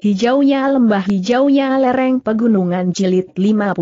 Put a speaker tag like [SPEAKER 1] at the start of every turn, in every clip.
[SPEAKER 1] Hijaunya lembah hijaunya lereng pegunungan jilid 51.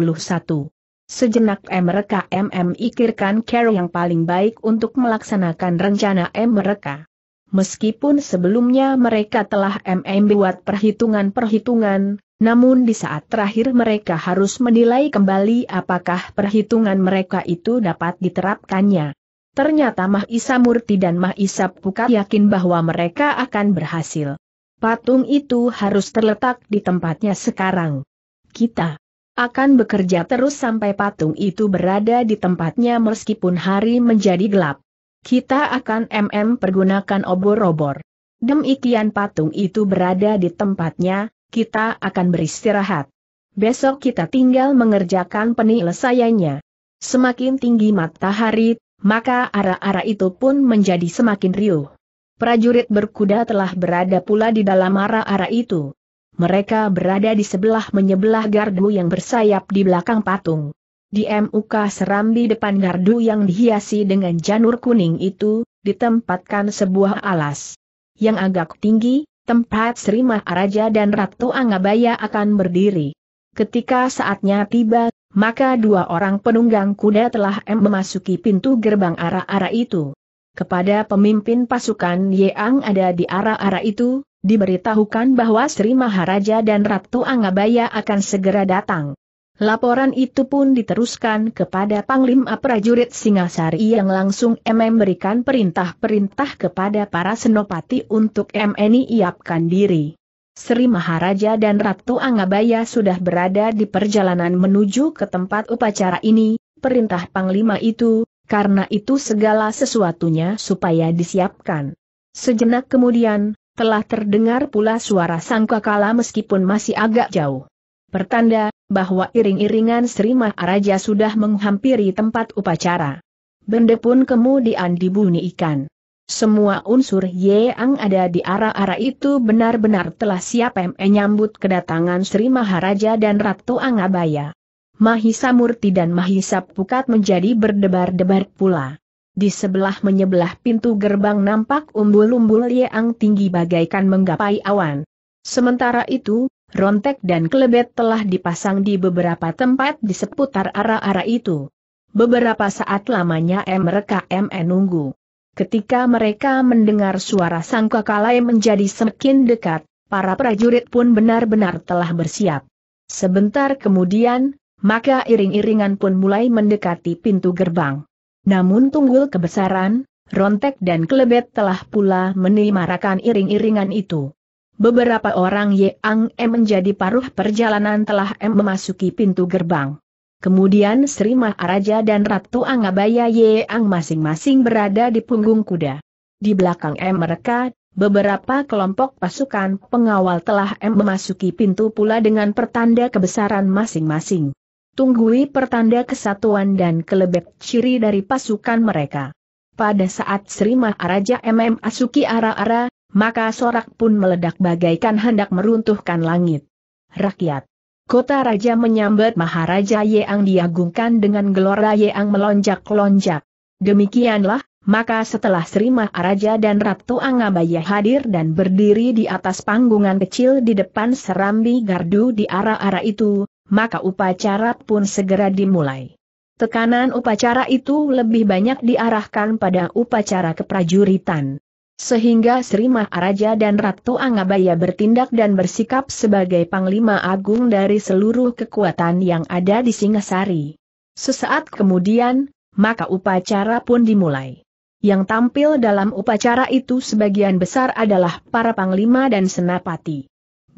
[SPEAKER 1] Sejenak mereka MM ikirkan care yang paling baik untuk melaksanakan rencana M mereka. Meskipun sebelumnya mereka telah MM buat perhitungan-perhitungan, namun di saat terakhir mereka harus menilai kembali apakah perhitungan mereka itu dapat diterapkannya. Ternyata Mahisa Murti dan Mahisa Puka yakin bahwa mereka akan berhasil. Patung itu harus terletak di tempatnya sekarang. Kita akan bekerja terus sampai patung itu berada di tempatnya meskipun hari menjadi gelap. Kita akan MM pergunakan obor-obor. Demikian patung itu berada di tempatnya, kita akan beristirahat. Besok kita tinggal mengerjakan penyelesaiannya. Semakin tinggi matahari, maka arah-arah itu pun menjadi semakin riuh prajurit berkuda telah berada pula di dalam arah-arah itu. Mereka berada di sebelah menyebelah gardu yang bersayap di belakang patung. Di MUK Serambi depan gardu yang dihiasi dengan janur kuning itu, ditempatkan sebuah alas. Yang agak tinggi, tempat Sri Maharaja dan Ratu Angabaya akan berdiri. Ketika saatnya tiba, maka dua orang penunggang kuda telah memasuki pintu gerbang arah-arah itu. Kepada pemimpin pasukan Yeang ada di arah-arah itu, diberitahukan bahwa Sri Maharaja dan Ratu Angabaya akan segera datang. Laporan itu pun diteruskan kepada Panglima Prajurit Singasari yang langsung memberikan perintah-perintah kepada para senopati untuk MNI iapkan diri. Sri Maharaja dan Ratu Angabaya sudah berada di perjalanan menuju ke tempat upacara ini, perintah Panglima itu, karena itu segala sesuatunya supaya disiapkan. Sejenak kemudian, telah terdengar pula suara sangkakala meskipun masih agak jauh. Pertanda, bahwa iring-iringan Sri Maharaja sudah menghampiri tempat upacara. Benda pun kemudian dibunyikan. Semua unsur yang ada di arah-arah itu benar-benar telah siap menyambut kedatangan Sri Maharaja dan Ratu Angabaya. Mahisa Murti dan Mahisa Pukat menjadi berdebar-debar pula. Di sebelah menyebelah pintu gerbang nampak umbul-umbul yang tinggi bagaikan menggapai awan. Sementara itu, rontek dan kelebet telah dipasang di beberapa tempat di seputar arah-arah itu. Beberapa saat lamanya mereka menunggu. Ketika mereka mendengar suara sang kakalai menjadi semakin dekat, para prajurit pun benar-benar telah bersiap. Sebentar kemudian, maka iring-iringan pun mulai mendekati pintu gerbang. Namun tunggul kebesaran, rontek dan kelebet telah pula menimarakan iring-iringan itu. Beberapa orang Yang M menjadi paruh perjalanan telah M memasuki pintu gerbang. Kemudian Sri Maharaja dan Ratu Angabaya Yang masing-masing berada di punggung kuda. Di belakang M mereka, beberapa kelompok pasukan pengawal telah M memasuki pintu pula dengan pertanda kebesaran masing-masing tunggui pertanda kesatuan dan kelebek ciri dari pasukan mereka. Pada saat Sri Raja MM Asuki Ara-Ara, maka sorak pun meledak bagaikan hendak meruntuhkan langit. Rakyat. Kota Raja menyambut Maharaja Yeang diagungkan dengan gelora Yeang melonjak-lonjak. Demikianlah, maka setelah Sri Maharaja dan Ratu Angabaya hadir dan berdiri di atas panggungan kecil di depan serambi gardu di arah-arah itu, maka upacara pun segera dimulai. Tekanan upacara itu lebih banyak diarahkan pada upacara keprajuritan. Sehingga Sri Maharaja dan Ratu Angabaya bertindak dan bersikap sebagai Panglima Agung dari seluruh kekuatan yang ada di Singasari. Sesaat kemudian, maka upacara pun dimulai. Yang tampil dalam upacara itu sebagian besar adalah para panglima dan senapati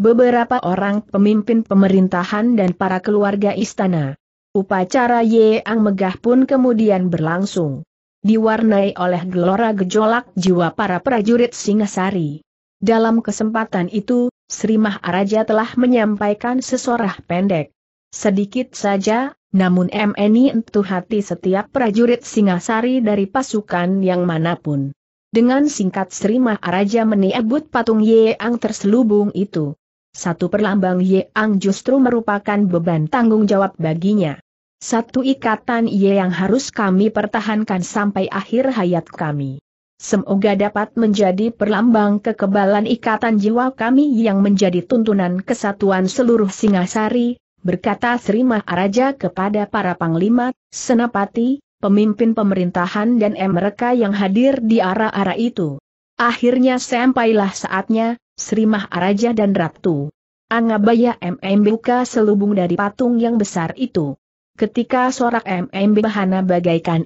[SPEAKER 1] beberapa orang pemimpin pemerintahan dan para keluarga istana. Upacara Ye Ang Megah pun kemudian berlangsung. Diwarnai oleh gelora gejolak jiwa para prajurit Singasari. Dalam kesempatan itu, Sri Maharaja telah menyampaikan sesorah pendek. Sedikit saja, namun MNI entuh hati setiap prajurit Singasari dari pasukan yang manapun. Dengan singkat Sri Maharaja meniabut patung Ye Ang terselubung itu. Satu perlambang Yeang justru merupakan beban tanggung jawab baginya. Satu ikatan Ye yang harus kami pertahankan sampai akhir hayat kami. Semoga dapat menjadi perlambang kekebalan ikatan jiwa kami yang menjadi tuntunan kesatuan seluruh Singasari, berkata Sri Maharaja kepada para panglima, senapati, pemimpin pemerintahan dan mereka yang hadir di arah-arah itu. Akhirnya sampailah saatnya, Srimah Araja dan Ratu. Angabaya buka selubung dari patung yang besar itu. Ketika sorak MMB bahana bagaikan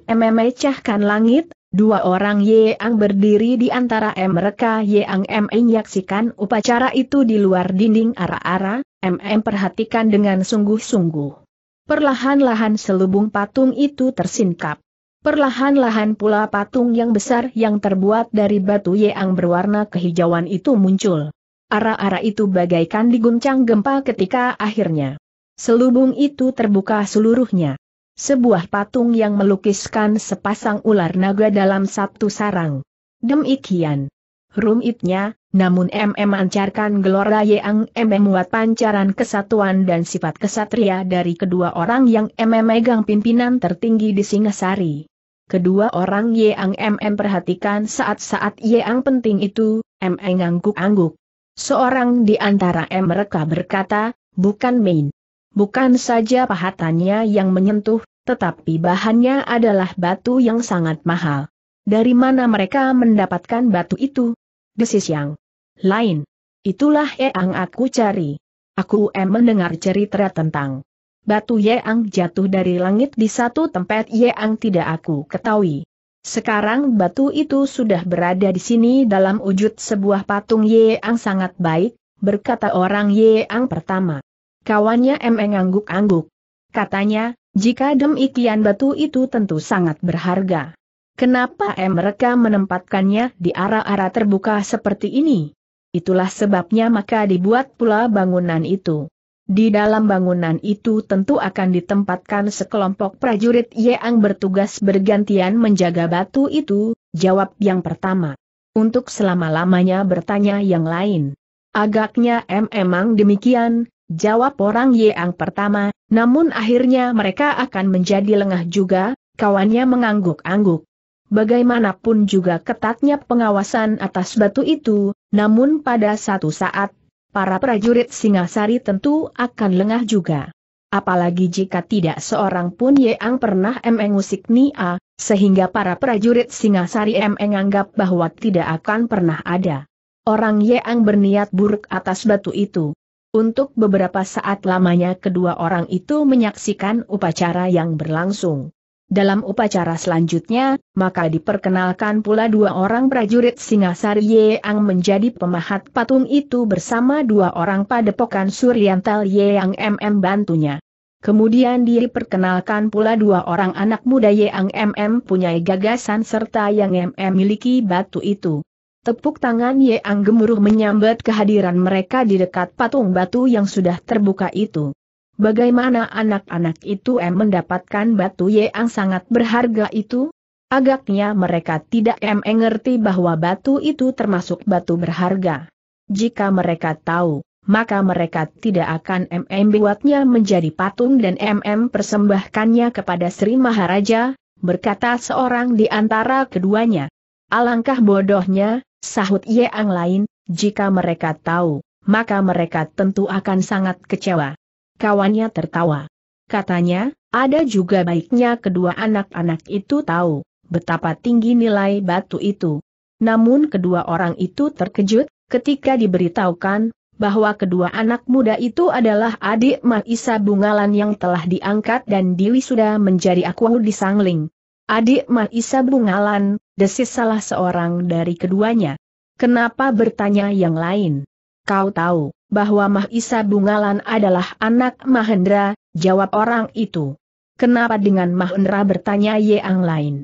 [SPEAKER 1] cahkan langit, dua orang Yeang berdiri di antara mereka Yeang MM menyaksikan upacara itu di luar dinding ara-ara, MM perhatikan dengan sungguh-sungguh. Perlahan-lahan selubung patung itu tersingkap. Perlahan-lahan pula patung yang besar yang terbuat dari batu yang berwarna kehijauan itu muncul. Ara-ara itu bagaikan diguncang gempa ketika akhirnya selubung itu terbuka seluruhnya. Sebuah patung yang melukiskan sepasang ular naga dalam satu sarang. Demikian rumitnya, namun MM ancarkan gelora yang MM muat pancaran kesatuan dan sifat kesatria dari kedua orang yang MM megang pimpinan tertinggi di Singasari. Kedua orang Yeang MM perhatikan saat-saat Yeang penting itu, MM ngangguk-angguk. Seorang di antara M mereka berkata, bukan main. Bukan saja pahatannya yang menyentuh, tetapi bahannya adalah batu yang sangat mahal. Dari mana mereka mendapatkan batu itu? Desis yang lain. Itulah yang aku cari. Aku em mendengar cerita tentang batu Yeang jatuh dari langit di satu tempat Yeang tidak aku ketahui. Sekarang batu itu sudah berada di sini dalam wujud sebuah patung Yeang sangat baik, berkata orang Yeang pertama. Kawannya emeng angguk-angguk. Katanya, jika demikian batu itu tentu sangat berharga. Kenapa M e mereka menempatkannya di arah-arah terbuka seperti ini? Itulah sebabnya maka dibuat pula bangunan itu. Di dalam bangunan itu tentu akan ditempatkan sekelompok prajurit yang bertugas bergantian menjaga batu itu, jawab yang pertama. Untuk selama-lamanya bertanya yang lain. Agaknya em emang demikian, jawab orang yang pertama, namun akhirnya mereka akan menjadi lengah juga, kawannya mengangguk-angguk. Bagaimanapun juga ketatnya pengawasan atas batu itu, namun pada satu saat para prajurit Singasari tentu akan lengah juga. Apalagi jika tidak seorang pun Yang pernah mengusik Nia, sehingga para prajurit Singasari menganggap bahwa tidak akan pernah ada orang Yang berniat buruk atas batu itu. Untuk beberapa saat lamanya kedua orang itu menyaksikan upacara yang berlangsung. Dalam upacara selanjutnya, maka diperkenalkan pula dua orang prajurit Singasari Yeang menjadi pemahat patung itu bersama dua orang padepokan Suryantal Yeang MM bantunya. Kemudian diperkenalkan pula dua orang anak muda Yeang MM punya gagasan serta yang MM miliki batu itu. Tepuk tangan Yeang gemuruh menyambat kehadiran mereka di dekat patung batu yang sudah terbuka itu. Bagaimana anak-anak itu em mendapatkan batu yang sangat berharga itu? Agaknya mereka tidak em mengerti bahwa batu itu termasuk batu berharga. Jika mereka tahu, maka mereka tidak akan membuatnya buatnya menjadi patung dan em persembahkannya kepada Sri Maharaja, berkata seorang di antara keduanya. Alangkah bodohnya, sahut yang lain, jika mereka tahu, maka mereka tentu akan sangat kecewa. Kawannya tertawa. Katanya, ada juga baiknya kedua anak-anak itu tahu betapa tinggi nilai batu itu. Namun kedua orang itu terkejut ketika diberitahukan bahwa kedua anak muda itu adalah adik Maisa Bungalan yang telah diangkat dan Dewi sudah menjadi aku di Sangling. Adik Maisa Bungalan, desis salah seorang dari keduanya. Kenapa bertanya yang lain? Kau tahu, bahwa Mahisa Bungalan adalah anak Mahendra, jawab orang itu. Kenapa dengan Mahendra bertanya Yeang lain?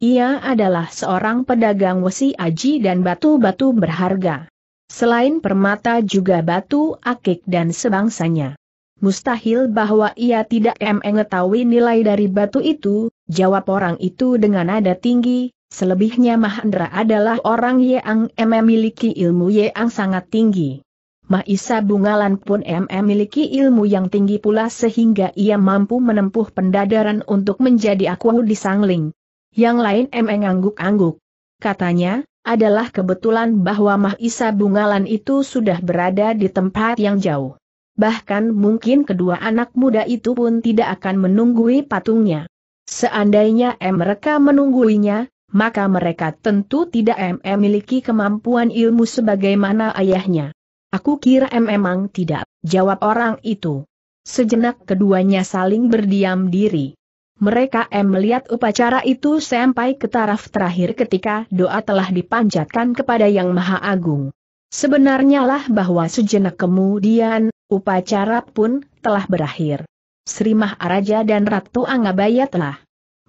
[SPEAKER 1] Ia adalah seorang pedagang wesi aji dan batu-batu berharga. Selain permata juga batu akik dan sebangsanya. Mustahil bahwa ia tidak mengetahui nilai dari batu itu, jawab orang itu dengan nada tinggi, selebihnya Mahendra adalah orang yang memiliki ilmu yang sangat tinggi. Maisa Bungalan pun MM miliki ilmu yang tinggi pula sehingga ia mampu menempuh pendadaran untuk menjadi aku di Sangling. Yang lain MM ngangguk-angguk. Katanya, adalah kebetulan bahwa Maisa Bungalan itu sudah berada di tempat yang jauh. Bahkan mungkin kedua anak muda itu pun tidak akan menunggui patungnya. Seandainya M mereka menungguinya, maka mereka tentu tidak MM miliki kemampuan ilmu sebagaimana ayahnya. Aku kira em memang tidak, jawab orang itu. Sejenak keduanya saling berdiam diri. Mereka em melihat upacara itu sampai ke taraf terakhir ketika doa telah dipanjatkan kepada Yang Maha Agung. Sebenarnya lah bahwa sejenak kemudian, upacara pun telah berakhir. Sri Maharaja dan Ratu Angabaya telah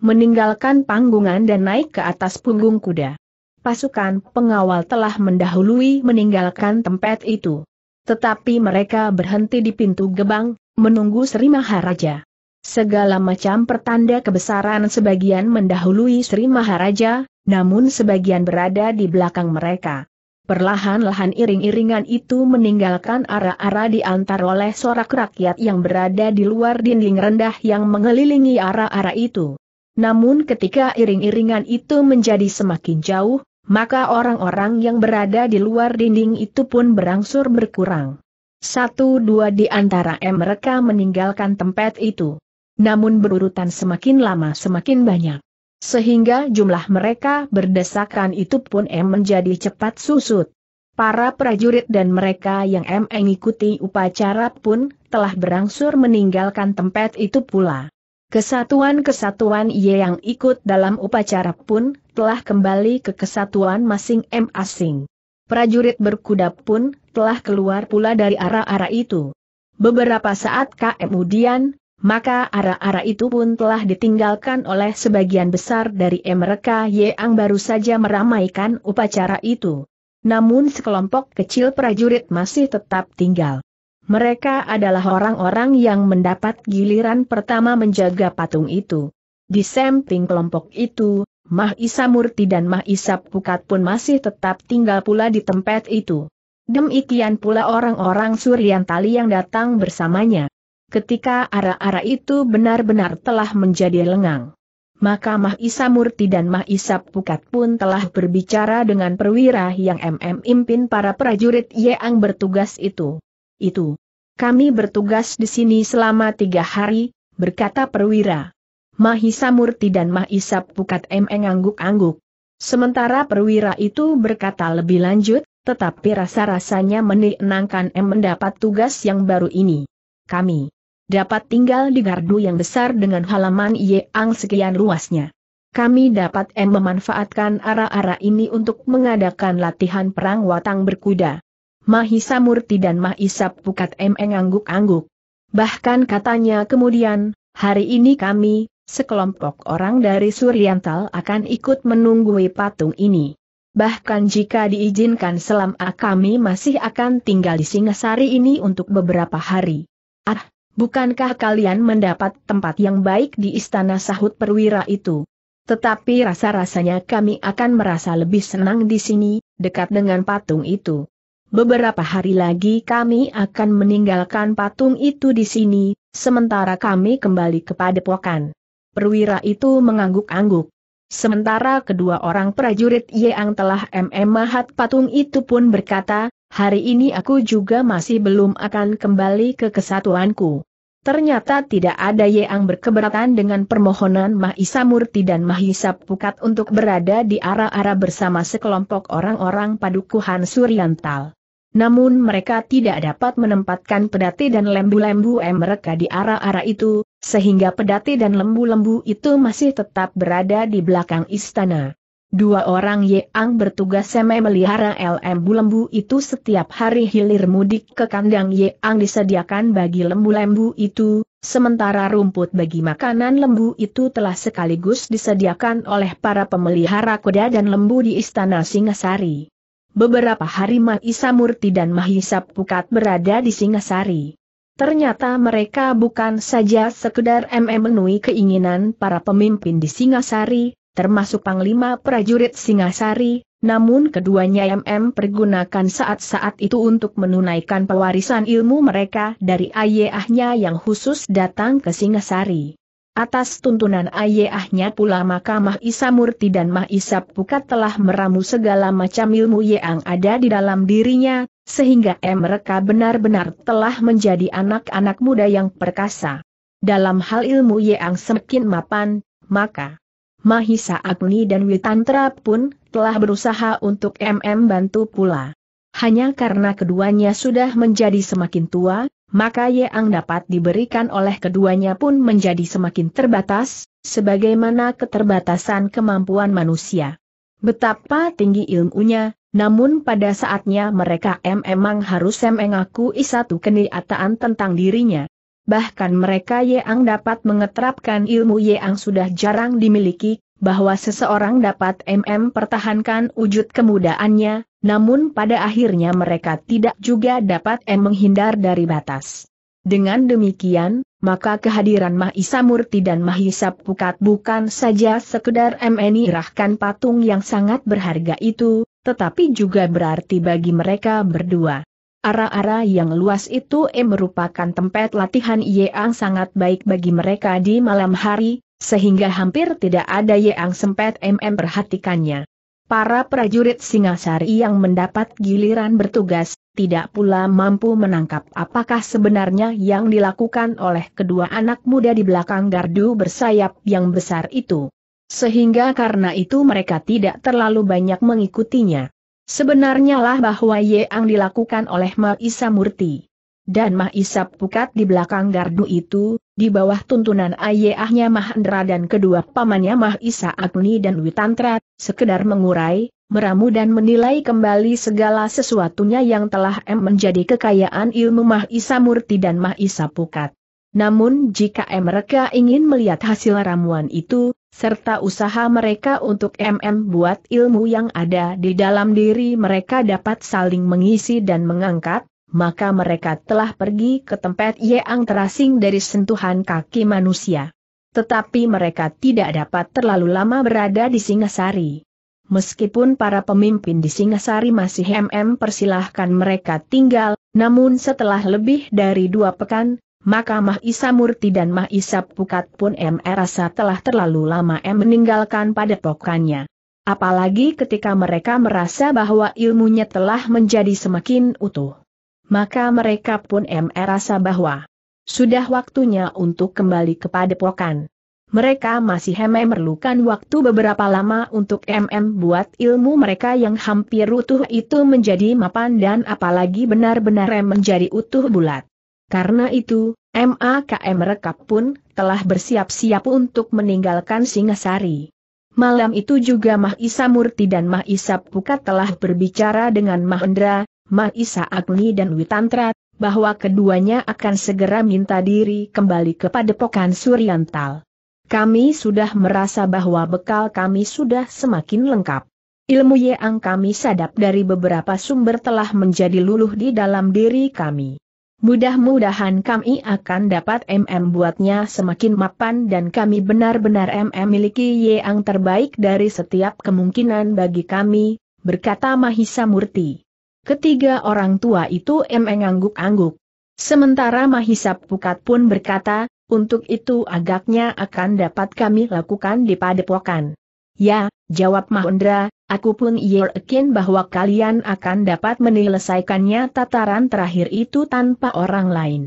[SPEAKER 1] meninggalkan panggungan dan naik ke atas punggung kuda pasukan pengawal telah mendahului meninggalkan tempat itu. Tetapi mereka berhenti di pintu gebang, menunggu Sri Maharaja. Segala macam pertanda kebesaran sebagian mendahului Sri Maharaja, namun sebagian berada di belakang mereka. Perlahan-lahan iring-iringan itu meninggalkan arah-arah diantar oleh sorak rakyat yang berada di luar dinding rendah yang mengelilingi arah-arah itu. Namun ketika iring-iringan itu menjadi semakin jauh, maka orang-orang yang berada di luar dinding itu pun berangsur berkurang. Satu dua di antara mereka meninggalkan tempat itu. Namun berurutan semakin lama semakin banyak. Sehingga jumlah mereka berdesakan itu pun M menjadi cepat susut. Para prajurit dan mereka yang M mengikuti upacara pun telah berangsur meninggalkan tempat itu pula. Kesatuan-kesatuan Ye yang ikut dalam upacara pun telah kembali ke kesatuan masing-masing. Prajurit berkuda pun telah keluar pula dari arah-arah itu. Beberapa saat kemudian, maka arah-arah itu pun telah ditinggalkan oleh sebagian besar dari mereka yang baru saja meramaikan upacara itu. Namun sekelompok kecil prajurit masih tetap tinggal. Mereka adalah orang-orang yang mendapat giliran pertama menjaga patung itu. Di samping kelompok itu, Mah Isa Murti dan Mah Isa Pukat pun masih tetap tinggal pula di tempat itu. Demikian pula orang-orang Suryantali yang datang bersamanya. Ketika arah-arah itu benar-benar telah menjadi lengang. Maka Mah Isa Murti dan Mah Isa Pukat pun telah berbicara dengan perwira yang MM impin para prajurit yang bertugas itu itu. Kami bertugas di sini selama tiga hari, berkata perwira. Mahisa Murti dan Mahisa Pukat M e angguk-angguk. Sementara perwira itu berkata lebih lanjut, tetapi rasa-rasanya menenangkan M mendapat tugas yang baru ini. Kami dapat tinggal di gardu yang besar dengan halaman yang sekian luasnya. Kami dapat M memanfaatkan arah-arah ini untuk mengadakan latihan perang watang berkuda. Mahisa Murti dan Mahisa Pukat M angguk-angguk. Bahkan katanya kemudian, hari ini kami, sekelompok orang dari Suriantal akan ikut menunggui patung ini. Bahkan jika diizinkan selama kami masih akan tinggal di Singasari ini untuk beberapa hari. Ah, bukankah kalian mendapat tempat yang baik di istana sahut perwira itu? Tetapi rasa-rasanya kami akan merasa lebih senang di sini, dekat dengan patung itu. Beberapa hari lagi kami akan meninggalkan patung itu di sini, sementara kami kembali kepada pokan. Perwira itu mengangguk-angguk. Sementara kedua orang prajurit yang telah MM Mahat patung itu pun berkata, hari ini aku juga masih belum akan kembali ke kesatuanku. Ternyata tidak ada yang berkeberatan dengan permohonan Mahisa Murti dan Mahisa Pukat untuk berada di arah-arah bersama sekelompok orang-orang padukuhan Suriantal. Namun mereka tidak dapat menempatkan pedati dan lembu-lembu mereka di arah-arah itu, sehingga pedati dan lembu-lembu itu masih tetap berada di belakang istana. Dua orang Yang bertugas semai melihara lembu-lembu itu setiap hari hilir mudik ke kandang Yang disediakan bagi lembu-lembu itu, sementara rumput bagi makanan lembu itu telah sekaligus disediakan oleh para pemelihara kuda dan lembu di istana Singasari beberapa hari Mahisa Murti dan Mahisa Pukat berada di Singasari. Ternyata mereka bukan saja sekedar memenuhi keinginan para pemimpin di Singasari, termasuk Panglima Prajurit Singasari, namun keduanya MM pergunakan saat-saat itu untuk menunaikan pewarisan ilmu mereka dari ayahnya yang khusus datang ke Singasari. Atas tuntunan ayahnya pula maka Mah Murti dan Mah Isa Pukat telah meramu segala macam ilmu yang ada di dalam dirinya, sehingga mereka benar-benar telah menjadi anak-anak muda yang perkasa. Dalam hal ilmu yang semakin mapan, maka Mahisa Agni dan Witantra pun telah berusaha untuk MM bantu pula. Hanya karena keduanya sudah menjadi semakin tua, maka yang dapat diberikan oleh keduanya pun menjadi semakin terbatas, sebagaimana keterbatasan kemampuan manusia. Betapa tinggi ilmunya, namun pada saatnya mereka memang harus mengaku satu keniataan tentang dirinya. Bahkan mereka yang dapat mengeterapkan ilmu yang sudah jarang dimiliki, bahwa seseorang dapat MM pertahankan wujud kemudaannya, namun pada akhirnya mereka tidak juga dapat em menghindar dari batas. Dengan demikian, maka kehadiran Mahisa Murti dan Mahisa Pukat bukan saja sekedar rahkan patung yang sangat berharga itu, tetapi juga berarti bagi mereka berdua. Ara-ara yang luas itu eh merupakan tempat latihan Yeang sangat baik bagi mereka di malam hari, sehingga hampir tidak ada Yeang sempat MM perhatikannya. Para prajurit Singasari yang mendapat giliran bertugas, tidak pula mampu menangkap apakah sebenarnya yang dilakukan oleh kedua anak muda di belakang gardu bersayap yang besar itu. Sehingga karena itu mereka tidak terlalu banyak mengikutinya. Sebenarnya lah bahwa yang dilakukan oleh Maisa Murti. Dan Maisa Pukat di belakang gardu itu, di bawah tuntunan ayahnya Mahendra dan kedua pamannya Mah Isa Agni dan Witantra, sekedar mengurai, meramu dan menilai kembali segala sesuatunya yang telah M menjadi kekayaan ilmu Mah Isa Murti dan Mah Isa Pukat. Namun jika mereka ingin melihat hasil ramuan itu, serta usaha mereka untuk MM buat ilmu yang ada di dalam diri mereka dapat saling mengisi dan mengangkat, maka mereka telah pergi ke tempat yang terasing dari sentuhan kaki manusia. Tetapi mereka tidak dapat terlalu lama berada di Singasari. Meskipun para pemimpin di Singasari masih MM persilahkan mereka tinggal, namun setelah lebih dari dua pekan, maka Mah Murti dan Mahisa Isa Pukat pun M rasa telah terlalu lama M meninggalkan padepokannya. Apalagi ketika mereka merasa bahwa ilmunya telah menjadi semakin utuh maka mereka pun merasa bahwa sudah waktunya untuk kembali kepada pokan. Mereka masih MM memerlukan waktu beberapa lama untuk MM buat ilmu mereka yang hampir utuh itu menjadi mapan dan apalagi benar-benar menjadi utuh bulat. Karena itu, MAKM mereka pun telah bersiap-siap untuk meninggalkan Singasari. Malam itu juga Mahisa Murti dan Mahisa Pukat telah berbicara dengan Mahendra, Maisa Agni dan Witantra, bahwa keduanya akan segera minta diri kembali kepada Pokan Suriantal. Kami sudah merasa bahwa bekal kami sudah semakin lengkap. Ilmu yang kami sadap dari beberapa sumber telah menjadi luluh di dalam diri kami. Mudah-mudahan kami akan dapat MM buatnya semakin mapan dan kami benar-benar MM miliki yang terbaik dari setiap kemungkinan bagi kami, berkata Mahisa Murti. Ketiga orang tua itu emeng angguk-angguk. Sementara Mahisa Pukat pun berkata, untuk itu agaknya akan dapat kami lakukan di padepokan. Ya, jawab Mahendra, aku pun iya yakin bahwa kalian akan dapat menyelesaikannya tataran terakhir itu tanpa orang lain.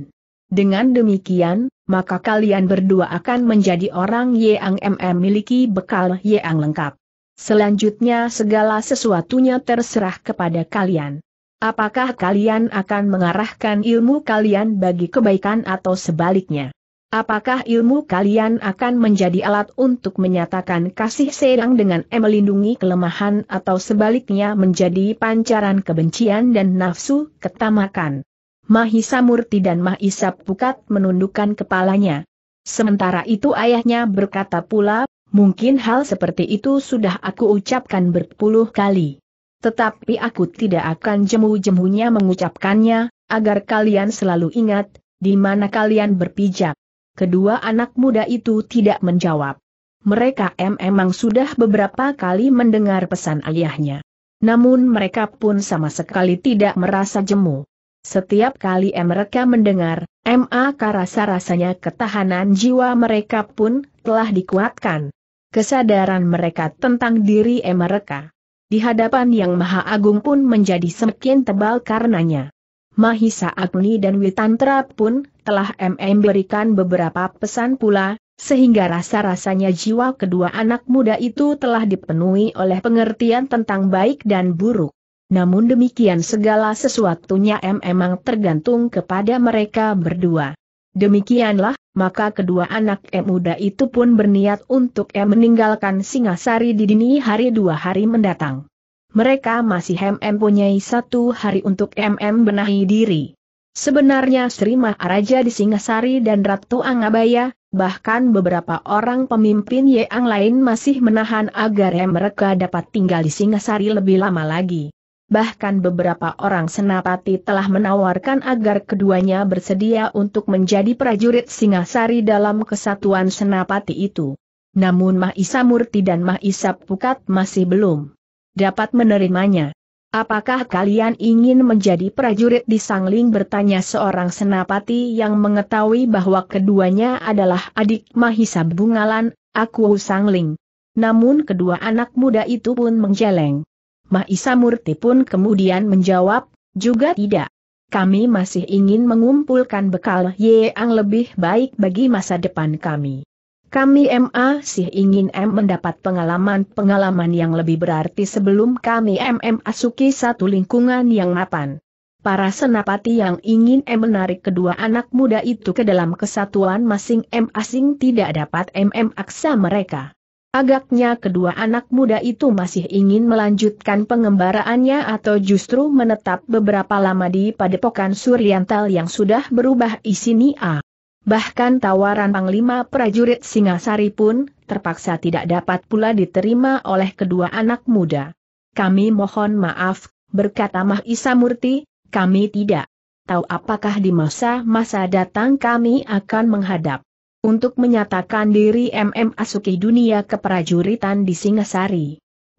[SPEAKER 1] Dengan demikian, maka kalian berdua akan menjadi orang yang mm miliki bekal yang lengkap. Selanjutnya segala sesuatunya terserah kepada kalian. Apakah kalian akan mengarahkan ilmu kalian bagi kebaikan atau sebaliknya? Apakah ilmu kalian akan menjadi alat untuk menyatakan kasih sayang dengan melindungi kelemahan atau sebaliknya menjadi pancaran kebencian dan nafsu ketamakan? Mahisa Murti dan Mahisa Pukat menundukkan kepalanya. Sementara itu ayahnya berkata pula, mungkin hal seperti itu sudah aku ucapkan berpuluh kali tetapi aku tidak akan jemu-jemunya mengucapkannya, agar kalian selalu ingat, di mana kalian berpijak. Kedua anak muda itu tidak menjawab. Mereka memang sudah beberapa kali mendengar pesan ayahnya. Namun mereka pun sama sekali tidak merasa jemu. Setiap kali mereka mendengar, maka rasa-rasanya ketahanan jiwa mereka pun telah dikuatkan. Kesadaran mereka tentang diri mereka di hadapan Yang Maha Agung pun menjadi semakin tebal karenanya. Mahisa Agni dan Witantra pun telah MM berikan beberapa pesan pula, sehingga rasa-rasanya jiwa kedua anak muda itu telah dipenuhi oleh pengertian tentang baik dan buruk. Namun demikian segala sesuatunya MM tergantung kepada mereka berdua. Demikianlah, maka kedua anak M muda itu pun berniat untuk M meninggalkan Singasari di dini hari dua hari mendatang. Mereka masih M mempunyai satu hari untuk M benahi diri. Sebenarnya Sri Maharaja di Singasari dan Ratu Angabaya, bahkan beberapa orang pemimpin yang lain masih menahan agar mereka dapat tinggal di Singasari lebih lama lagi bahkan beberapa orang senapati telah menawarkan agar keduanya bersedia untuk menjadi prajurit Singasari dalam kesatuan senapati itu. Namun Mahisa Murti dan Mahisa Pukat masih belum dapat menerimanya. Apakah kalian ingin menjadi prajurit di Sangling bertanya seorang senapati yang mengetahui bahwa keduanya adalah adik Mahisa Bungalan, aku Sangling. Namun kedua anak muda itu pun menjeleng. Mahisa Murti pun kemudian menjawab, juga tidak. Kami masih ingin mengumpulkan bekal yang lebih baik bagi masa depan kami. Kami masih ingin M mendapat pengalaman-pengalaman yang lebih berarti sebelum kami MM asuki satu lingkungan yang mapan. Para senapati yang ingin M menarik kedua anak muda itu ke dalam kesatuan masing-masing tidak dapat MM aksa mereka. Agaknya kedua anak muda itu masih ingin melanjutkan pengembaraannya atau justru menetap beberapa lama di padepokan Suryantal yang sudah berubah isi nia. Bahkan tawaran Panglima Prajurit Singasari pun terpaksa tidak dapat pula diterima oleh kedua anak muda. Kami mohon maaf, berkata Mah Isa Murti, kami tidak tahu apakah di masa-masa datang kami akan menghadap untuk menyatakan diri MM Asuki dunia keprajuritan di Singasari.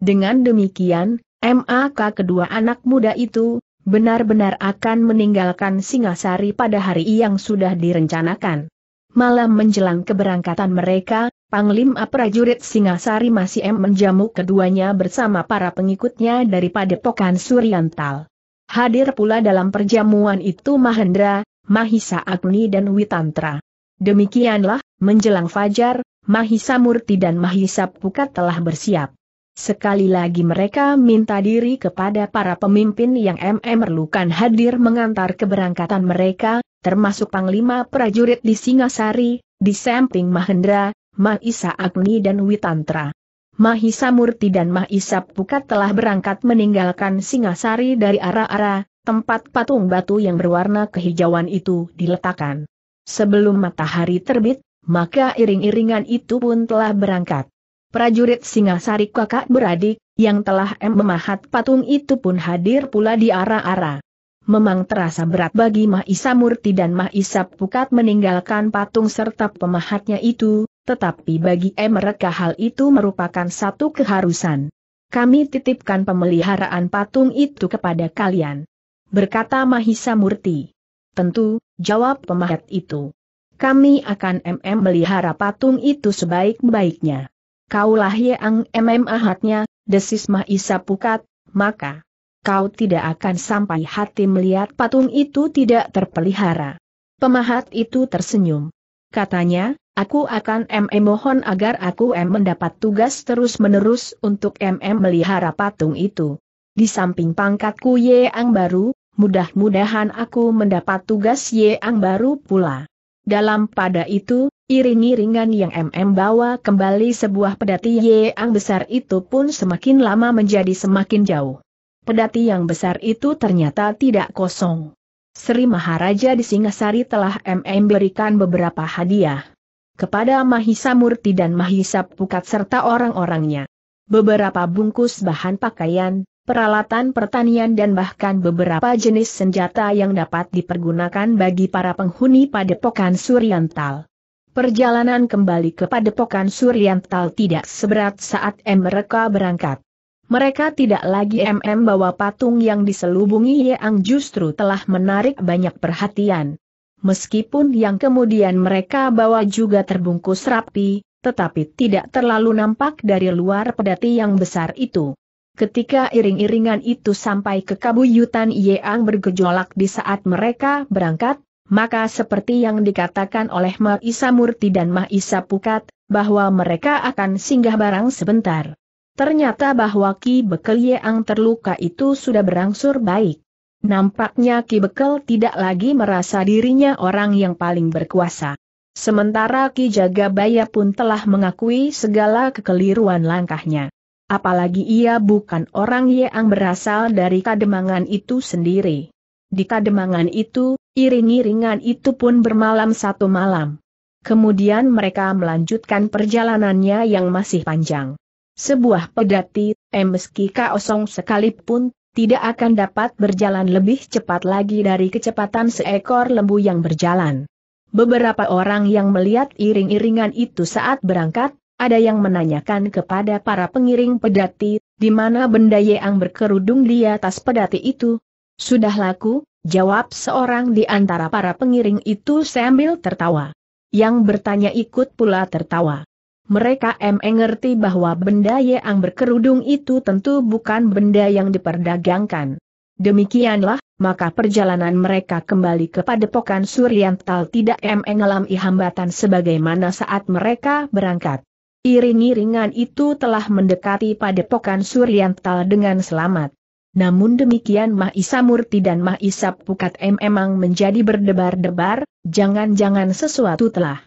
[SPEAKER 1] Dengan demikian, MAK kedua anak muda itu, benar-benar akan meninggalkan Singasari pada hari yang sudah direncanakan. Malam menjelang keberangkatan mereka, Panglima prajurit Singasari masih M menjamu keduanya bersama para pengikutnya dari Padepokan Suriantal. Hadir pula dalam perjamuan itu Mahendra, Mahisa Agni dan Witantra. Demikianlah, menjelang fajar, Mahisa Murti dan Mahisa Pukat telah bersiap. Sekali lagi mereka minta diri kepada para pemimpin yang MM merlukan hadir mengantar keberangkatan mereka, termasuk Panglima Prajurit di Singasari, di samping Mahendra, Mahisa Agni dan Witantra. Mahisa Murti dan Mahisa Pukat telah berangkat meninggalkan Singasari dari arah-arah, tempat patung batu yang berwarna kehijauan itu diletakkan. Sebelum matahari terbit, maka iring-iringan itu pun telah berangkat. Prajurit Singasari kakak beradik, yang telah memahat patung itu pun hadir pula di arah-arah. Memang terasa berat bagi Mahisa Murti dan Mahisa Pukat meninggalkan patung serta pemahatnya itu, tetapi bagi mereka hal itu merupakan satu keharusan. Kami titipkan pemeliharaan patung itu kepada kalian. Berkata Mahisa Murti. Tentu, jawab pemahat itu. Kami akan MM melihara patung itu sebaik-baiknya. Kaulah yang MM ahatnya, desis Mahisa Pukat, maka kau tidak akan sampai hati melihat patung itu tidak terpelihara. Pemahat itu tersenyum. Katanya, aku akan MM mohon agar aku M mendapat tugas terus-menerus untuk MM melihara patung itu. Di samping pangkatku yang baru, mudah-mudahan aku mendapat tugas yang baru pula. Dalam pada itu, iring-iringan yang MM bawa kembali sebuah pedati yang besar itu pun semakin lama menjadi semakin jauh. Pedati yang besar itu ternyata tidak kosong. Sri Maharaja di Singasari telah MM berikan beberapa hadiah kepada Mahisa Murti dan Mahisa Pukat serta orang-orangnya. Beberapa bungkus bahan pakaian, peralatan pertanian dan bahkan beberapa jenis senjata yang dapat dipergunakan bagi para penghuni padepokan Suryantal. Perjalanan kembali ke padepokan Suryantal tidak seberat saat M mereka berangkat. Mereka tidak lagi MM bawa patung yang diselubungi yang justru telah menarik banyak perhatian. Meskipun yang kemudian mereka bawa juga terbungkus rapi, tetapi tidak terlalu nampak dari luar pedati yang besar itu. Ketika iring-iringan itu sampai ke kabuyutan Yeang bergejolak di saat mereka berangkat, maka seperti yang dikatakan oleh Ma Isa Murti dan Ma Isa Pukat, bahwa mereka akan singgah barang sebentar. Ternyata bahwa Ki Bekel Yeang terluka itu sudah berangsur baik. Nampaknya Ki Bekel tidak lagi merasa dirinya orang yang paling berkuasa. Sementara Ki Jagabaya pun telah mengakui segala kekeliruan langkahnya apalagi ia bukan orang yang berasal dari kademangan itu sendiri. Di kademangan itu, iring-iringan itu pun bermalam satu malam. Kemudian mereka melanjutkan perjalanannya yang masih panjang. Sebuah pedati, eh meski kosong sekalipun, tidak akan dapat berjalan lebih cepat lagi dari kecepatan seekor lembu yang berjalan. Beberapa orang yang melihat iring-iringan itu saat berangkat, ada yang menanyakan kepada para pengiring pedati, di mana benda yang berkerudung di atas pedati itu? Sudah laku, jawab seorang di antara para pengiring itu sambil tertawa. Yang bertanya ikut pula tertawa. Mereka mengerti bahwa benda yang berkerudung itu tentu bukan benda yang diperdagangkan. Demikianlah, maka perjalanan mereka kembali kepada padepokan Suryantal tidak mengalami hambatan sebagaimana saat mereka berangkat. Iring-iringan itu telah mendekati padepokan Suryantal dengan selamat. Namun demikian Mahisa Murti dan Mahisa Pukat M memang menjadi berdebar-debar, jangan-jangan sesuatu telah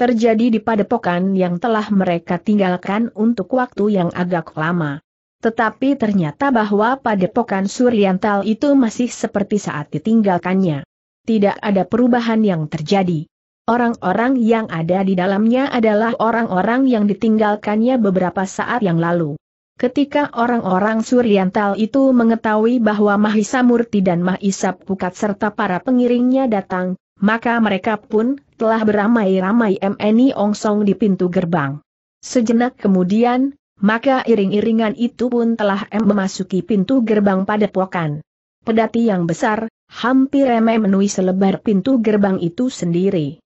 [SPEAKER 1] terjadi di padepokan yang telah mereka tinggalkan untuk waktu yang agak lama. Tetapi ternyata bahwa padepokan Suryantal itu masih seperti saat ditinggalkannya. Tidak ada perubahan yang terjadi. Orang-orang yang ada di dalamnya adalah orang-orang yang ditinggalkannya beberapa saat yang lalu. Ketika orang-orang Suriantal itu mengetahui bahwa Mahisa Murti dan Mahisa Pukat serta para pengiringnya datang, maka mereka pun telah beramai-ramai MNI Ongsong di pintu gerbang. Sejenak kemudian, maka iring-iringan itu pun telah M memasuki pintu gerbang pada pokan. Pedati yang besar, hampir memenuhi selebar pintu gerbang itu sendiri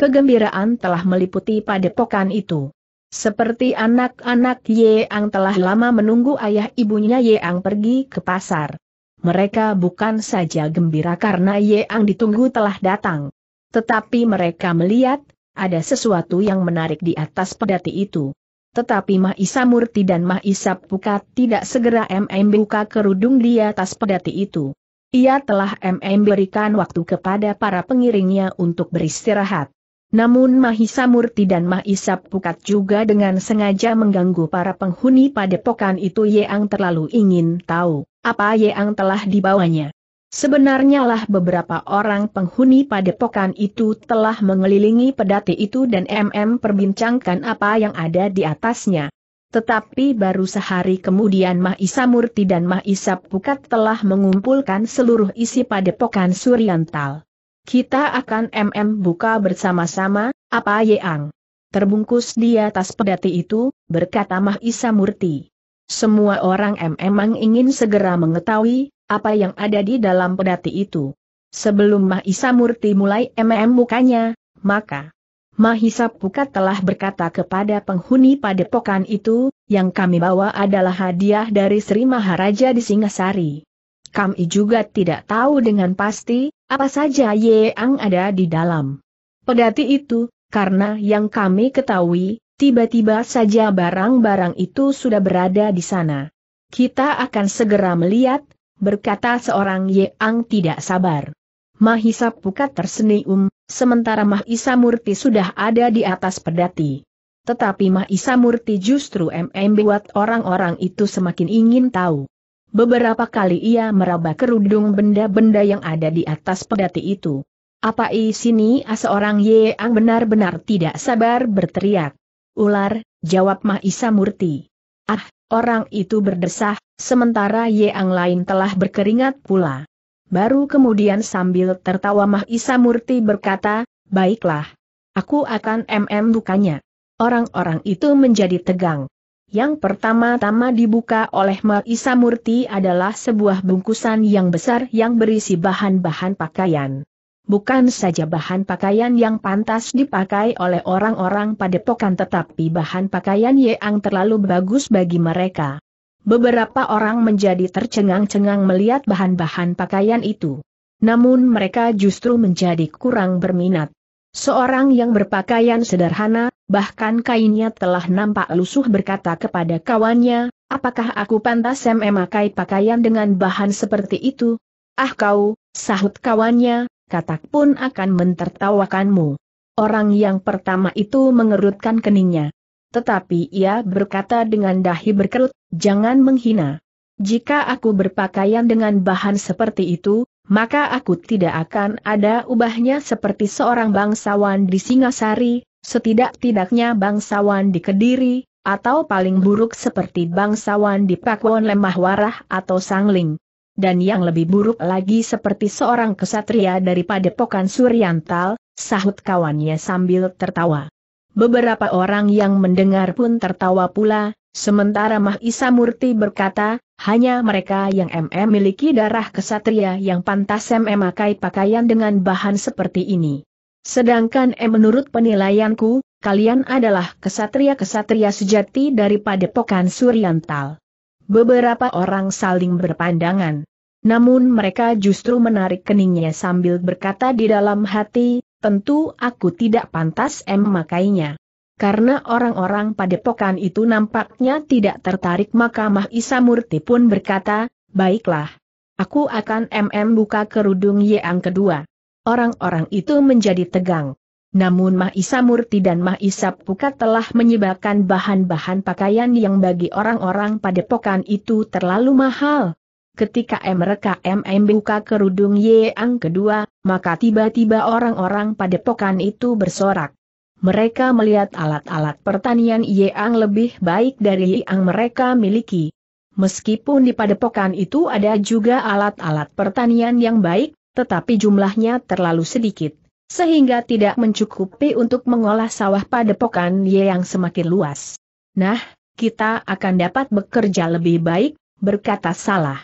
[SPEAKER 1] kegembiraan telah meliputi padepokan itu. Seperti anak-anak Yeang telah lama menunggu ayah ibunya Yeang pergi ke pasar. Mereka bukan saja gembira karena Yeang ditunggu telah datang. Tetapi mereka melihat, ada sesuatu yang menarik di atas pedati itu. Tetapi Mahisa Murti dan Mahisa Pukat tidak segera MM buka kerudung di atas pedati itu. Ia telah MM berikan waktu kepada para pengiringnya untuk beristirahat. Namun Mahisa Murti dan Mahisa Pukat juga dengan sengaja mengganggu para penghuni padepokan itu Yeang terlalu ingin tahu apa Yeang telah dibawanya. Sebenarnya lah beberapa orang penghuni padepokan itu telah mengelilingi pedati itu dan MM perbincangkan apa yang ada di atasnya. Tetapi baru sehari kemudian Mahisa Murti dan Mahisa Pukat telah mengumpulkan seluruh isi padepokan Suryantal. Kita akan MM buka bersama-sama, apa Yang? Terbungkus di atas pedati itu, berkata Mahisa Murti. Semua orang MM ingin segera mengetahui, apa yang ada di dalam pedati itu. Sebelum Mahisa Murti mulai MM mukanya, maka Mahisa Pukat telah berkata kepada penghuni padepokan itu, yang kami bawa adalah hadiah dari Sri Maharaja di Singasari. Kami juga tidak tahu dengan pasti, apa saja Yeang ada di dalam pedati itu, karena yang kami ketahui, tiba-tiba saja barang-barang itu sudah berada di sana. Kita akan segera melihat, berkata seorang Yeang tidak sabar. Mahisa Pukat tersenyum, sementara Mahisa Murti sudah ada di atas pedati. Tetapi Mahisa Murti justru membuat orang-orang itu semakin ingin tahu. Beberapa kali ia meraba kerudung benda-benda yang ada di atas pedati itu. Apa isi sini seorang Ye yang benar-benar tidak sabar berteriak. Ular, jawab Mahisa Murti. Ah, orang itu berdesah, sementara Ye yang lain telah berkeringat pula. Baru kemudian sambil tertawa Mahisa Murti berkata, baiklah. Aku akan mm lukanya. Orang-orang itu menjadi tegang. Yang pertama-tama dibuka oleh Marisa Murti adalah sebuah bungkusan yang besar yang berisi bahan-bahan pakaian. Bukan saja bahan pakaian yang pantas dipakai oleh orang-orang pada padepokan tetapi bahan pakaian yang terlalu bagus bagi mereka. Beberapa orang menjadi tercengang-cengang melihat bahan-bahan pakaian itu. Namun mereka justru menjadi kurang berminat. Seorang yang berpakaian sederhana, bahkan kainnya telah nampak lusuh berkata kepada kawannya, apakah aku pantas memakai pakaian dengan bahan seperti itu? Ah kau, sahut kawannya, katak pun akan mentertawakanmu. Orang yang pertama itu mengerutkan keningnya. Tetapi ia berkata dengan dahi berkerut, jangan menghina. Jika aku berpakaian dengan bahan seperti itu, maka aku tidak akan ada ubahnya seperti seorang bangsawan di Singasari, Setidak-tidaknya bangsawan di Kediri, atau paling buruk seperti bangsawan di Pakuan Lemah Warah atau Sangling. Dan yang lebih buruk lagi seperti seorang kesatria daripada Pokan Suryantal, sahut kawannya sambil tertawa. Beberapa orang yang mendengar pun tertawa pula, sementara Mahisa Murti berkata, hanya mereka yang MM miliki darah kesatria yang pantas MM memakai pakaian dengan bahan seperti ini. Sedangkan eh menurut penilaianku, kalian adalah kesatria-kesatria sejati daripada Padepokan Suryantal. Beberapa orang saling berpandangan. Namun mereka justru menarik keningnya sambil berkata di dalam hati, tentu aku tidak pantas em makainya. Karena orang-orang padepokan itu nampaknya tidak tertarik maka Mah Isa Murti pun berkata, baiklah. Aku akan MM buka kerudung yang kedua orang-orang itu menjadi tegang. Namun Mahisa Murti dan Mahisa Pukat telah menyebabkan bahan-bahan pakaian yang bagi orang-orang padepokan itu terlalu mahal. Ketika MM buka kerudung Yeang kedua, maka tiba-tiba orang-orang padepokan itu bersorak. Mereka melihat alat-alat pertanian Yeang lebih baik dari yang mereka miliki. Meskipun di padepokan itu ada juga alat-alat pertanian yang baik, tetapi jumlahnya terlalu sedikit, sehingga tidak mencukupi untuk mengolah sawah padepokan yang semakin luas. Nah, kita akan dapat bekerja lebih baik, berkata salah.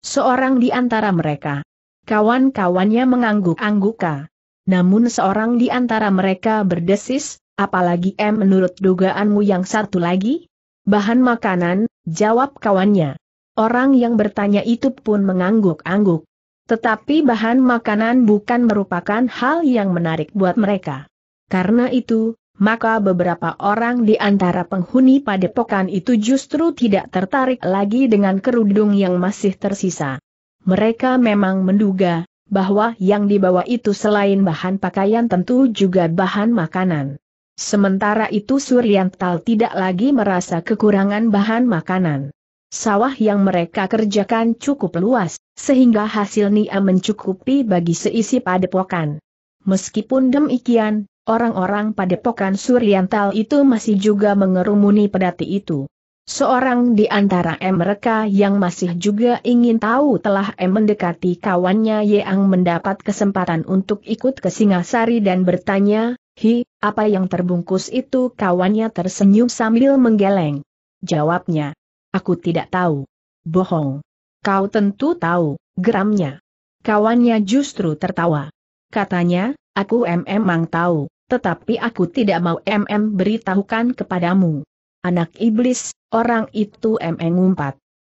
[SPEAKER 1] Seorang di antara mereka. Kawan-kawannya mengangguk-angguka. Namun seorang di antara mereka berdesis, apalagi M menurut dugaanmu yang satu lagi? Bahan makanan, jawab kawannya. Orang yang bertanya itu pun mengangguk-angguk. Tetapi bahan makanan bukan merupakan hal yang menarik buat mereka. Karena itu, maka beberapa orang di antara penghuni padepokan itu justru tidak tertarik lagi dengan kerudung yang masih tersisa. Mereka memang menduga bahwa yang dibawa itu selain bahan pakaian tentu juga bahan makanan. Sementara itu Suryantal tidak lagi merasa kekurangan bahan makanan. Sawah yang mereka kerjakan cukup luas, sehingga hasil Nia mencukupi bagi seisi padepokan. Meskipun demikian, orang-orang padepokan Suryantal itu masih juga mengerumuni pedati itu. Seorang di antara mereka yang masih juga ingin tahu telah M mendekati kawannya yang mendapat kesempatan untuk ikut ke Singasari dan bertanya, Hi, apa yang terbungkus itu kawannya tersenyum sambil menggeleng. Jawabnya, Aku tidak tahu. Bohong. Kau tentu tahu, geramnya. Kawannya justru tertawa. Katanya, aku memang tahu, tetapi aku tidak mau MM beritahukan kepadamu. Anak iblis, orang itu MM ngumpat.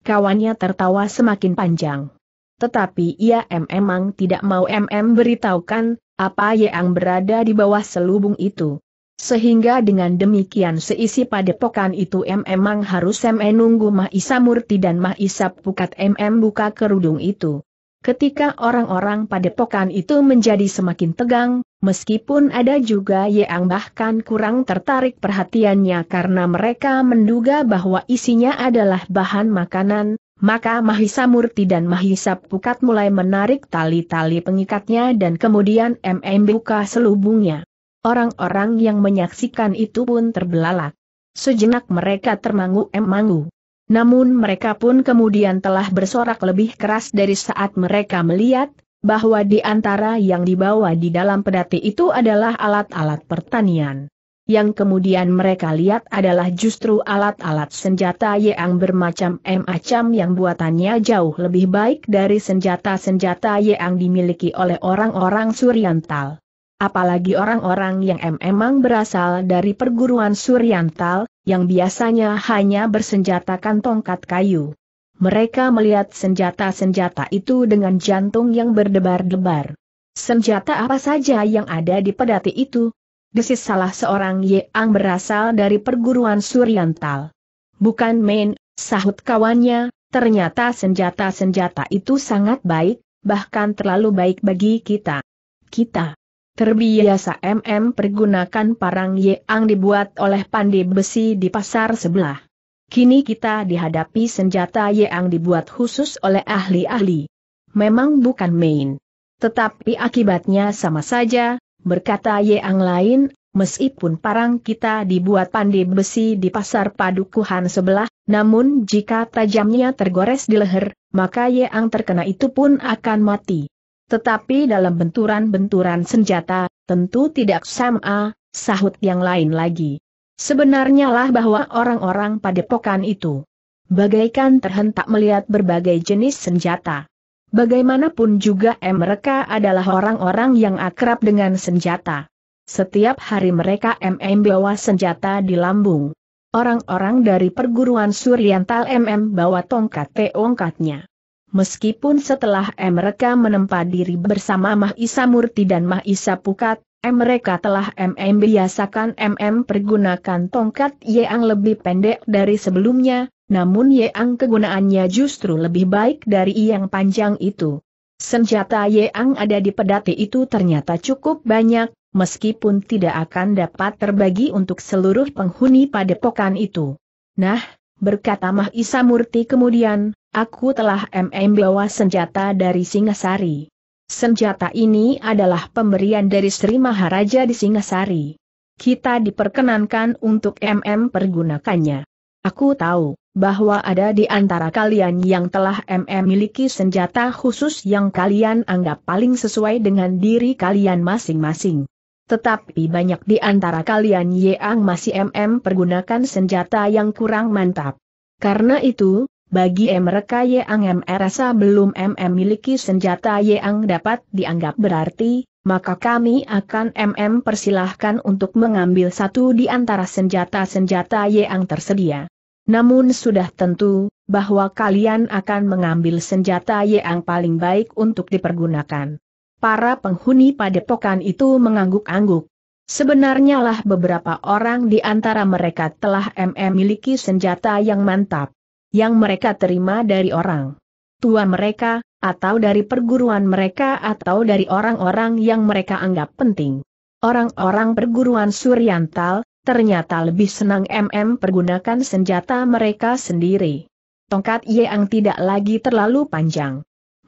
[SPEAKER 1] Kawannya tertawa semakin panjang. Tetapi ia memang tidak mau MM beritahukan, apa yang berada di bawah selubung itu, sehingga dengan demikian seisi padepokan itu memang harus menunggu Mahisa Murti dan Mahisa Pukat MM buka kerudung itu. Ketika orang-orang padepokan itu menjadi semakin tegang, meskipun ada juga yang bahkan kurang tertarik perhatiannya karena mereka menduga bahwa isinya adalah bahan makanan, maka Mahisa Murti dan Mahisa Pukat mulai menarik tali-tali pengikatnya dan kemudian MM buka selubungnya. Orang-orang yang menyaksikan itu pun terbelalak. Sejenak mereka termangu-emangu. Namun mereka pun kemudian telah bersorak lebih keras dari saat mereka melihat, bahwa di antara yang dibawa di dalam pedati itu adalah alat-alat pertanian. Yang kemudian mereka lihat adalah justru alat-alat senjata yang bermacam-macam yang buatannya jauh lebih baik dari senjata-senjata yang dimiliki oleh orang-orang Suriantal apalagi orang-orang yang memang berasal dari perguruan Suryantal, yang biasanya hanya bersenjatakan tongkat kayu. Mereka melihat senjata-senjata itu dengan jantung yang berdebar-debar. Senjata apa saja yang ada di pedati itu? Desis salah seorang yang berasal dari perguruan Suryantal. Bukan main, sahut kawannya, ternyata senjata-senjata itu sangat baik, bahkan terlalu baik bagi kita. Kita Terbiasa MM pergunakan parang yang dibuat oleh pandai besi di pasar sebelah. Kini kita dihadapi senjata yang dibuat khusus oleh ahli-ahli. Memang bukan main. Tetapi akibatnya sama saja, berkata yang lain, meskipun parang kita dibuat pandai besi di pasar padukuhan sebelah, namun jika tajamnya tergores di leher, maka yang terkena itu pun akan mati. Tetapi dalam benturan-benturan senjata, tentu tidak sama, sahut yang lain lagi. Sebenarnya lah bahwa orang-orang padepokan itu bagaikan terhentak melihat berbagai jenis senjata. Bagaimanapun juga eh, mereka adalah orang-orang yang akrab dengan senjata. Setiap hari mereka MM bawa senjata di lambung. Orang-orang dari perguruan Suryantal MM bawa tongkat teongkatnya. Meskipun setelah mereka menempa diri bersama Mahisa Murti dan Mahisa Pukat, mereka telah MM biasakan MM pergunakan tongkat yang lebih pendek dari sebelumnya, namun yang kegunaannya justru lebih baik dari yang panjang itu. Senjata yang ada di pedati itu ternyata cukup banyak, meskipun tidak akan dapat terbagi untuk seluruh penghuni padepokan itu. Nah, berkata Mahisa Murti kemudian, aku telah MM bawa senjata dari Singasari. Senjata ini adalah pemberian dari Sri Maharaja di Singasari. Kita diperkenankan untuk MM pergunakannya. Aku tahu bahwa ada di antara kalian yang telah MM miliki senjata khusus yang kalian anggap paling sesuai dengan diri kalian masing-masing. Tetapi banyak di antara kalian yang masih MM pergunakan senjata yang kurang mantap. Karena itu, bagi mereka Yang merasa belum memiliki senjata yang dapat dianggap berarti, maka kami akan MM persilahkan untuk mengambil satu di antara senjata-senjata yang tersedia. Namun sudah tentu, bahwa kalian akan mengambil senjata yang paling baik untuk dipergunakan. Para penghuni padepokan itu mengangguk-angguk. Sebenarnya lah beberapa orang di antara mereka telah memiliki senjata yang mantap yang mereka terima dari orang tua mereka, atau dari perguruan mereka atau dari orang-orang yang mereka anggap penting. Orang-orang perguruan Suryantal, ternyata lebih senang MM pergunakan senjata mereka sendiri. Tongkat Yeang tidak lagi terlalu panjang.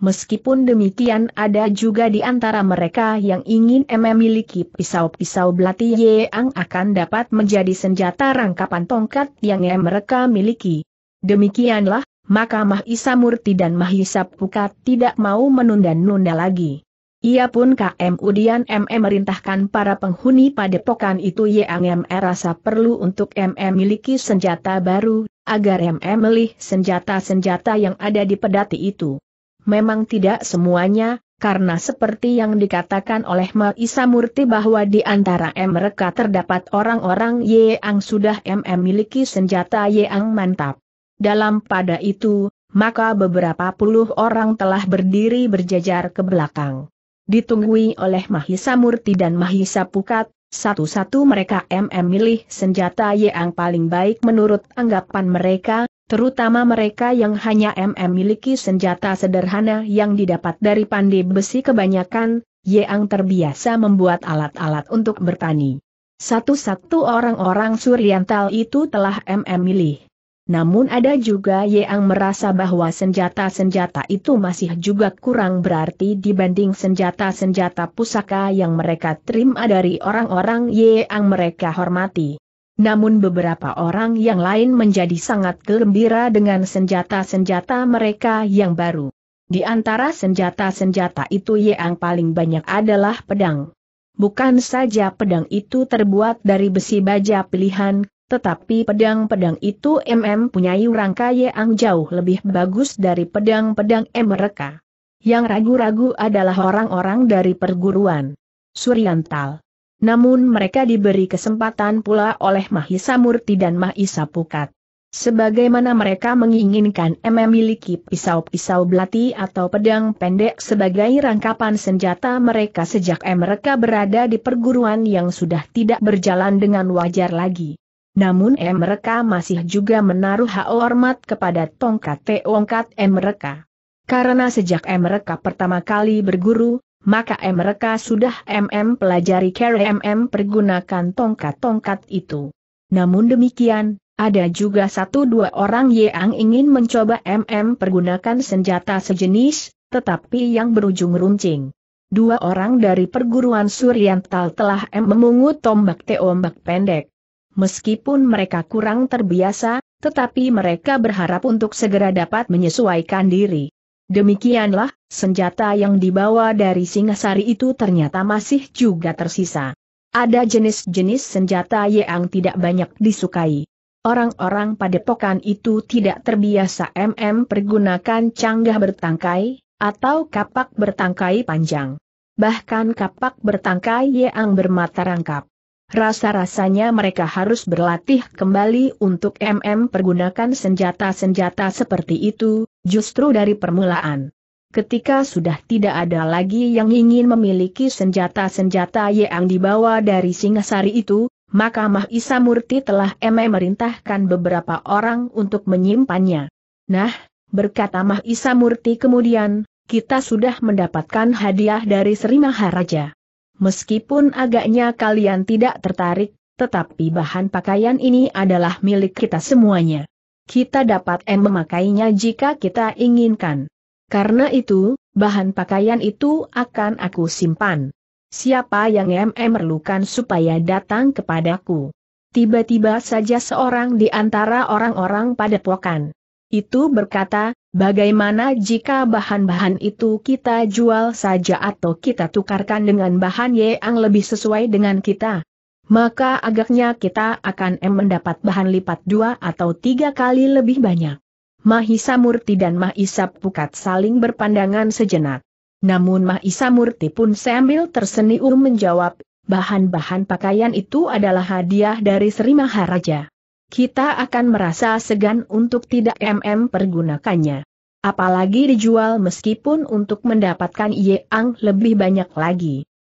[SPEAKER 1] Meskipun demikian ada juga di antara mereka yang ingin MM miliki pisau-pisau belati Yeang akan dapat menjadi senjata rangkapan tongkat yang MM mereka miliki. Demikianlah, maka Mahisa Murti dan Mahisa Pukat tidak mau menunda-nunda lagi. Ia pun KM Udian MM merintahkan para penghuni padepokan itu yang e rasa perlu untuk MM miliki senjata baru, agar MM melih senjata-senjata yang ada di pedati itu. Memang tidak semuanya, karena seperti yang dikatakan oleh Maisa Murti bahwa di antara M mereka terdapat orang-orang yang sudah MM miliki senjata yang mantap dalam pada itu, maka beberapa puluh orang telah berdiri berjajar ke belakang. Ditunggui oleh Mahisa Murti dan Mahisa Pukat, satu-satu mereka MM milih senjata yang paling baik menurut anggapan mereka, terutama mereka yang hanya MM miliki senjata sederhana yang didapat dari pandai besi kebanyakan, yang terbiasa membuat alat-alat untuk bertani. Satu-satu orang-orang Suriantal itu telah MM milih namun ada juga Yeang merasa bahwa senjata-senjata itu masih juga kurang berarti dibanding senjata-senjata pusaka yang mereka terima dari orang-orang Yeang mereka hormati. Namun beberapa orang yang lain menjadi sangat gembira dengan senjata-senjata mereka yang baru. Di antara senjata-senjata itu Yeang paling banyak adalah pedang. Bukan saja pedang itu terbuat dari besi baja pilihan, tetapi pedang-pedang itu MM punyai rangka yang jauh lebih bagus dari pedang-pedang M mereka. Yang ragu-ragu adalah orang-orang dari perguruan Suriantal. Namun mereka diberi kesempatan pula oleh Mahisa Murti dan Mahisa Pukat. Sebagaimana mereka menginginkan MM memiliki pisau-pisau belati atau pedang pendek sebagai rangkapan senjata mereka sejak M mereka berada di perguruan yang sudah tidak berjalan dengan wajar lagi. Namun M mereka masih juga menaruh hak hormat kepada tongkat teongkat M mereka. Karena sejak M mereka pertama kali berguru, maka M mereka sudah MM pelajari care MM pergunakan tongkat-tongkat itu. Namun demikian, ada juga satu dua orang yang ingin mencoba MM pergunakan senjata sejenis, tetapi yang berujung runcing. Dua orang dari perguruan Suryantal telah M memungut tombak teombak pendek. Meskipun mereka kurang terbiasa, tetapi mereka berharap untuk segera dapat menyesuaikan diri. Demikianlah, senjata yang dibawa dari Singasari itu ternyata masih juga tersisa. Ada jenis-jenis senjata yang tidak banyak disukai. Orang-orang padepokan itu tidak terbiasa MM pergunakan canggah bertangkai, atau kapak bertangkai panjang. Bahkan kapak bertangkai yang bermata rangkap. Rasa-rasanya mereka harus berlatih kembali untuk MM pergunakan senjata-senjata seperti itu, justru dari permulaan. Ketika sudah tidak ada lagi yang ingin memiliki senjata-senjata yang dibawa dari Singasari itu, maka Mahisa Murti telah memerintahkan beberapa orang untuk menyimpannya. Nah, berkata Mahisa Murti kemudian, kita sudah mendapatkan hadiah dari Sri Maharaja meskipun agaknya kalian tidak tertarik, tetapi bahan pakaian ini adalah milik kita semuanya. Kita dapat M memakainya jika kita inginkan. Karena itu, bahan pakaian itu akan aku simpan. Siapa yang M memerlukan supaya datang kepadaku. Tiba-tiba saja seorang di antara orang-orang pada padepokan itu berkata, Bagaimana jika bahan-bahan itu kita jual saja atau kita tukarkan dengan bahan yang lebih sesuai dengan kita? Maka agaknya kita akan mendapat bahan lipat dua atau tiga kali lebih banyak. Mahisa Murti dan Mahisa Pukat saling berpandangan sejenak. Namun Mahisa Murti pun sambil tersenyum menjawab, bahan-bahan pakaian itu adalah hadiah dari Sri Maharaja kita akan merasa segan untuk tidak MM pergunakannya. Apalagi dijual meskipun untuk mendapatkan yang lebih banyak lagi.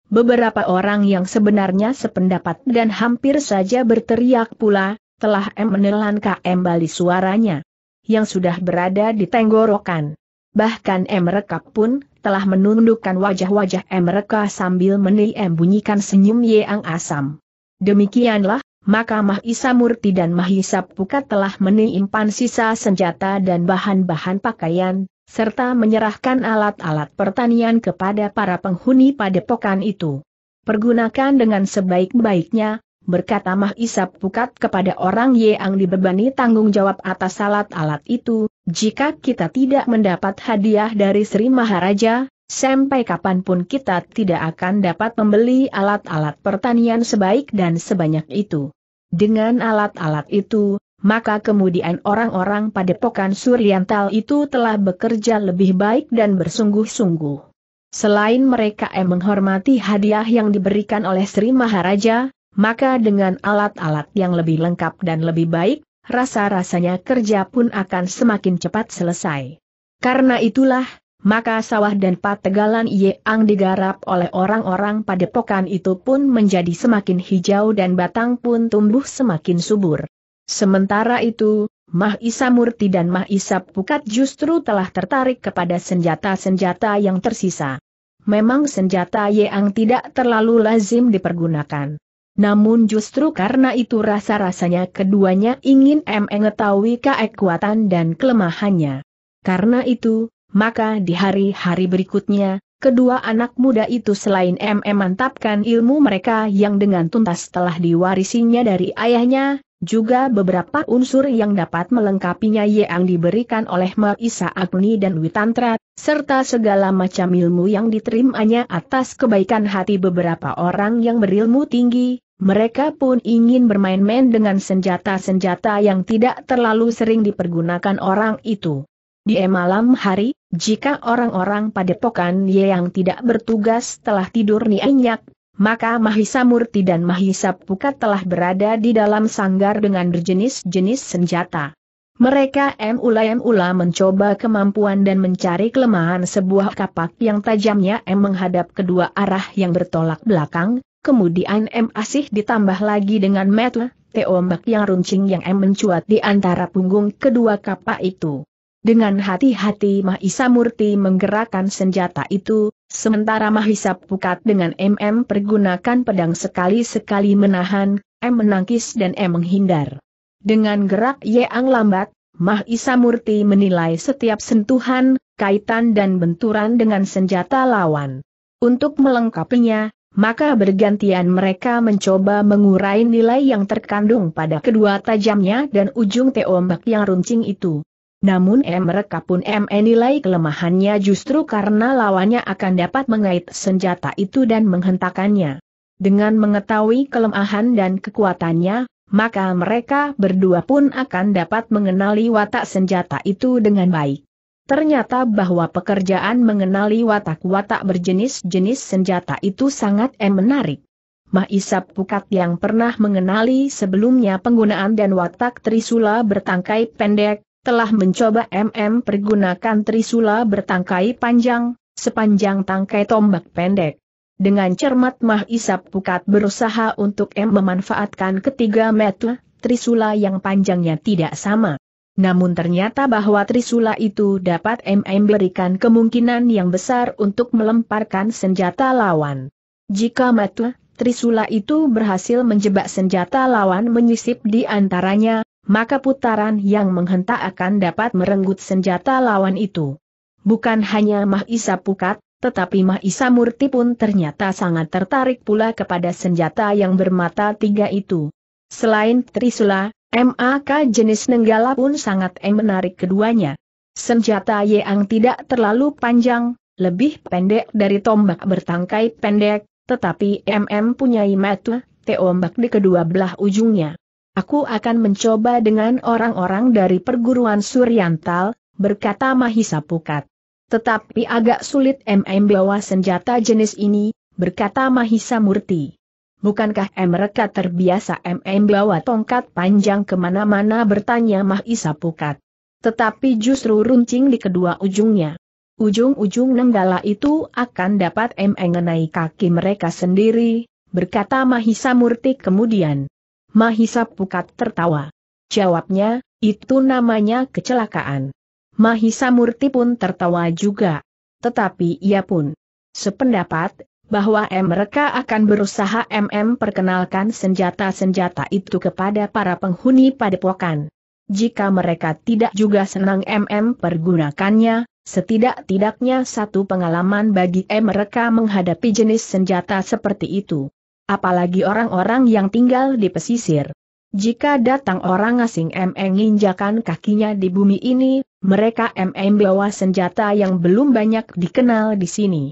[SPEAKER 1] Beberapa orang yang sebenarnya sependapat dan hampir saja berteriak pula, telah M menelan kembali suaranya. Yang sudah berada di tenggorokan. Bahkan M rekap pun, telah menundukkan wajah-wajah M reka sambil M bunyikan senyum yang asam. Demikianlah, maka Mahisa Murti dan Mahisa Pukat telah menimpan sisa senjata dan bahan-bahan pakaian, serta menyerahkan alat-alat pertanian kepada para penghuni padepokan itu. Pergunakan dengan sebaik-baiknya, berkata Mahisa Pukat kepada orang yang dibebani tanggung jawab atas alat-alat itu, jika kita tidak mendapat hadiah dari Sri Maharaja, Sampai kapanpun kita tidak akan dapat membeli alat-alat pertanian sebaik dan sebanyak itu. Dengan alat-alat itu, maka kemudian orang-orang padepokan Suryantal itu telah bekerja lebih baik dan bersungguh-sungguh. Selain mereka yang menghormati hadiah yang diberikan oleh Sri Maharaja, maka dengan alat-alat yang lebih lengkap dan lebih baik, rasa-rasanya kerja pun akan semakin cepat selesai. Karena itulah, maka sawah dan pategalan Ye Ang digarap oleh orang-orang padepokan itu pun menjadi semakin hijau dan batang pun tumbuh semakin subur. Sementara itu, Mah Isa Murti dan Mah Isa Pukat justru telah tertarik kepada senjata-senjata yang tersisa. Memang senjata Ye Ang tidak terlalu lazim dipergunakan. Namun justru karena itu rasa-rasanya keduanya ingin mengetahui kekuatan dan kelemahannya. Karena itu, maka di hari-hari berikutnya, kedua anak muda itu selain MM mantapkan ilmu mereka yang dengan tuntas telah diwarisinya dari ayahnya, juga beberapa unsur yang dapat melengkapinya yang diberikan oleh Maisa Agni dan Witantra, serta segala macam ilmu yang diterimanya atas kebaikan hati beberapa orang yang berilmu tinggi, mereka pun ingin bermain-main dengan senjata-senjata yang tidak terlalu sering dipergunakan orang itu. Di e malam hari, jika orang-orang padepokan yang tidak bertugas telah tidur nyenyak, maka Mahisa Murti dan Mahisa Pukat telah berada di dalam sanggar dengan berjenis-jenis senjata. Mereka mula-mula mencoba kemampuan dan mencari kelemahan sebuah kapak yang tajamnya M menghadap kedua arah yang bertolak belakang, kemudian M asih ditambah lagi dengan metu, teombak yang runcing yang M mencuat di antara punggung kedua kapak itu. Dengan hati-hati Mahisa Murti menggerakkan senjata itu, sementara Mahisa Pukat dengan MM pergunakan pedang sekali-sekali menahan, M menangkis dan M menghindar. Dengan gerak yang lambat, Mahisa Murti menilai setiap sentuhan, kaitan dan benturan dengan senjata lawan. Untuk melengkapinya, maka bergantian mereka mencoba mengurai nilai yang terkandung pada kedua tajamnya dan ujung teombak yang runcing itu. Namun M mereka pun M nilai kelemahannya justru karena lawannya akan dapat mengait senjata itu dan menghentakannya. Dengan mengetahui kelemahan dan kekuatannya, maka mereka berdua pun akan dapat mengenali watak senjata itu dengan baik. Ternyata bahwa pekerjaan mengenali watak-watak berjenis-jenis senjata itu sangat M menarik. Mahisap Pukat yang pernah mengenali sebelumnya penggunaan dan watak Trisula bertangkai pendek, telah mencoba MM pergunakan trisula bertangkai panjang, sepanjang tangkai tombak pendek. Dengan cermat Mah Isap Pukat berusaha untuk M memanfaatkan ketiga metu, trisula yang panjangnya tidak sama. Namun ternyata bahwa trisula itu dapat MM berikan kemungkinan yang besar untuk melemparkan senjata lawan. Jika metu, trisula itu berhasil menjebak senjata lawan menyisip di antaranya, maka putaran yang menghentak akan dapat merenggut senjata lawan itu. Bukan hanya Mahisa Pukat, tetapi Mahisa Murti pun ternyata sangat tertarik pula kepada senjata yang bermata tiga itu. Selain Trisula, MAK jenis Nenggala pun sangat menarik keduanya. Senjata yang tidak terlalu panjang, lebih pendek dari tombak bertangkai pendek, tetapi MM punya mata, teombak di kedua belah ujungnya. Aku akan mencoba dengan orang-orang dari perguruan Suryantal, berkata Mahisa Pukat. Tetapi agak sulit MM bawa senjata jenis ini, berkata Mahisa Murti. Bukankah mereka terbiasa MM bawa tongkat panjang kemana-mana bertanya Mahisa Pukat. Tetapi justru runcing di kedua ujungnya. Ujung-ujung nenggala itu akan dapat MM mengenai kaki mereka sendiri, berkata Mahisa Murti kemudian. Mahisa Pukat tertawa. Jawabnya, itu namanya kecelakaan. Mahisa Murti pun tertawa juga. Tetapi ia pun sependapat, bahwa mereka akan berusaha MM perkenalkan senjata-senjata itu kepada para penghuni padepokan. Jika mereka tidak juga senang MM pergunakannya, setidak-tidaknya satu pengalaman bagi mereka menghadapi jenis senjata seperti itu apalagi orang-orang yang tinggal di pesisir. Jika datang orang asing emeng injakan kakinya di bumi ini, mereka MM bawa senjata yang belum banyak dikenal di sini.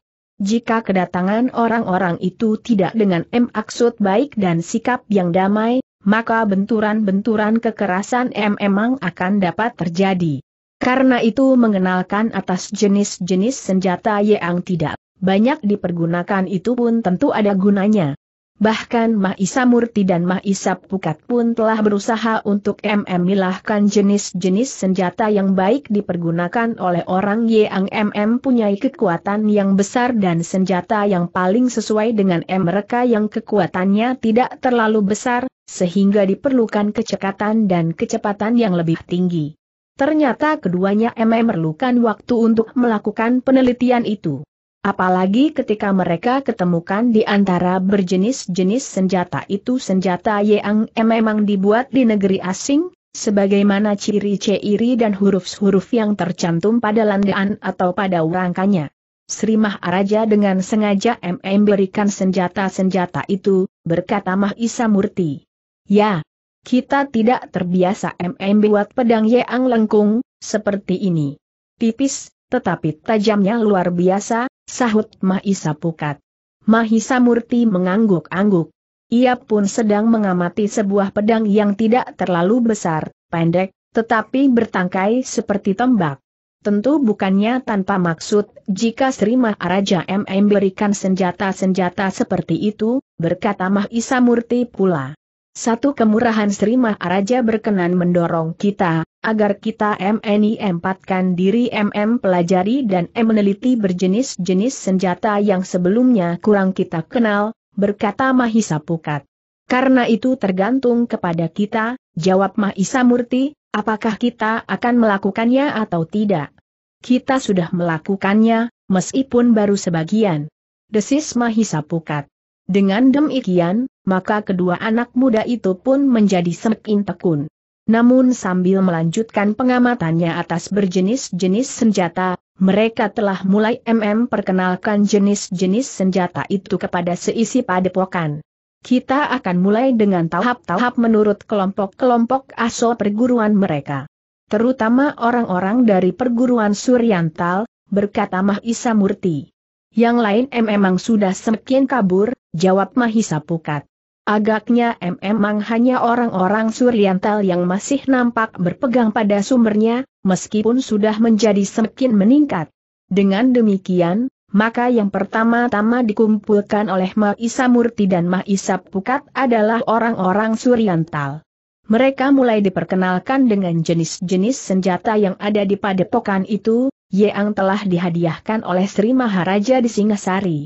[SPEAKER 1] Jika kedatangan orang-orang itu tidak dengan M maksud baik dan sikap yang damai, maka benturan-benturan kekerasan M memang akan dapat terjadi. Karena itu mengenalkan atas jenis-jenis senjata yang tidak banyak dipergunakan itu pun tentu ada gunanya. Bahkan Mahisa Murti dan Mahisa Pukat pun telah berusaha untuk MM milahkan jenis-jenis senjata yang baik dipergunakan oleh orang yang MM punyai kekuatan yang besar dan senjata yang paling sesuai dengan M mereka yang kekuatannya tidak terlalu besar, sehingga diperlukan kecekatan dan kecepatan yang lebih tinggi. Ternyata keduanya MM memerlukan waktu untuk melakukan penelitian itu. Apalagi ketika mereka ketemukan di antara berjenis-jenis senjata itu senjata yang memang dibuat di negeri asing, sebagaimana ciri-ciri dan huruf-huruf yang tercantum pada landaan atau pada rangkanya. Sri Maharaja dengan sengaja MM berikan senjata-senjata itu, berkata Mahisa Murti. Ya, kita tidak terbiasa MM buat pedang yang lengkung, seperti ini. Tipis, tetapi tajamnya luar biasa, sahut Mahisa Pukat. Mahisa Murti mengangguk-angguk. Ia pun sedang mengamati sebuah pedang yang tidak terlalu besar, pendek, tetapi bertangkai seperti tembak. Tentu bukannya tanpa maksud, jika Sri Maharaja M M berikan senjata-senjata seperti itu, berkata Mahisa Murti pula. Satu kemurahan Sri Maharaja berkenan mendorong kita, agar kita MNI empatkan diri MM pelajari dan meneliti berjenis-jenis senjata yang sebelumnya kurang kita kenal, berkata Mahisa Pukat. Karena itu tergantung kepada kita, jawab Mahisa Murti, apakah kita akan melakukannya atau tidak. Kita sudah melakukannya, meskipun baru sebagian. Desis Mahisa Pukat. Dengan demikian, maka kedua anak muda itu pun menjadi semakin tekun. Namun sambil melanjutkan pengamatannya atas berjenis-jenis senjata, mereka telah mulai MM perkenalkan jenis-jenis senjata itu kepada seisi padepokan. Kita akan mulai dengan tahap-tahap menurut kelompok-kelompok aso perguruan mereka. Terutama orang-orang dari perguruan Suryantal, berkata Mahisa Murti. Yang lain memang sudah semakin kabur, jawab Mahisa Pukat. Agaknya M memang hanya orang-orang Suryantal yang masih nampak berpegang pada sumbernya, meskipun sudah menjadi semakin meningkat. Dengan demikian, maka yang pertama-tama dikumpulkan oleh Maisa Murti dan Maisa Pukat adalah orang-orang Suryantal. Mereka mulai diperkenalkan dengan jenis-jenis senjata yang ada di padepokan itu, yang telah dihadiahkan oleh Sri Maharaja di Singasari.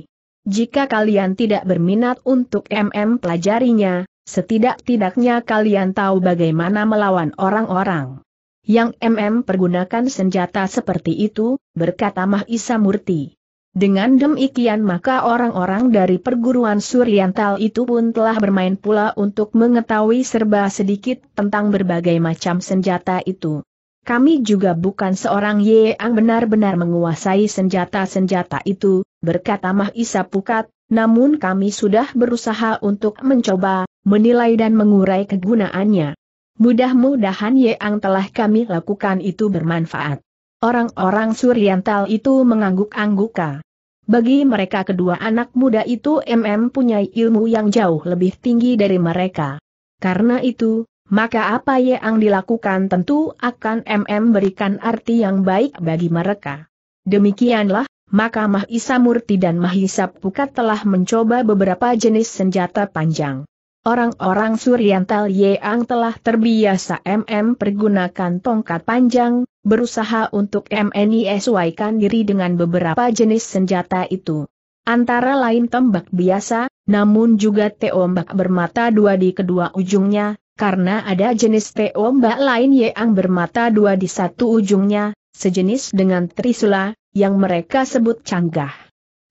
[SPEAKER 1] Jika kalian tidak berminat untuk MM pelajarinya, setidak-tidaknya kalian tahu bagaimana melawan orang-orang yang MM pergunakan senjata seperti itu, berkata Mahisa Murti. Dengan demikian maka orang-orang dari perguruan Suryantal itu pun telah bermain pula untuk mengetahui serba sedikit tentang berbagai macam senjata itu. Kami juga bukan seorang yang benar-benar menguasai senjata-senjata itu, berkata Isa Pukat, namun kami sudah berusaha untuk mencoba, menilai dan mengurai kegunaannya. Mudah-mudahan yang telah kami lakukan itu bermanfaat. Orang-orang Suriantal itu mengangguk-angguka. Bagi mereka kedua anak muda itu MM punya ilmu yang jauh lebih tinggi dari mereka. Karena itu, maka apa yang dilakukan tentu akan MM berikan arti yang baik bagi mereka. Demikianlah, maka Mahisa Murti dan Mahisa Pukat telah mencoba beberapa jenis senjata panjang. Orang-orang Suriantal Yeang telah terbiasa MM pergunakan tongkat panjang, berusaha untuk MNISY-kan diri dengan beberapa jenis senjata itu. Antara lain tembak biasa, namun juga teombak bermata dua di kedua ujungnya, karena ada jenis teombak lain Yeang bermata dua di satu ujungnya, sejenis dengan trisula, yang mereka sebut canggah.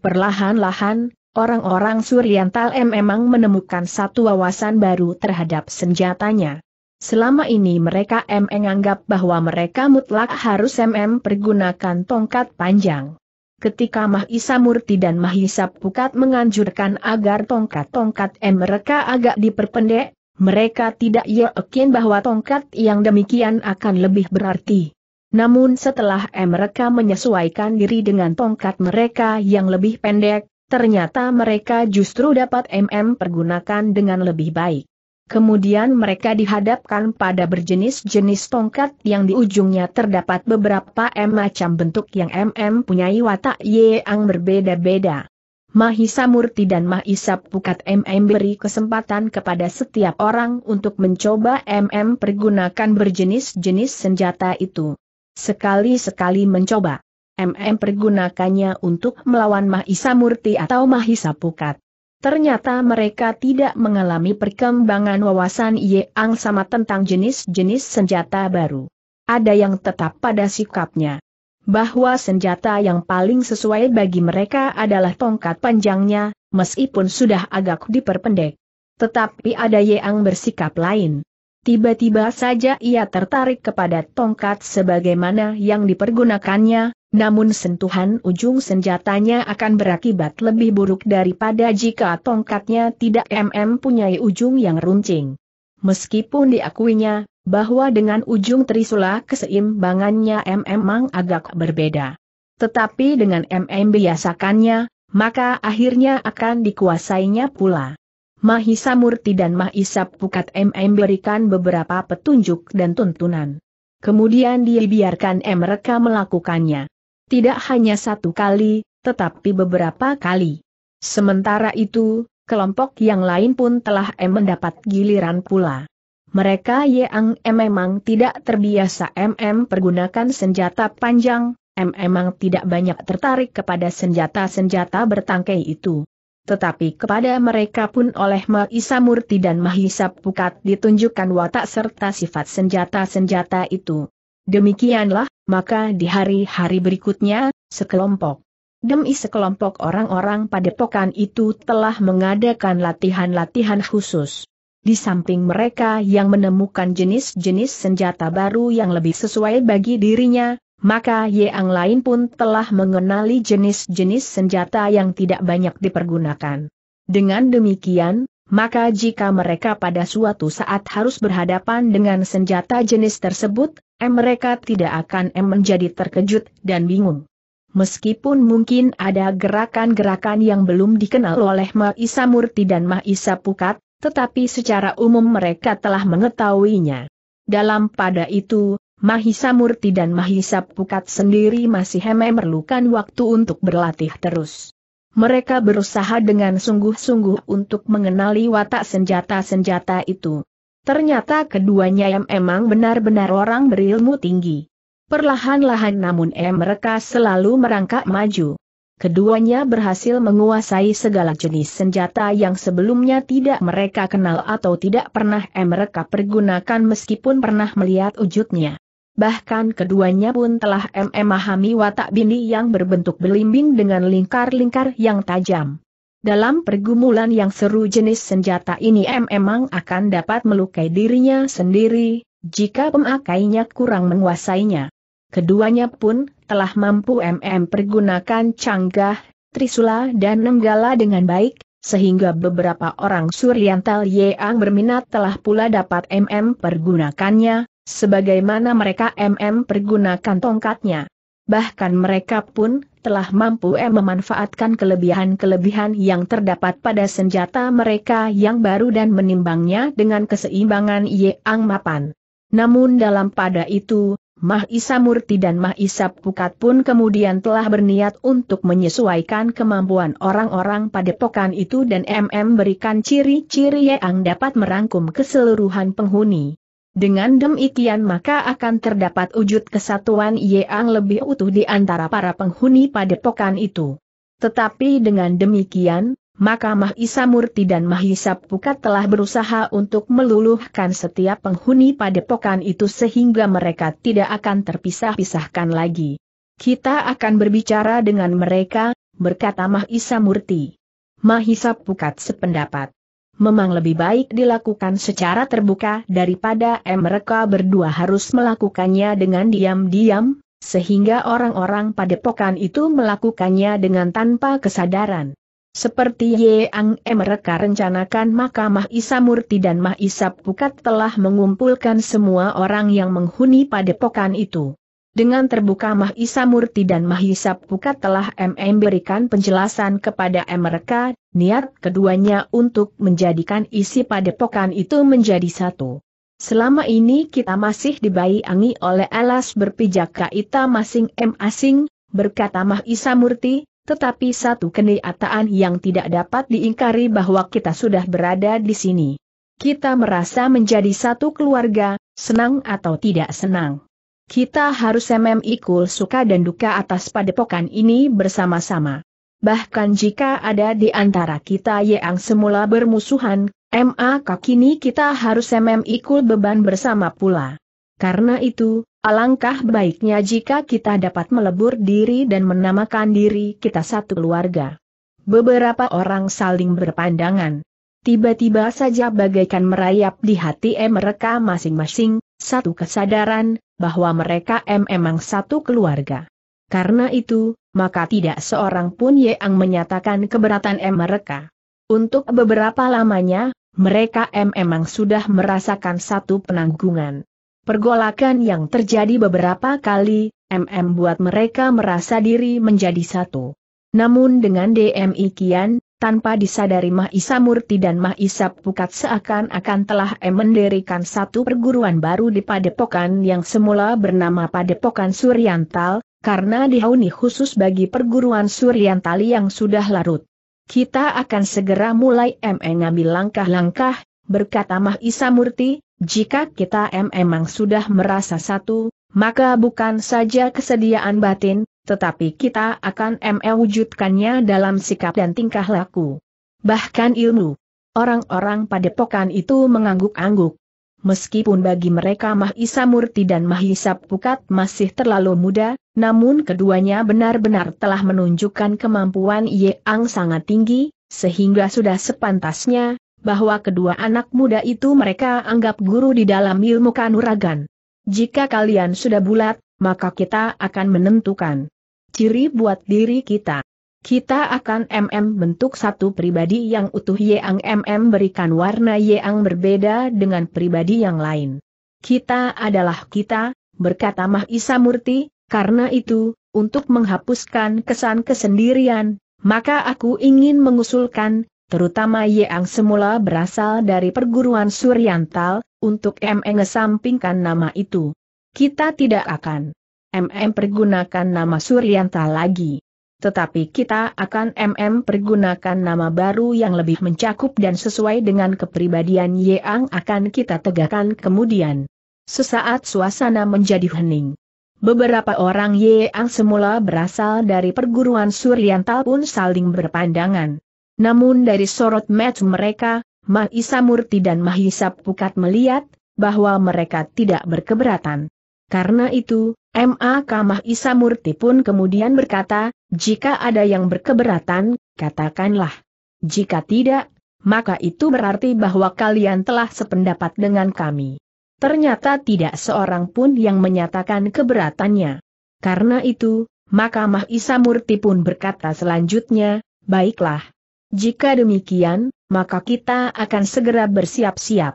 [SPEAKER 1] Perlahan-lahan, orang-orang Suriantal M memang menemukan satu wawasan baru terhadap senjatanya. Selama ini mereka M menganggap bahwa mereka mutlak harus MM pergunakan tongkat panjang. Ketika Mahisa Murti dan Mahisa Pukat menganjurkan agar tongkat-tongkat M mereka agak diperpendek, mereka tidak yakin bahwa tongkat yang demikian akan lebih berarti. Namun setelah mereka menyesuaikan diri dengan tongkat mereka yang lebih pendek, ternyata mereka justru dapat MM pergunakan dengan lebih baik. Kemudian mereka dihadapkan pada berjenis-jenis tongkat yang di ujungnya terdapat beberapa M macam bentuk yang MM punyai watak Y yang berbeda beda Mahisa Murti dan Mahisa Pukat MM beri kesempatan kepada setiap orang untuk mencoba MM pergunakan berjenis-jenis senjata itu. Sekali-sekali mencoba. MM pergunakannya untuk melawan Mahisa Murti atau Mahisa Pukat. Ternyata mereka tidak mengalami perkembangan wawasan Yeang sama tentang jenis-jenis senjata baru. Ada yang tetap pada sikapnya. Bahwa senjata yang paling sesuai bagi mereka adalah tongkat panjangnya, meskipun sudah agak diperpendek. Tetapi ada Yeang bersikap lain. Tiba-tiba saja ia tertarik kepada tongkat sebagaimana yang dipergunakannya, namun sentuhan ujung senjatanya akan berakibat lebih buruk daripada jika tongkatnya tidak mm punyai ujung yang runcing. Meskipun diakuinya, bahwa dengan ujung trisula keseimbangannya mm memang agak berbeda. Tetapi dengan mm biasakannya, maka akhirnya akan dikuasainya pula. Mahisa Murti dan Mahisa Pukat MM berikan beberapa petunjuk dan tuntunan. Kemudian dibiarkan mereka melakukannya. Tidak hanya satu kali, tetapi beberapa kali. Sementara itu, kelompok yang lain pun telah M mendapat giliran pula. Mereka yang M memang tidak terbiasa MM pergunakan senjata panjang, M memang tidak banyak tertarik kepada senjata-senjata bertangkai itu tetapi kepada mereka pun oleh Mahisa Murti dan Mahisa Pukat ditunjukkan watak serta sifat senjata-senjata itu. Demikianlah, maka di hari-hari berikutnya, sekelompok Demi sekelompok orang-orang padepokan itu telah mengadakan latihan-latihan khusus. Di samping mereka yang menemukan jenis-jenis senjata baru yang lebih sesuai bagi dirinya, maka Yang lain pun telah mengenali jenis-jenis senjata yang tidak banyak dipergunakan. Dengan demikian, maka jika mereka pada suatu saat harus berhadapan dengan senjata jenis tersebut, em mereka tidak akan em menjadi terkejut dan bingung. Meskipun mungkin ada gerakan-gerakan yang belum dikenal oleh Maisa Murti dan Maisa Pukat, tetapi secara umum mereka telah mengetahuinya. Dalam pada itu, Mahisa Murti dan Mahisa Pukat sendiri masih heme memerlukan waktu untuk berlatih terus. Mereka berusaha dengan sungguh-sungguh untuk mengenali watak senjata-senjata itu. Ternyata keduanya yang emang benar-benar orang berilmu tinggi. Perlahan-lahan namun eh mereka selalu merangkak maju. Keduanya berhasil menguasai segala jenis senjata yang sebelumnya tidak mereka kenal atau tidak pernah mereka pergunakan meskipun pernah melihat wujudnya bahkan keduanya pun telah memahami watak bini yang berbentuk belimbing dengan lingkar-lingkar yang tajam. Dalam pergumulan yang seru jenis senjata ini memang akan dapat melukai dirinya sendiri, jika pemakainya kurang menguasainya. Keduanya pun telah mampu MM pergunakan canggah, trisula dan nenggala dengan baik, sehingga beberapa orang Suryantal yang berminat telah pula dapat MM pergunakannya, Sebagaimana mereka MM pergunakan tongkatnya. Bahkan mereka pun telah mampu M memanfaatkan kelebihan-kelebihan yang terdapat pada senjata mereka yang baru dan menimbangnya dengan keseimbangan Yang Mapan. Namun dalam pada itu, Mah Isa Murti dan Mah Isa Pukat pun kemudian telah berniat untuk menyesuaikan kemampuan orang-orang pada pokan itu dan MM berikan ciri-ciri yang dapat merangkum keseluruhan penghuni. Dengan demikian maka akan terdapat wujud kesatuan yang lebih utuh di antara para penghuni padepokan itu. Tetapi dengan demikian, maka Mahisa Murti dan Mahisa Pukat telah berusaha untuk meluluhkan setiap penghuni padepokan itu sehingga mereka tidak akan terpisah-pisahkan lagi. Kita akan berbicara dengan mereka, berkata Mahisa Murti. Mahisa Pukat sependapat memang lebih baik dilakukan secara terbuka daripada mereka berdua harus melakukannya dengan diam-diam, sehingga orang-orang padepokan itu melakukannya dengan tanpa kesadaran. Seperti yang mereka rencanakan maka Mah Isamurti dan Mah Isap Pukat telah mengumpulkan semua orang yang menghuni padepokan itu. Dengan terbuka Mahisa Murti dan Mahisa Pukat telah MM berikan penjelasan kepada mereka, niat keduanya untuk menjadikan isi padepokan itu menjadi satu. Selama ini kita masih dibayangi oleh alas berpijak kita masing M asing, berkata Mahisa Murti, tetapi satu kenyataan yang tidak dapat diingkari bahwa kita sudah berada di sini. Kita merasa menjadi satu keluarga, senang atau tidak senang. Kita harus memikul suka dan duka atas padepokan ini bersama-sama. Bahkan jika ada di antara kita yang semula bermusuhan, maka kini kita harus memikul beban bersama pula. Karena itu, alangkah baiknya jika kita dapat melebur diri dan menamakan diri kita satu keluarga. Beberapa orang saling berpandangan. Tiba-tiba saja bagaikan merayap di hati mereka masing-masing, satu kesadaran, bahwa mereka M memang satu keluarga. Karena itu, maka tidak seorang pun yang menyatakan keberatan M mereka. Untuk beberapa lamanya, mereka M memang sudah merasakan satu penanggungan. Pergolakan yang terjadi beberapa kali, MM buat mereka merasa diri menjadi satu. Namun dengan DM kian, tanpa disadari Mahisa Murti dan Mahisa Pukat seakan-akan telah mendirikan satu perguruan baru di Padepokan yang semula bernama Padepokan Suryantal, karena dihuni khusus bagi perguruan Suryantal yang sudah larut. Kita akan segera mulai mengambil langkah-langkah, berkata Mahisa Murti, jika kita memang sudah merasa satu, maka bukan saja kesediaan batin, tetapi kita akan mewujudkannya dalam sikap dan tingkah laku. Bahkan ilmu. Orang-orang padepokan itu mengangguk-angguk. Meskipun bagi mereka Mahisa Murti dan Mahisa Pukat masih terlalu muda, namun keduanya benar-benar telah menunjukkan kemampuan ang sangat tinggi, sehingga sudah sepantasnya, bahwa kedua anak muda itu mereka anggap guru di dalam ilmu kanuragan. Jika kalian sudah bulat, maka kita akan menentukan ciri buat diri kita. Kita akan MM bentuk satu pribadi yang utuh yang MM berikan warna yang berbeda dengan pribadi yang lain. Kita adalah kita, berkata Mahisa Murti, karena itu, untuk menghapuskan kesan kesendirian, maka aku ingin mengusulkan, terutama yang semula berasal dari perguruan Suryantal, untuk mm mengesampingkan nama itu. Kita tidak akan MM pergunakan nama Suryanta lagi. Tetapi kita akan MM pergunakan nama baru yang lebih mencakup dan sesuai dengan kepribadian Yeang akan kita tegakkan kemudian. Sesaat suasana menjadi hening. Beberapa orang Yeang semula berasal dari perguruan Suryanta pun saling berpandangan. Namun dari sorot match mereka, Mahisa Murti dan Mahisa Pukat melihat, bahwa mereka tidak berkeberatan. Karena itu, M.A. Kamah Isa Murti pun kemudian berkata, jika ada yang berkeberatan, katakanlah. Jika tidak, maka itu berarti bahwa kalian telah sependapat dengan kami. Ternyata tidak seorang pun yang menyatakan keberatannya. Karena itu, maka Mah Isa Murti pun berkata selanjutnya, baiklah. Jika demikian, maka kita akan segera bersiap-siap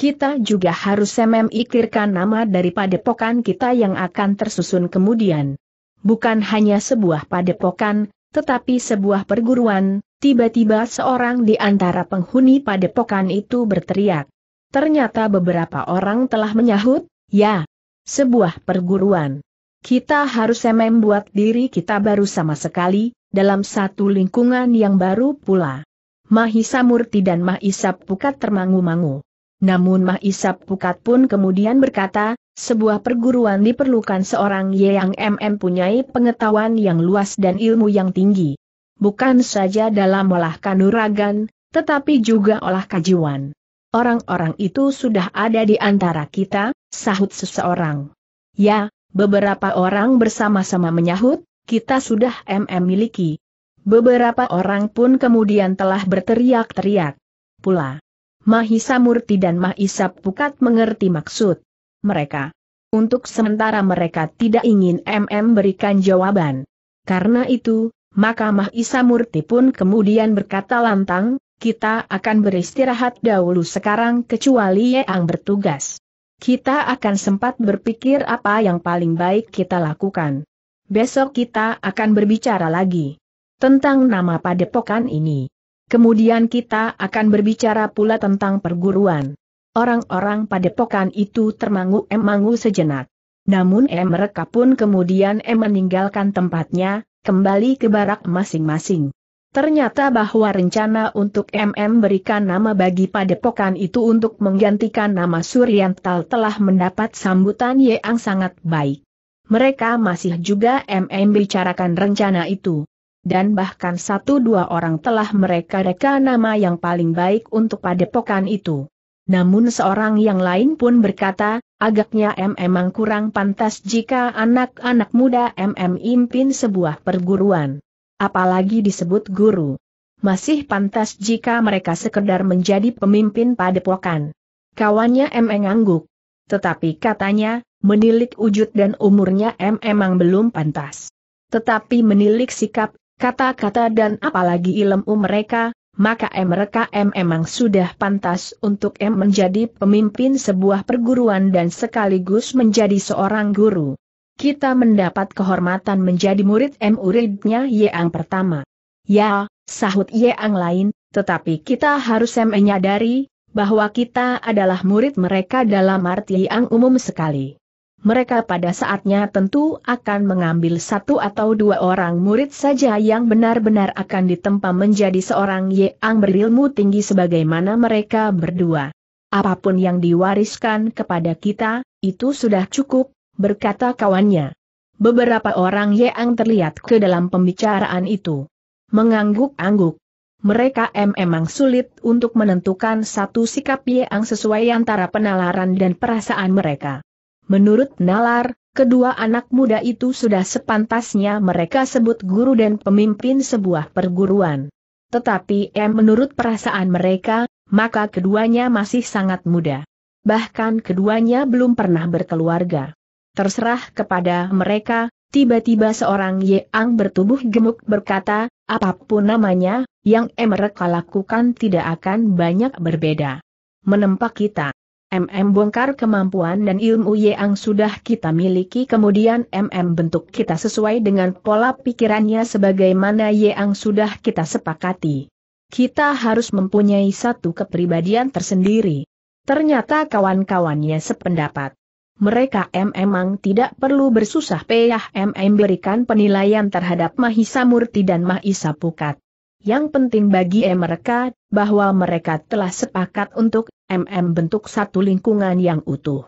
[SPEAKER 1] kita juga harus memikirkan nama dari padepokan kita yang akan tersusun kemudian. Bukan hanya sebuah padepokan, tetapi sebuah perguruan, tiba-tiba seorang di antara penghuni padepokan itu berteriak. Ternyata beberapa orang telah menyahut, ya, sebuah perguruan. Kita harus membuat diri kita baru sama sekali, dalam satu lingkungan yang baru pula. Mahisa Murti dan Mahisa Pukat termangu-mangu. Namun Mah Mahisa Pukat pun kemudian berkata, sebuah perguruan diperlukan seorang ye yang MM punyai pengetahuan yang luas dan ilmu yang tinggi. Bukan saja dalam olah kanuragan, tetapi juga olah kajian. Orang-orang itu sudah ada di antara kita, sahut seseorang. Ya, beberapa orang bersama-sama menyahut, kita sudah MM miliki. Beberapa orang pun kemudian telah berteriak-teriak. Pula. Mahisa Murti dan Mahisa Pukat mengerti maksud mereka. Untuk sementara mereka tidak ingin MM berikan jawaban. Karena itu, maka Mahisa Murti pun kemudian berkata lantang, kita akan beristirahat dahulu sekarang kecuali yang bertugas. Kita akan sempat berpikir apa yang paling baik kita lakukan. Besok kita akan berbicara lagi tentang nama padepokan ini. Kemudian kita akan berbicara pula tentang perguruan. Orang-orang padepokan itu termangu-emangu sejenak. Namun em mereka pun kemudian em meninggalkan tempatnya, kembali ke barak masing-masing. Ternyata bahwa rencana untuk MM berikan nama bagi padepokan itu untuk menggantikan nama Suryantal telah mendapat sambutan Yeang sangat baik. Mereka masih juga MM bicarakan rencana itu dan bahkan satu dua orang telah mereka reka nama yang paling baik untuk padepokan itu. Namun seorang yang lain pun berkata, agaknya M memang kurang pantas jika anak-anak muda MM impin sebuah perguruan. Apalagi disebut guru. Masih pantas jika mereka sekedar menjadi pemimpin padepokan. Kawannya M e ngangguk. Tetapi katanya, menilik wujud dan umurnya M memang belum pantas. Tetapi menilik sikap kata-kata dan apalagi ilmu mereka, maka mereka M memang sudah pantas untuk M menjadi pemimpin sebuah perguruan dan sekaligus menjadi seorang guru. Kita mendapat kehormatan menjadi murid M uridnya Yang pertama. Ya, sahut Yang lain, tetapi kita harus M menyadari, bahwa kita adalah murid mereka dalam arti yang umum sekali mereka pada saatnya tentu akan mengambil satu atau dua orang murid saja yang benar-benar akan ditempa menjadi seorang yang berilmu tinggi sebagaimana mereka berdua. Apapun yang diwariskan kepada kita, itu sudah cukup, berkata kawannya. Beberapa orang yang terlihat ke dalam pembicaraan itu. Mengangguk-angguk. Mereka memang sulit untuk menentukan satu sikap yang sesuai antara penalaran dan perasaan mereka. Menurut Nalar, kedua anak muda itu sudah sepantasnya mereka sebut guru dan pemimpin sebuah perguruan. Tetapi M eh, menurut perasaan mereka, maka keduanya masih sangat muda. Bahkan keduanya belum pernah berkeluarga. Terserah kepada mereka, tiba-tiba seorang Ye Ang bertubuh gemuk berkata, apapun namanya, yang M mereka lakukan tidak akan banyak berbeda. Menempa kita. MM bongkar kemampuan dan ilmu yang sudah kita miliki kemudian MM bentuk kita sesuai dengan pola pikirannya sebagaimana yang sudah kita sepakati. Kita harus mempunyai satu kepribadian tersendiri. Ternyata kawan-kawannya sependapat. Mereka memang tidak perlu bersusah payah MM berikan penilaian terhadap Mahisa Murti dan Mahisa Pukat. Yang penting bagi mereka, bahwa mereka telah sepakat untuk MM bentuk satu lingkungan yang utuh.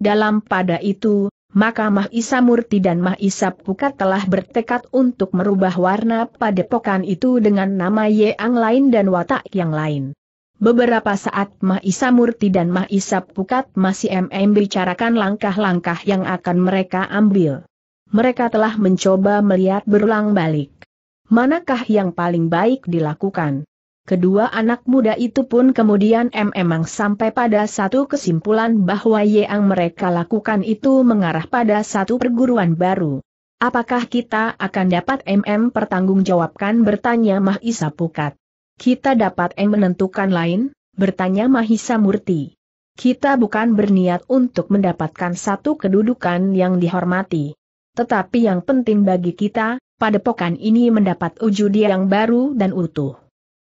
[SPEAKER 1] Dalam pada itu, maka Mahisa Murti dan Isa Pukat telah bertekad untuk merubah warna pada padepokan itu dengan nama Yeang lain dan watak yang lain. Beberapa saat Mahisa Murti dan Isa Pukat masih MM bicarakan langkah-langkah yang akan mereka ambil. Mereka telah mencoba melihat berulang balik. Manakah yang paling baik dilakukan? Kedua anak muda itu pun kemudian memang sampai pada satu kesimpulan bahwa yang mereka lakukan itu mengarah pada satu perguruan baru. Apakah kita akan dapat MM pertanggungjawabkan bertanya Mahisa Pukat? Kita dapat M menentukan lain, bertanya Mahisa Murti. Kita bukan berniat untuk mendapatkan satu kedudukan yang dihormati. Tetapi yang penting bagi kita, pada padepokan ini mendapat ujudi yang baru dan utuh.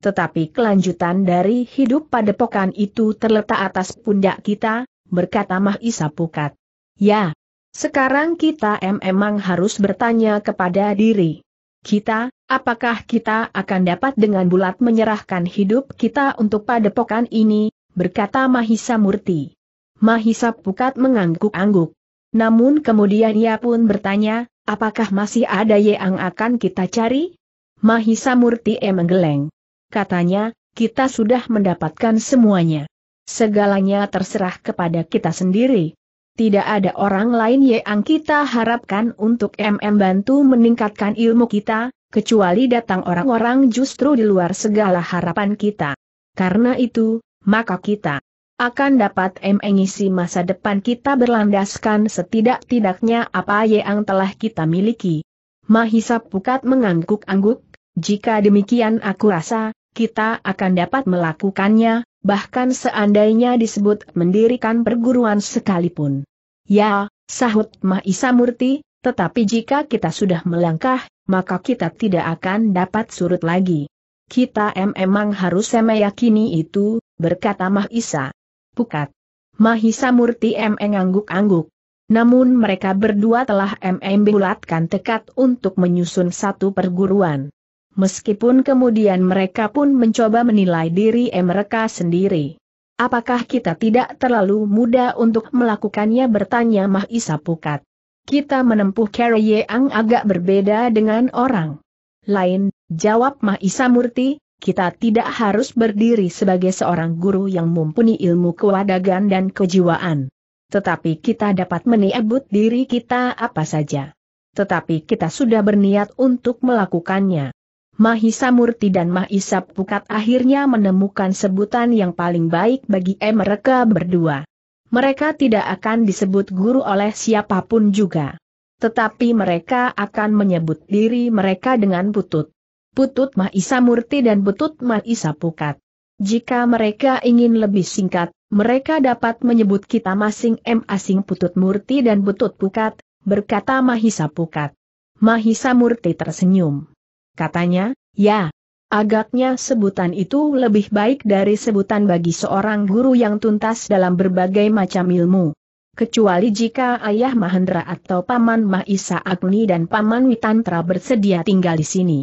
[SPEAKER 1] Tetapi kelanjutan dari hidup padepokan itu terletak atas pundak kita, berkata Mahisa Pukat. Ya, sekarang kita memang harus bertanya kepada diri kita, apakah kita akan dapat dengan bulat menyerahkan hidup kita untuk padepokan ini, berkata Mahisa Murti. Mahisa Pukat mengangguk-angguk. Namun kemudian ia pun bertanya, apakah masih ada yang akan kita cari? Mahisa Murti menggeleng katanya, kita sudah mendapatkan semuanya. Segalanya terserah kepada kita sendiri. Tidak ada orang lain yang kita harapkan untuk MM bantu meningkatkan ilmu kita, kecuali datang orang-orang justru di luar segala harapan kita. Karena itu, maka kita akan dapat mengisi masa depan kita berlandaskan setidak-tidaknya apa yang telah kita miliki. Mahisa Pukat mengangguk-angguk, jika demikian aku rasa, kita akan dapat melakukannya, bahkan seandainya disebut mendirikan perguruan sekalipun. Ya, sahut Mahisa Murti, tetapi jika kita sudah melangkah, maka kita tidak akan dapat surut lagi. Kita memang harus meyakini itu, berkata Mahisa. Pukat. Mahisa Murti mengangguk-angguk. Namun mereka berdua telah mm bulatkan tekad untuk menyusun satu perguruan meskipun kemudian mereka pun mencoba menilai diri mereka sendiri. Apakah kita tidak terlalu mudah untuk melakukannya bertanya Mahisa Pukat. Kita menempuh karya yang agak berbeda dengan orang lain, jawab Mahisa Murti, kita tidak harus berdiri sebagai seorang guru yang mumpuni ilmu kewadagan dan kejiwaan. Tetapi kita dapat meniabut diri kita apa saja. Tetapi kita sudah berniat untuk melakukannya. Mahisa Murti dan Mahisa Pukat akhirnya menemukan sebutan yang paling baik bagi mereka berdua. Mereka tidak akan disebut guru oleh siapapun juga. Tetapi mereka akan menyebut diri mereka dengan putut. Putut Mahisa Murti dan Putut Mahisa Pukat. Jika mereka ingin lebih singkat, mereka dapat menyebut kita masing M asing Putut Murti dan Putut Pukat, berkata Mahisa Pukat. Mahisa Murti tersenyum katanya, ya. Agaknya sebutan itu lebih baik dari sebutan bagi seorang guru yang tuntas dalam berbagai macam ilmu. Kecuali jika ayah Mahendra atau paman Mahisa Agni dan paman Witantra bersedia tinggal di sini.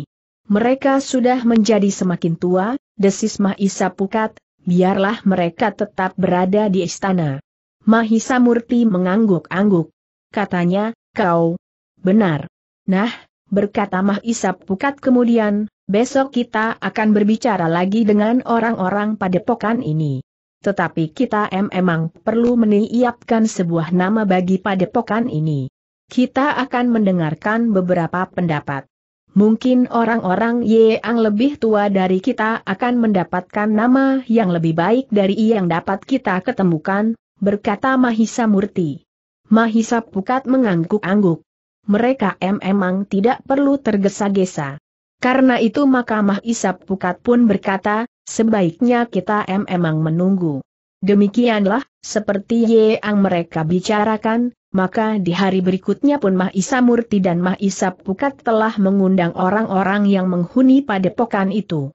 [SPEAKER 1] Mereka sudah menjadi semakin tua, desis Mahisa Pukat, biarlah mereka tetap berada di istana. Mahisa Murti mengangguk-angguk. Katanya, kau benar. Nah, berkata Mahisa Isap Pukat kemudian, besok kita akan berbicara lagi dengan orang-orang padepokan ini. Tetapi kita memang perlu menyiapkan sebuah nama bagi padepokan ini. Kita akan mendengarkan beberapa pendapat. Mungkin orang-orang yang lebih tua dari kita akan mendapatkan nama yang lebih baik dari yang dapat kita ketemukan, berkata Mahisa Murti. Mahisa Pukat mengangguk-angguk mereka memang tidak perlu tergesa-gesa. Karena itu Mahkamah Isap Pukat pun berkata, sebaiknya kita memang menunggu. Demikianlah, seperti yang mereka bicarakan, maka di hari berikutnya pun Mah Murti dan Mah Isap Pukat telah mengundang orang-orang yang menghuni padepokan itu.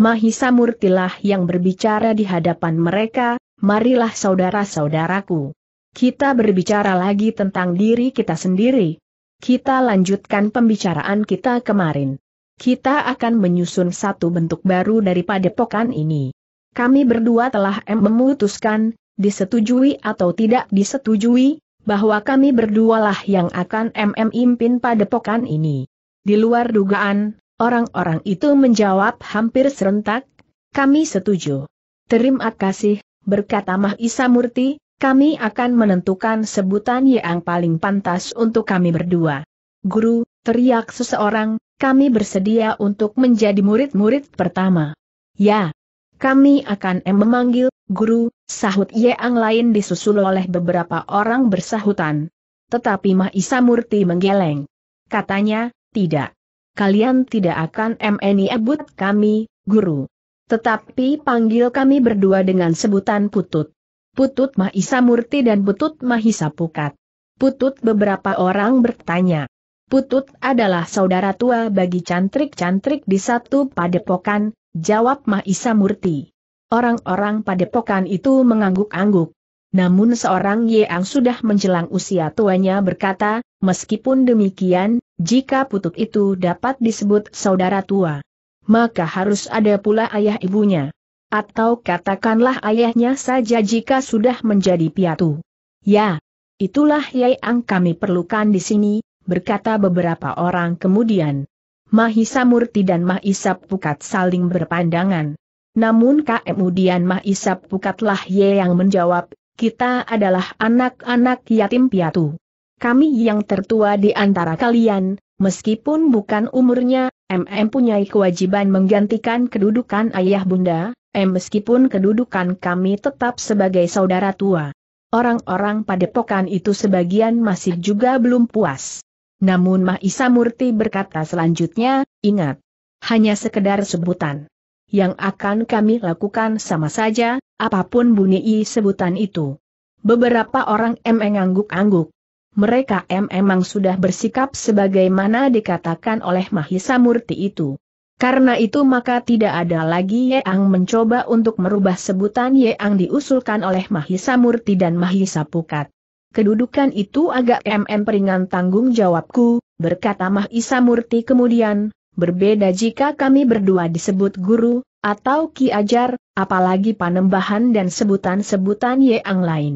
[SPEAKER 1] Mahisa Murtilah yang berbicara di hadapan mereka, marilah saudara-saudaraku. Kita berbicara lagi tentang diri kita sendiri, kita lanjutkan pembicaraan kita kemarin. Kita akan menyusun satu bentuk baru daripada pokan ini. Kami berdua telah memutuskan, disetujui atau tidak disetujui, bahwa kami berdualah yang akan memimpin pada pokan ini. Di luar dugaan, orang-orang itu menjawab hampir serentak, kami setuju. Terima kasih, berkata Mahisa Murti, kami akan menentukan sebutan yang paling pantas untuk kami berdua. Guru, teriak seseorang, kami bersedia untuk menjadi murid-murid pertama. Ya, kami akan memanggil, guru, sahut yang lain disusul oleh beberapa orang bersahutan. Tetapi Mahisa Murti menggeleng. Katanya, tidak. Kalian tidak akan menyebut kami, guru. Tetapi panggil kami berdua dengan sebutan putut. Putut Mahisa Murti dan Putut Mahisa Pukat. Putut beberapa orang bertanya. Putut adalah saudara tua bagi cantrik-cantrik di satu padepokan, jawab Mahisa Murti. Orang-orang padepokan itu mengangguk-angguk. Namun seorang yang sudah menjelang usia tuanya berkata, meskipun demikian, jika putut itu dapat disebut saudara tua, maka harus ada pula ayah ibunya. Atau katakanlah ayahnya saja jika sudah menjadi piatu. Ya, itulah yang kami perlukan di sini, berkata beberapa orang kemudian. Mahisa Murti dan Mahisa Pukat saling berpandangan. Namun kemudian Mahisa Pukatlah Ye yang menjawab, kita adalah anak-anak yatim piatu. Kami yang tertua di antara kalian, meskipun bukan umurnya, MM punya kewajiban menggantikan kedudukan ayah bunda, eh meskipun kedudukan kami tetap sebagai saudara tua. Orang-orang padepokan itu sebagian masih juga belum puas. Namun Mahisa Murti berkata selanjutnya, ingat, hanya sekedar sebutan. Yang akan kami lakukan sama saja, apapun bunyi sebutan itu. Beberapa orang emang angguk angguk Mereka M memang sudah bersikap sebagaimana dikatakan oleh Mahisa Murti itu. Karena itu maka tidak ada lagi Yeang mencoba untuk merubah sebutan Yeang diusulkan oleh Mahisa Murti dan Mahisa Pukat. Kedudukan itu agak MM peringan tanggung jawabku, berkata Mahisa Murti kemudian, berbeda jika kami berdua disebut guru, atau ki ajar, apalagi panembahan dan sebutan-sebutan Yeang lain.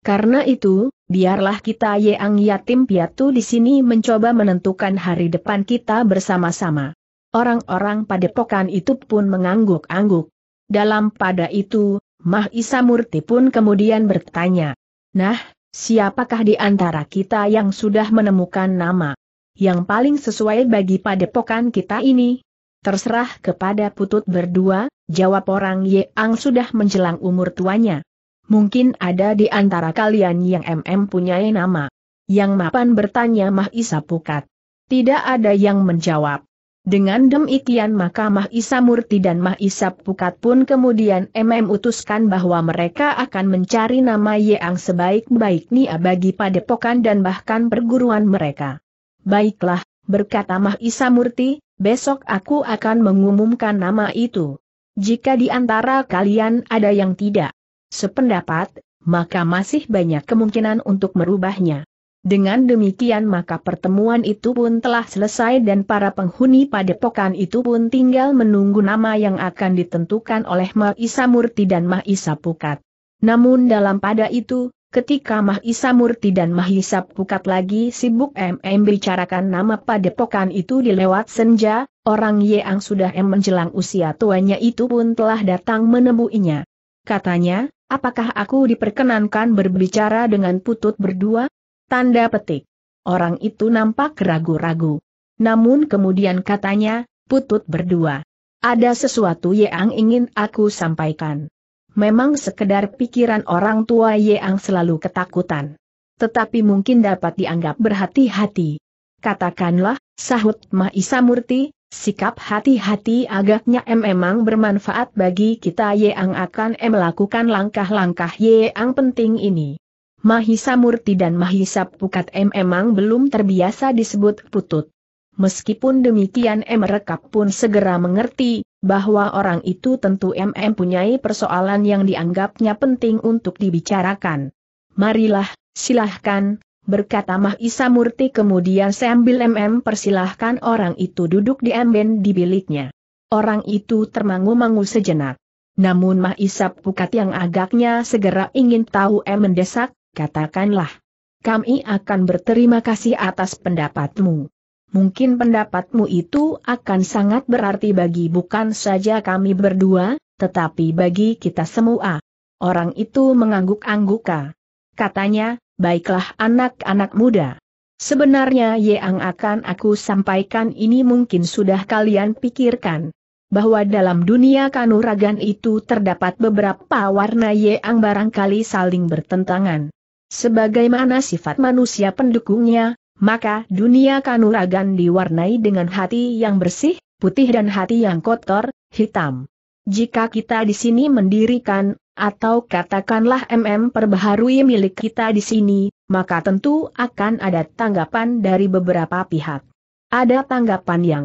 [SPEAKER 1] Karena itu, biarlah kita Yeang yatim piatu di sini mencoba menentukan hari depan kita bersama-sama. Orang-orang padepokan itu pun mengangguk-angguk. Dalam pada itu, Mah Isa Murti pun kemudian bertanya, Nah, siapakah di antara kita yang sudah menemukan nama yang paling sesuai bagi padepokan kita ini? Terserah kepada putut berdua, jawab orang Yeang sudah menjelang umur tuanya. Mungkin ada di antara kalian yang MM punya nama. Yang mapan bertanya Mah Isa Pukat. Tidak ada yang menjawab. Dengan demikian maka Mahisa Murti dan Mahisa Pukat pun kemudian MM utuskan bahwa mereka akan mencari nama Yeang sebaik-baiknya bagi padepokan dan bahkan perguruan mereka. Baiklah, berkata Mahisa Murti, besok aku akan mengumumkan nama itu. Jika di antara kalian ada yang tidak sependapat, maka masih banyak kemungkinan untuk merubahnya. Dengan demikian maka pertemuan itu pun telah selesai dan para penghuni padepokan itu pun tinggal menunggu nama yang akan ditentukan oleh Mahisa Murti dan Mahisa Pukat. Namun dalam pada itu, ketika Mahisa Murti dan Mahisa Pukat lagi sibuk MM bicarakan nama padepokan itu dilewat senja, orang yang sudah M menjelang usia tuanya itu pun telah datang menemuinya. Katanya, apakah aku diperkenankan berbicara dengan putut berdua? Tanda petik. Orang itu nampak ragu-ragu. Namun kemudian katanya, putut berdua. Ada sesuatu yang ingin aku sampaikan. Memang sekedar pikiran orang tua yang selalu ketakutan. Tetapi mungkin dapat dianggap berhati-hati. Katakanlah, sahut Mahisa Murti, Sikap hati-hati agaknya M memang bermanfaat bagi kita yang akan M melakukan langkah-langkah yang penting ini. Mahisa Murti dan Mahisa Pukat M emang belum terbiasa disebut putut. Meskipun demikian M mereka pun segera mengerti, bahwa orang itu tentu MM punyai persoalan yang dianggapnya penting untuk dibicarakan. Marilah, silahkan, berkata Mahisa Murti kemudian sambil MM persilahkan orang itu duduk di emben di biliknya. Orang itu termangu-mangu sejenak. Namun Mahisa Pukat yang agaknya segera ingin tahu M mendesak, katakanlah. Kami akan berterima kasih atas pendapatmu. Mungkin pendapatmu itu akan sangat berarti bagi bukan saja kami berdua, tetapi bagi kita semua. Orang itu mengangguk anggukka Katanya, baiklah anak-anak muda. Sebenarnya yang akan aku sampaikan ini mungkin sudah kalian pikirkan. Bahwa dalam dunia kanuragan itu terdapat beberapa warna yang barangkali saling bertentangan. Sebagaimana sifat manusia pendukungnya, maka dunia kanuragan diwarnai dengan hati yang bersih, putih dan hati yang kotor, hitam. Jika kita di sini mendirikan, atau katakanlah MM perbaharui milik kita di sini, maka tentu akan ada tanggapan dari beberapa pihak. Ada tanggapan yang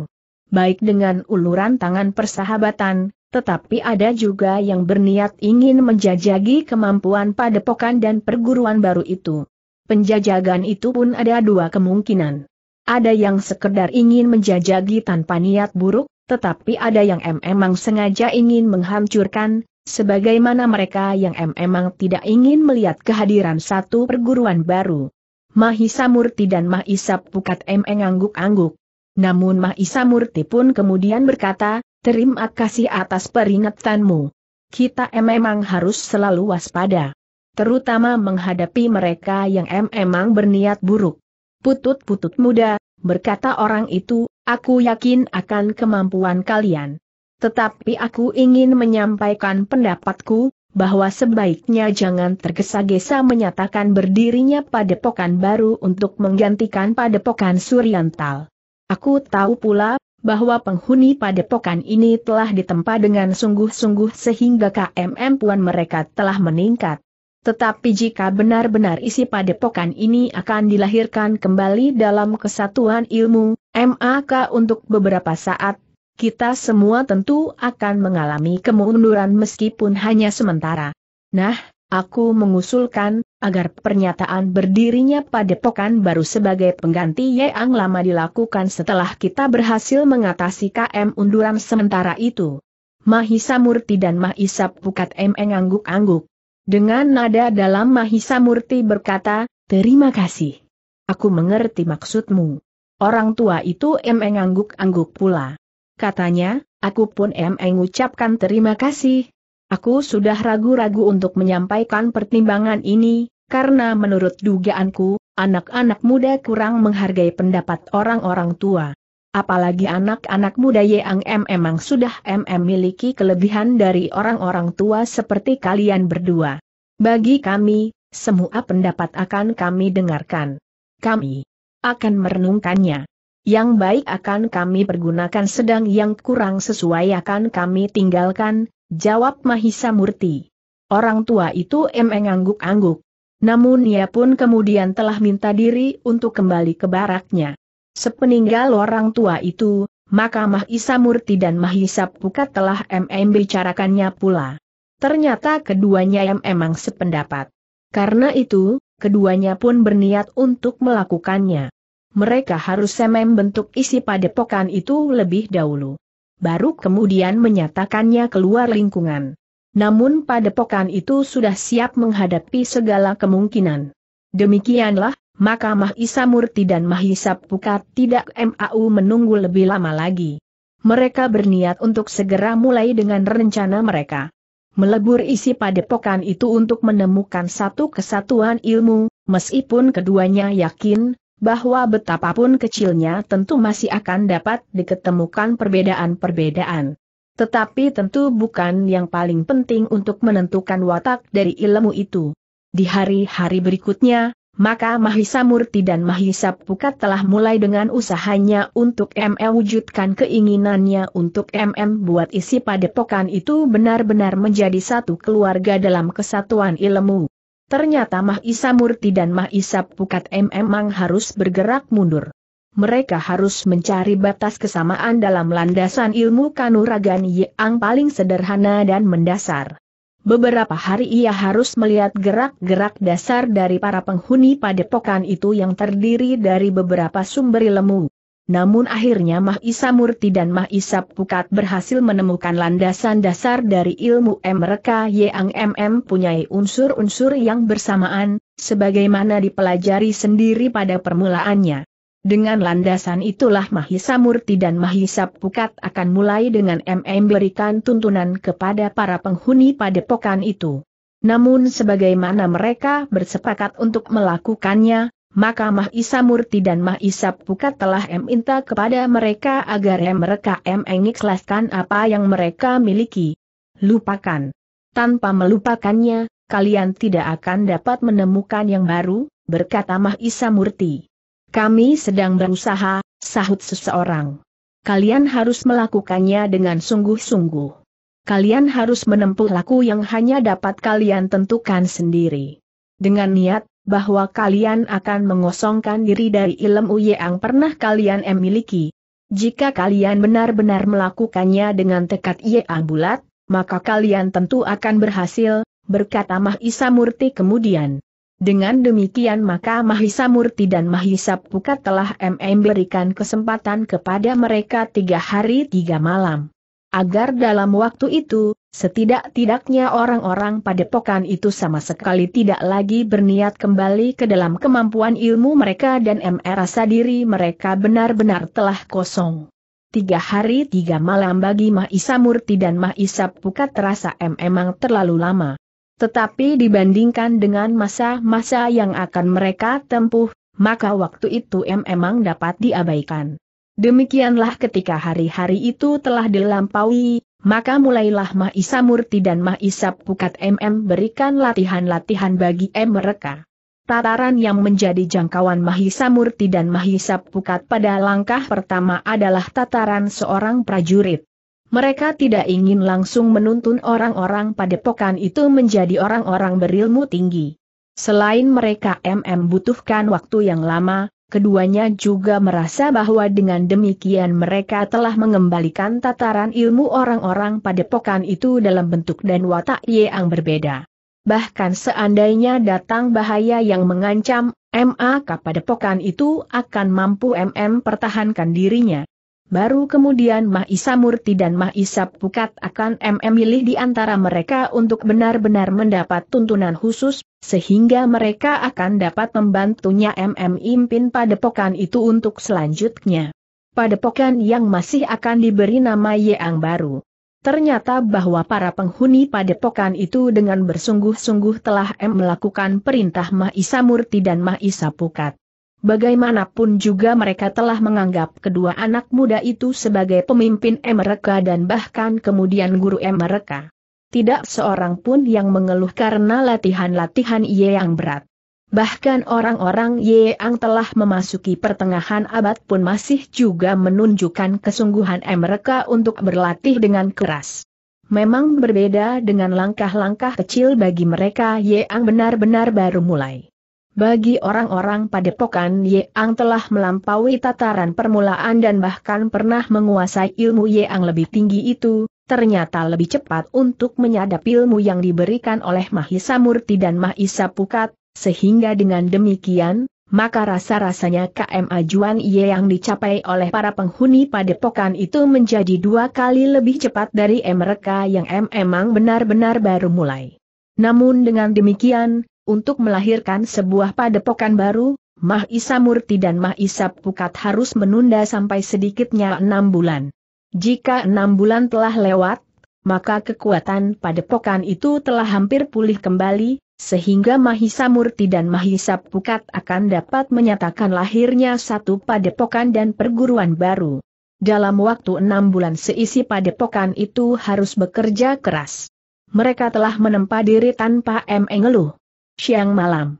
[SPEAKER 1] baik dengan uluran tangan persahabatan, tetapi ada juga yang berniat ingin menjajagi kemampuan padepokan dan perguruan baru itu. Penjajagan itu pun ada dua kemungkinan. Ada yang sekedar ingin menjajagi tanpa niat buruk, tetapi ada yang memang sengaja ingin menghancurkan, sebagaimana mereka yang memang tidak ingin melihat kehadiran satu perguruan baru. Mahisa Murti dan Mahisa Pukat Meng angguk-angguk. Namun Mahisa Murti pun kemudian berkata, Terima kasih atas peringatanmu. Kita memang harus selalu waspada. Terutama menghadapi mereka yang memang berniat buruk. Putut-putut muda, berkata orang itu, aku yakin akan kemampuan kalian. Tetapi aku ingin menyampaikan pendapatku, bahwa sebaiknya jangan tergesa-gesa menyatakan berdirinya padepokan baru untuk menggantikan padepokan Suriantal. Aku tahu pula bahwa penghuni padepokan ini telah ditempa dengan sungguh-sungguh sehingga KMM puan mereka telah meningkat. Tetapi jika benar-benar isi padepokan ini akan dilahirkan kembali dalam kesatuan ilmu, MAK untuk beberapa saat, kita semua tentu akan mengalami kemunduran meskipun hanya sementara. Nah, aku mengusulkan, agar pernyataan berdirinya padepokan baru sebagai pengganti Yang lama dilakukan setelah kita berhasil mengatasi KM unduran sementara itu. Mahisa Murti dan Mahisa Pukat Meng angguk-angguk. Dengan nada dalam Mahisa Murti berkata, terima kasih. Aku mengerti maksudmu. Orang tua itu Meng angguk-angguk pula. Katanya, aku pun Meng ucapkan terima kasih, Aku sudah ragu-ragu untuk menyampaikan pertimbangan ini, karena menurut dugaanku, anak-anak muda kurang menghargai pendapat orang-orang tua. Apalagi anak-anak muda yang memang sudah MM miliki kelebihan dari orang-orang tua seperti kalian berdua. Bagi kami, semua pendapat akan kami dengarkan. Kami akan merenungkannya. Yang baik akan kami pergunakan sedang yang kurang sesuai akan kami tinggalkan, Jawab Mahisa Murti. Orang tua itu emang angguk-angguk. Namun ia pun kemudian telah minta diri untuk kembali ke baraknya. Sepeninggal orang tua itu, maka Mahisa Murti dan Mahisa Pukat telah MM bicarakannya pula. Ternyata keduanya emang sependapat. Karena itu, keduanya pun berniat untuk melakukannya. Mereka harus bentuk isi padepokan itu lebih dahulu baru kemudian menyatakannya keluar lingkungan. Namun padepokan itu sudah siap menghadapi segala kemungkinan. Demikianlah, maka Mahisa Murti dan Mahisa Pukat tidak MAU menunggu lebih lama lagi. Mereka berniat untuk segera mulai dengan rencana mereka. Melebur isi padepokan itu untuk menemukan satu kesatuan ilmu, meskipun keduanya yakin, bahwa betapapun kecilnya tentu masih akan dapat diketemukan perbedaan-perbedaan. Tetapi tentu bukan yang paling penting untuk menentukan watak dari ilmu itu. Di hari-hari berikutnya, maka Mahisa Murti dan Mahisa Pukat telah mulai dengan usahanya untuk MM wujudkan keinginannya untuk MM buat isi padepokan itu benar-benar menjadi satu keluarga dalam kesatuan ilmu. Ternyata Mah Isa Murti dan Mah Isa Pukat memang harus bergerak mundur. Mereka harus mencari batas kesamaan dalam landasan ilmu kanuragan yang paling sederhana dan mendasar. Beberapa hari ia harus melihat gerak-gerak dasar dari para penghuni padepokan itu yang terdiri dari beberapa sumber ilmu. Namun akhirnya Mah Isa Murti dan Mah Isa Pukat berhasil menemukan landasan dasar dari ilmu Mereka yang MM punyai unsur-unsur yang bersamaan, sebagaimana dipelajari sendiri pada permulaannya. Dengan landasan itulah Mahisa Murti dan Mahisa Pukat akan mulai dengan MM berikan tuntunan kepada para penghuni padepokan itu. Namun sebagaimana mereka bersepakat untuk melakukannya, maka Mah Isa Murti dan Mah Isa Pukat telah meminta kepada mereka agar mereka mengikhlaskan apa yang mereka miliki. Lupakan. Tanpa melupakannya, kalian tidak akan dapat menemukan yang baru, berkata Mah Isa Murti. Kami sedang berusaha, sahut seseorang. Kalian harus melakukannya dengan sungguh-sungguh kalian harus menempuh laku yang hanya dapat kalian tentukan sendiri. Dengan niat, bahwa kalian akan mengosongkan diri dari ilmu yang pernah kalian miliki. Jika kalian benar-benar melakukannya dengan tekad yang bulat, maka kalian tentu akan berhasil, berkata Mahisa Murti kemudian. Dengan demikian maka Mahisa Murti dan Mahisa Pukat telah MM kesempatan kepada mereka tiga hari tiga malam agar dalam waktu itu, setidak-tidaknya orang-orang padepokan itu sama sekali tidak lagi berniat kembali ke dalam kemampuan ilmu mereka dan MR rasa diri mereka benar-benar telah kosong. Tiga hari tiga malam bagi Mahisa Murti dan Mahisa Pukat terasa M emang terlalu lama. Tetapi dibandingkan dengan masa-masa yang akan mereka tempuh, maka waktu itu M emang dapat diabaikan. Demikianlah ketika hari-hari itu telah dilampaui, maka mulailah Mahisa Murti dan Mahisa Pukat MM berikan latihan-latihan bagi M mereka. Tataran yang menjadi jangkauan Mahisa Murti dan Mahisa Pukat pada langkah pertama adalah tataran seorang prajurit. Mereka tidak ingin langsung menuntun orang-orang pada pokan itu menjadi orang-orang berilmu tinggi. Selain mereka MM butuhkan waktu yang lama, Keduanya juga merasa bahwa dengan demikian mereka telah mengembalikan tataran ilmu orang-orang pada padepokan itu dalam bentuk dan watak yang berbeda. Bahkan seandainya datang bahaya yang mengancam, maka pada pokan itu akan mampu MM pertahankan dirinya. Baru kemudian Mahisa Murti dan Mahisa Pukat akan memilih di antara mereka untuk benar-benar mendapat tuntunan khusus, sehingga mereka akan dapat membantunya MM Impin Padepokan itu untuk selanjutnya. Padepokan yang masih akan diberi nama Yeang Baru. Ternyata bahwa para penghuni padepokan itu dengan bersungguh-sungguh telah melakukan perintah Mahisa Murti dan Mahisa Pukat. Bagaimanapun juga mereka telah menganggap kedua anak muda itu sebagai pemimpin M mereka dan bahkan kemudian guru M mereka. Tidak seorang pun yang mengeluh karena latihan-latihan Ye yang berat. Bahkan orang-orang Ye yang telah memasuki pertengahan abad pun masih juga menunjukkan kesungguhan M mereka untuk berlatih dengan keras. Memang berbeda dengan langkah-langkah kecil bagi mereka Ye yang benar-benar baru mulai. Bagi orang-orang padepokan Yang telah melampaui tataran permulaan dan bahkan pernah menguasai ilmu Yang lebih tinggi itu, ternyata lebih cepat untuk menyadap ilmu yang diberikan oleh Mahisa Murti dan Mahisa Pukat, sehingga dengan demikian, maka rasa-rasanya KM ajuan Ye yang dicapai oleh para penghuni padepokan itu menjadi dua kali lebih cepat dari mereka yang M emang benar-benar baru mulai. Namun dengan demikian, untuk melahirkan sebuah padepokan baru, Mah Isa Murti dan Mah Isa Pukat harus menunda sampai sedikitnya enam bulan. Jika enam bulan telah lewat, maka kekuatan padepokan itu telah hampir pulih kembali, sehingga Mahisa Murti dan Mahisa Pukat akan dapat menyatakan lahirnya satu padepokan dan perguruan baru. Dalam waktu enam bulan seisi padepokan itu harus bekerja keras. Mereka telah menempa diri tanpa mengeluh siang malam.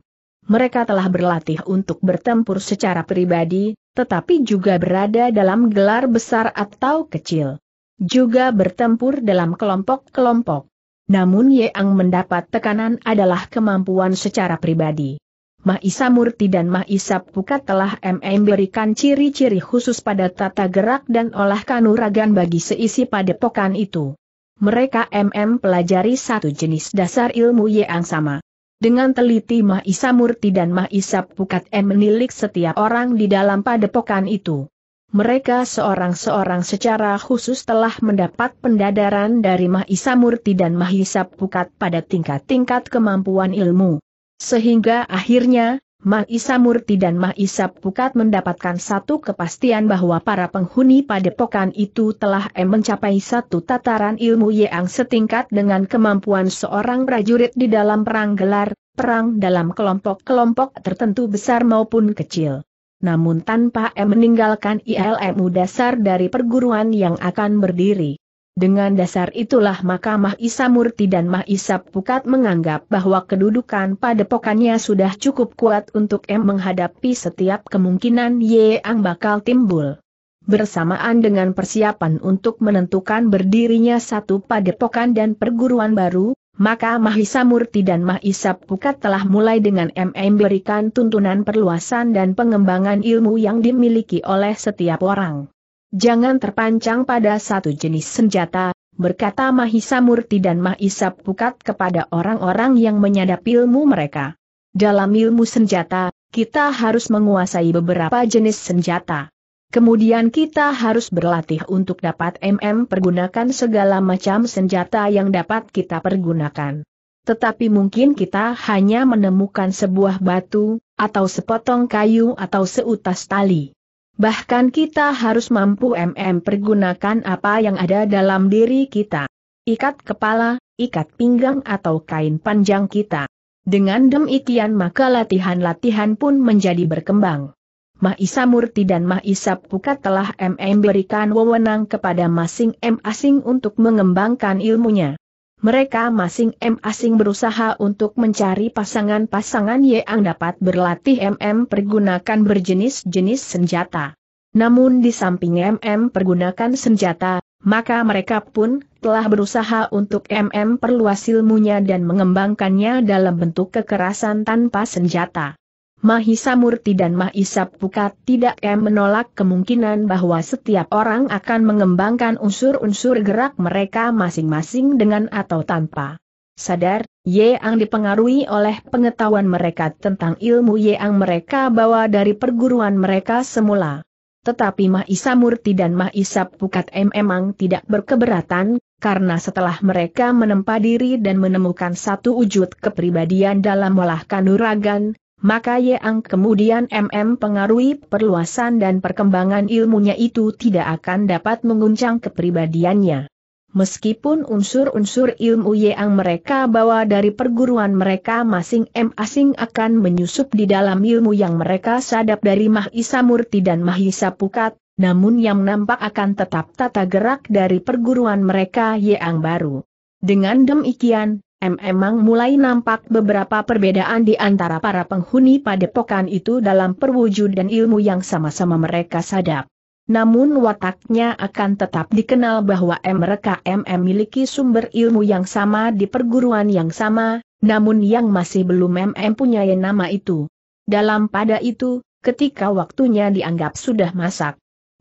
[SPEAKER 1] Mereka telah berlatih untuk bertempur secara pribadi, tetapi juga berada dalam gelar besar atau kecil. Juga bertempur dalam kelompok-kelompok. Namun Yeang mendapat tekanan adalah kemampuan secara pribadi. Mahisa Murti dan Mahisa Pukat telah MM berikan ciri-ciri khusus pada tata gerak dan olah kanuragan bagi seisi padepokan itu. Mereka MM pelajari satu jenis dasar ilmu Yeang sama. Dengan teliti Mah Isa Murti dan Mah Pukat M menilik setiap orang di dalam padepokan itu. Mereka seorang-seorang secara khusus telah mendapat pendadaran dari Mah Isa Murti dan Mah Isa Pukat pada tingkat-tingkat kemampuan ilmu. Sehingga akhirnya, Isa Murti dan Isa Pukat mendapatkan satu kepastian bahwa para penghuni padepokan itu telah eh, mencapai satu tataran ilmu yang setingkat dengan kemampuan seorang prajurit di dalam perang gelar, perang dalam kelompok-kelompok tertentu besar maupun kecil. Namun tanpa eh, meninggalkan ilmu dasar dari perguruan yang akan berdiri. Dengan dasar itulah maka Mah Murti dan Mahisa Pukat menganggap bahwa kedudukan pada padepokannya sudah cukup kuat untuk M menghadapi setiap kemungkinan Y yang bakal timbul. Bersamaan dengan persiapan untuk menentukan berdirinya satu padepokan dan perguruan baru, maka Mahisa Murti dan Mahisa Pukat telah mulai dengan MM berikan tuntunan perluasan dan pengembangan ilmu yang dimiliki oleh setiap orang. Jangan terpancang pada satu jenis senjata, berkata Mahisa Murti dan Mahisa Pukat kepada orang-orang yang menyadap ilmu mereka. Dalam ilmu senjata, kita harus menguasai beberapa jenis senjata. Kemudian kita harus berlatih untuk dapat MM pergunakan segala macam senjata yang dapat kita pergunakan. Tetapi mungkin kita hanya menemukan sebuah batu, atau sepotong kayu atau seutas tali. Bahkan kita harus mampu MM pergunakan apa yang ada dalam diri kita. Ikat kepala, ikat pinggang atau kain panjang kita. Dengan demikian maka latihan-latihan pun menjadi berkembang. Maisa Murti dan Maisa Pukat telah MM berikan wewenang kepada masing masing untuk mengembangkan ilmunya mereka masing-masing berusaha untuk mencari pasangan-pasangan yang dapat berlatih MM pergunakan berjenis-jenis senjata. Namun di samping MM pergunakan senjata, maka mereka pun telah berusaha untuk MM perluas ilmunya dan mengembangkannya dalam bentuk kekerasan tanpa senjata. Mahisa Murti dan Mahisa Pukat tidak eh, menolak kemungkinan bahwa setiap orang akan mengembangkan unsur-unsur gerak mereka masing-masing dengan atau tanpa sadar, Yeang dipengaruhi oleh pengetahuan mereka tentang ilmu Yang mereka bawa dari perguruan mereka semula. Tetapi Mahisa Murti dan Mahisa Pukat memang tidak berkeberatan, karena setelah mereka menempa diri dan menemukan satu wujud kepribadian dalam olah kanuragan, maka yeang kemudian MM pengaruhi perluasan dan perkembangan ilmunya itu tidak akan dapat menguncang kepribadiannya. Meskipun unsur-unsur ilmu yeang mereka bawa dari perguruan mereka masing masing akan menyusup di dalam ilmu yang mereka sadap dari Mahisa Murti dan Mahisa Pukat, namun yang nampak akan tetap tata gerak dari perguruan mereka yeang baru. Dengan demikian, memang mulai nampak beberapa perbedaan di antara para penghuni padepokan itu dalam perwujud dan ilmu yang sama-sama mereka sadap. Namun wataknya akan tetap dikenal bahwa M mereka M memiliki sumber ilmu yang sama di perguruan yang sama, namun yang masih belum MM punya nama itu. Dalam pada itu, ketika waktunya dianggap sudah masak,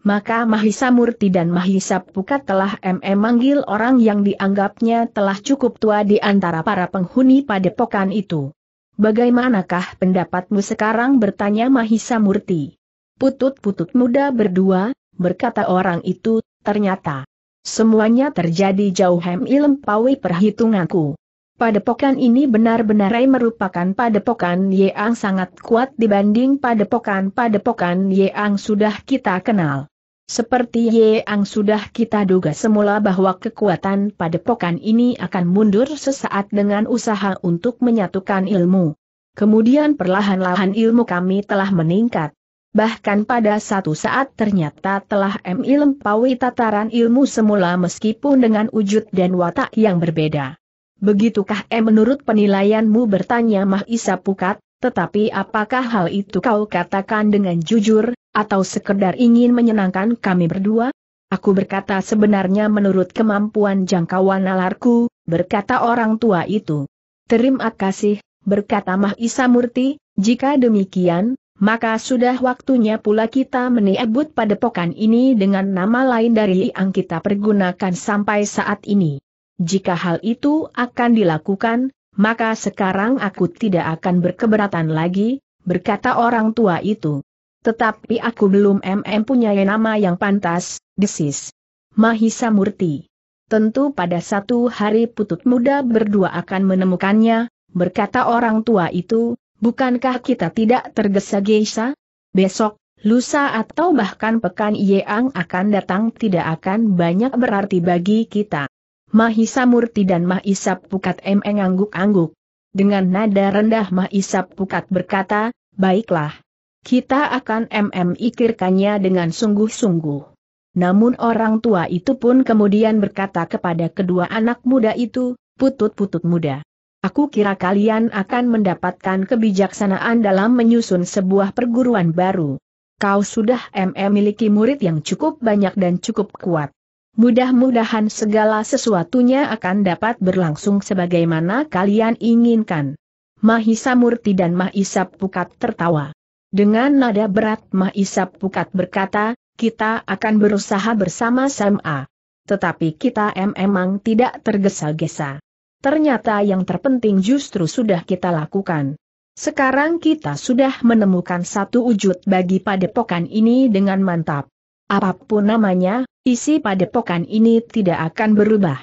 [SPEAKER 1] maka Mahisa Murti dan Mahisa Pukat telah MM manggil orang yang dianggapnya telah cukup tua di antara para penghuni padepokan itu. Bagaimanakah pendapatmu sekarang bertanya Mahisa Murti? Putut-putut muda berdua, berkata orang itu, ternyata. Semuanya terjadi jauh hem ilm pawi perhitunganku. Padepokan ini benar-benar merupakan padepokan yang sangat kuat dibanding padepokan-padepokan yang sudah kita kenal. Seperti yang sudah kita duga semula bahwa kekuatan padepokan ini akan mundur sesaat dengan usaha untuk menyatukan ilmu. Kemudian perlahan-lahan ilmu kami telah meningkat. Bahkan pada satu saat ternyata telah melampaui tataran ilmu semula meskipun dengan wujud dan watak yang berbeda. Begitukah eh menurut penilaianmu bertanya Isa Pukat, tetapi apakah hal itu kau katakan dengan jujur, atau sekedar ingin menyenangkan kami berdua? Aku berkata sebenarnya menurut kemampuan jangkauan nalarku, berkata orang tua itu. Terima kasih, berkata Isa Murti, jika demikian, maka sudah waktunya pula kita meniabut padepokan ini dengan nama lain dari yang kita pergunakan sampai saat ini. Jika hal itu akan dilakukan, maka sekarang aku tidak akan berkeberatan lagi, berkata orang tua itu. Tetapi aku belum MM punya nama yang pantas, desis. Mahisa Murti. Tentu pada satu hari putut muda berdua akan menemukannya, berkata orang tua itu, bukankah kita tidak tergesa-gesa? Besok, lusa atau bahkan pekan yang akan datang tidak akan banyak berarti bagi kita. Mahisa Murti dan Mahisa Pukat M. angguk-angguk. Dengan nada rendah Mahisa Pukat berkata, baiklah. Kita akan MM ikirkannya dengan sungguh-sungguh. Namun orang tua itu pun kemudian berkata kepada kedua anak muda itu, putut-putut muda. Aku kira kalian akan mendapatkan kebijaksanaan dalam menyusun sebuah perguruan baru. Kau sudah MM miliki murid yang cukup banyak dan cukup kuat. Mudah-mudahan segala sesuatunya akan dapat berlangsung sebagaimana kalian inginkan. Mahisa Murti dan Mahisa Pukat tertawa. Dengan nada berat Mahisa Pukat berkata, kita akan berusaha bersama-sama. Tetapi kita memang tidak tergesa-gesa. Ternyata yang terpenting justru sudah kita lakukan. Sekarang kita sudah menemukan satu wujud bagi padepokan ini dengan mantap. Apapun namanya, isi padepokan ini tidak akan berubah.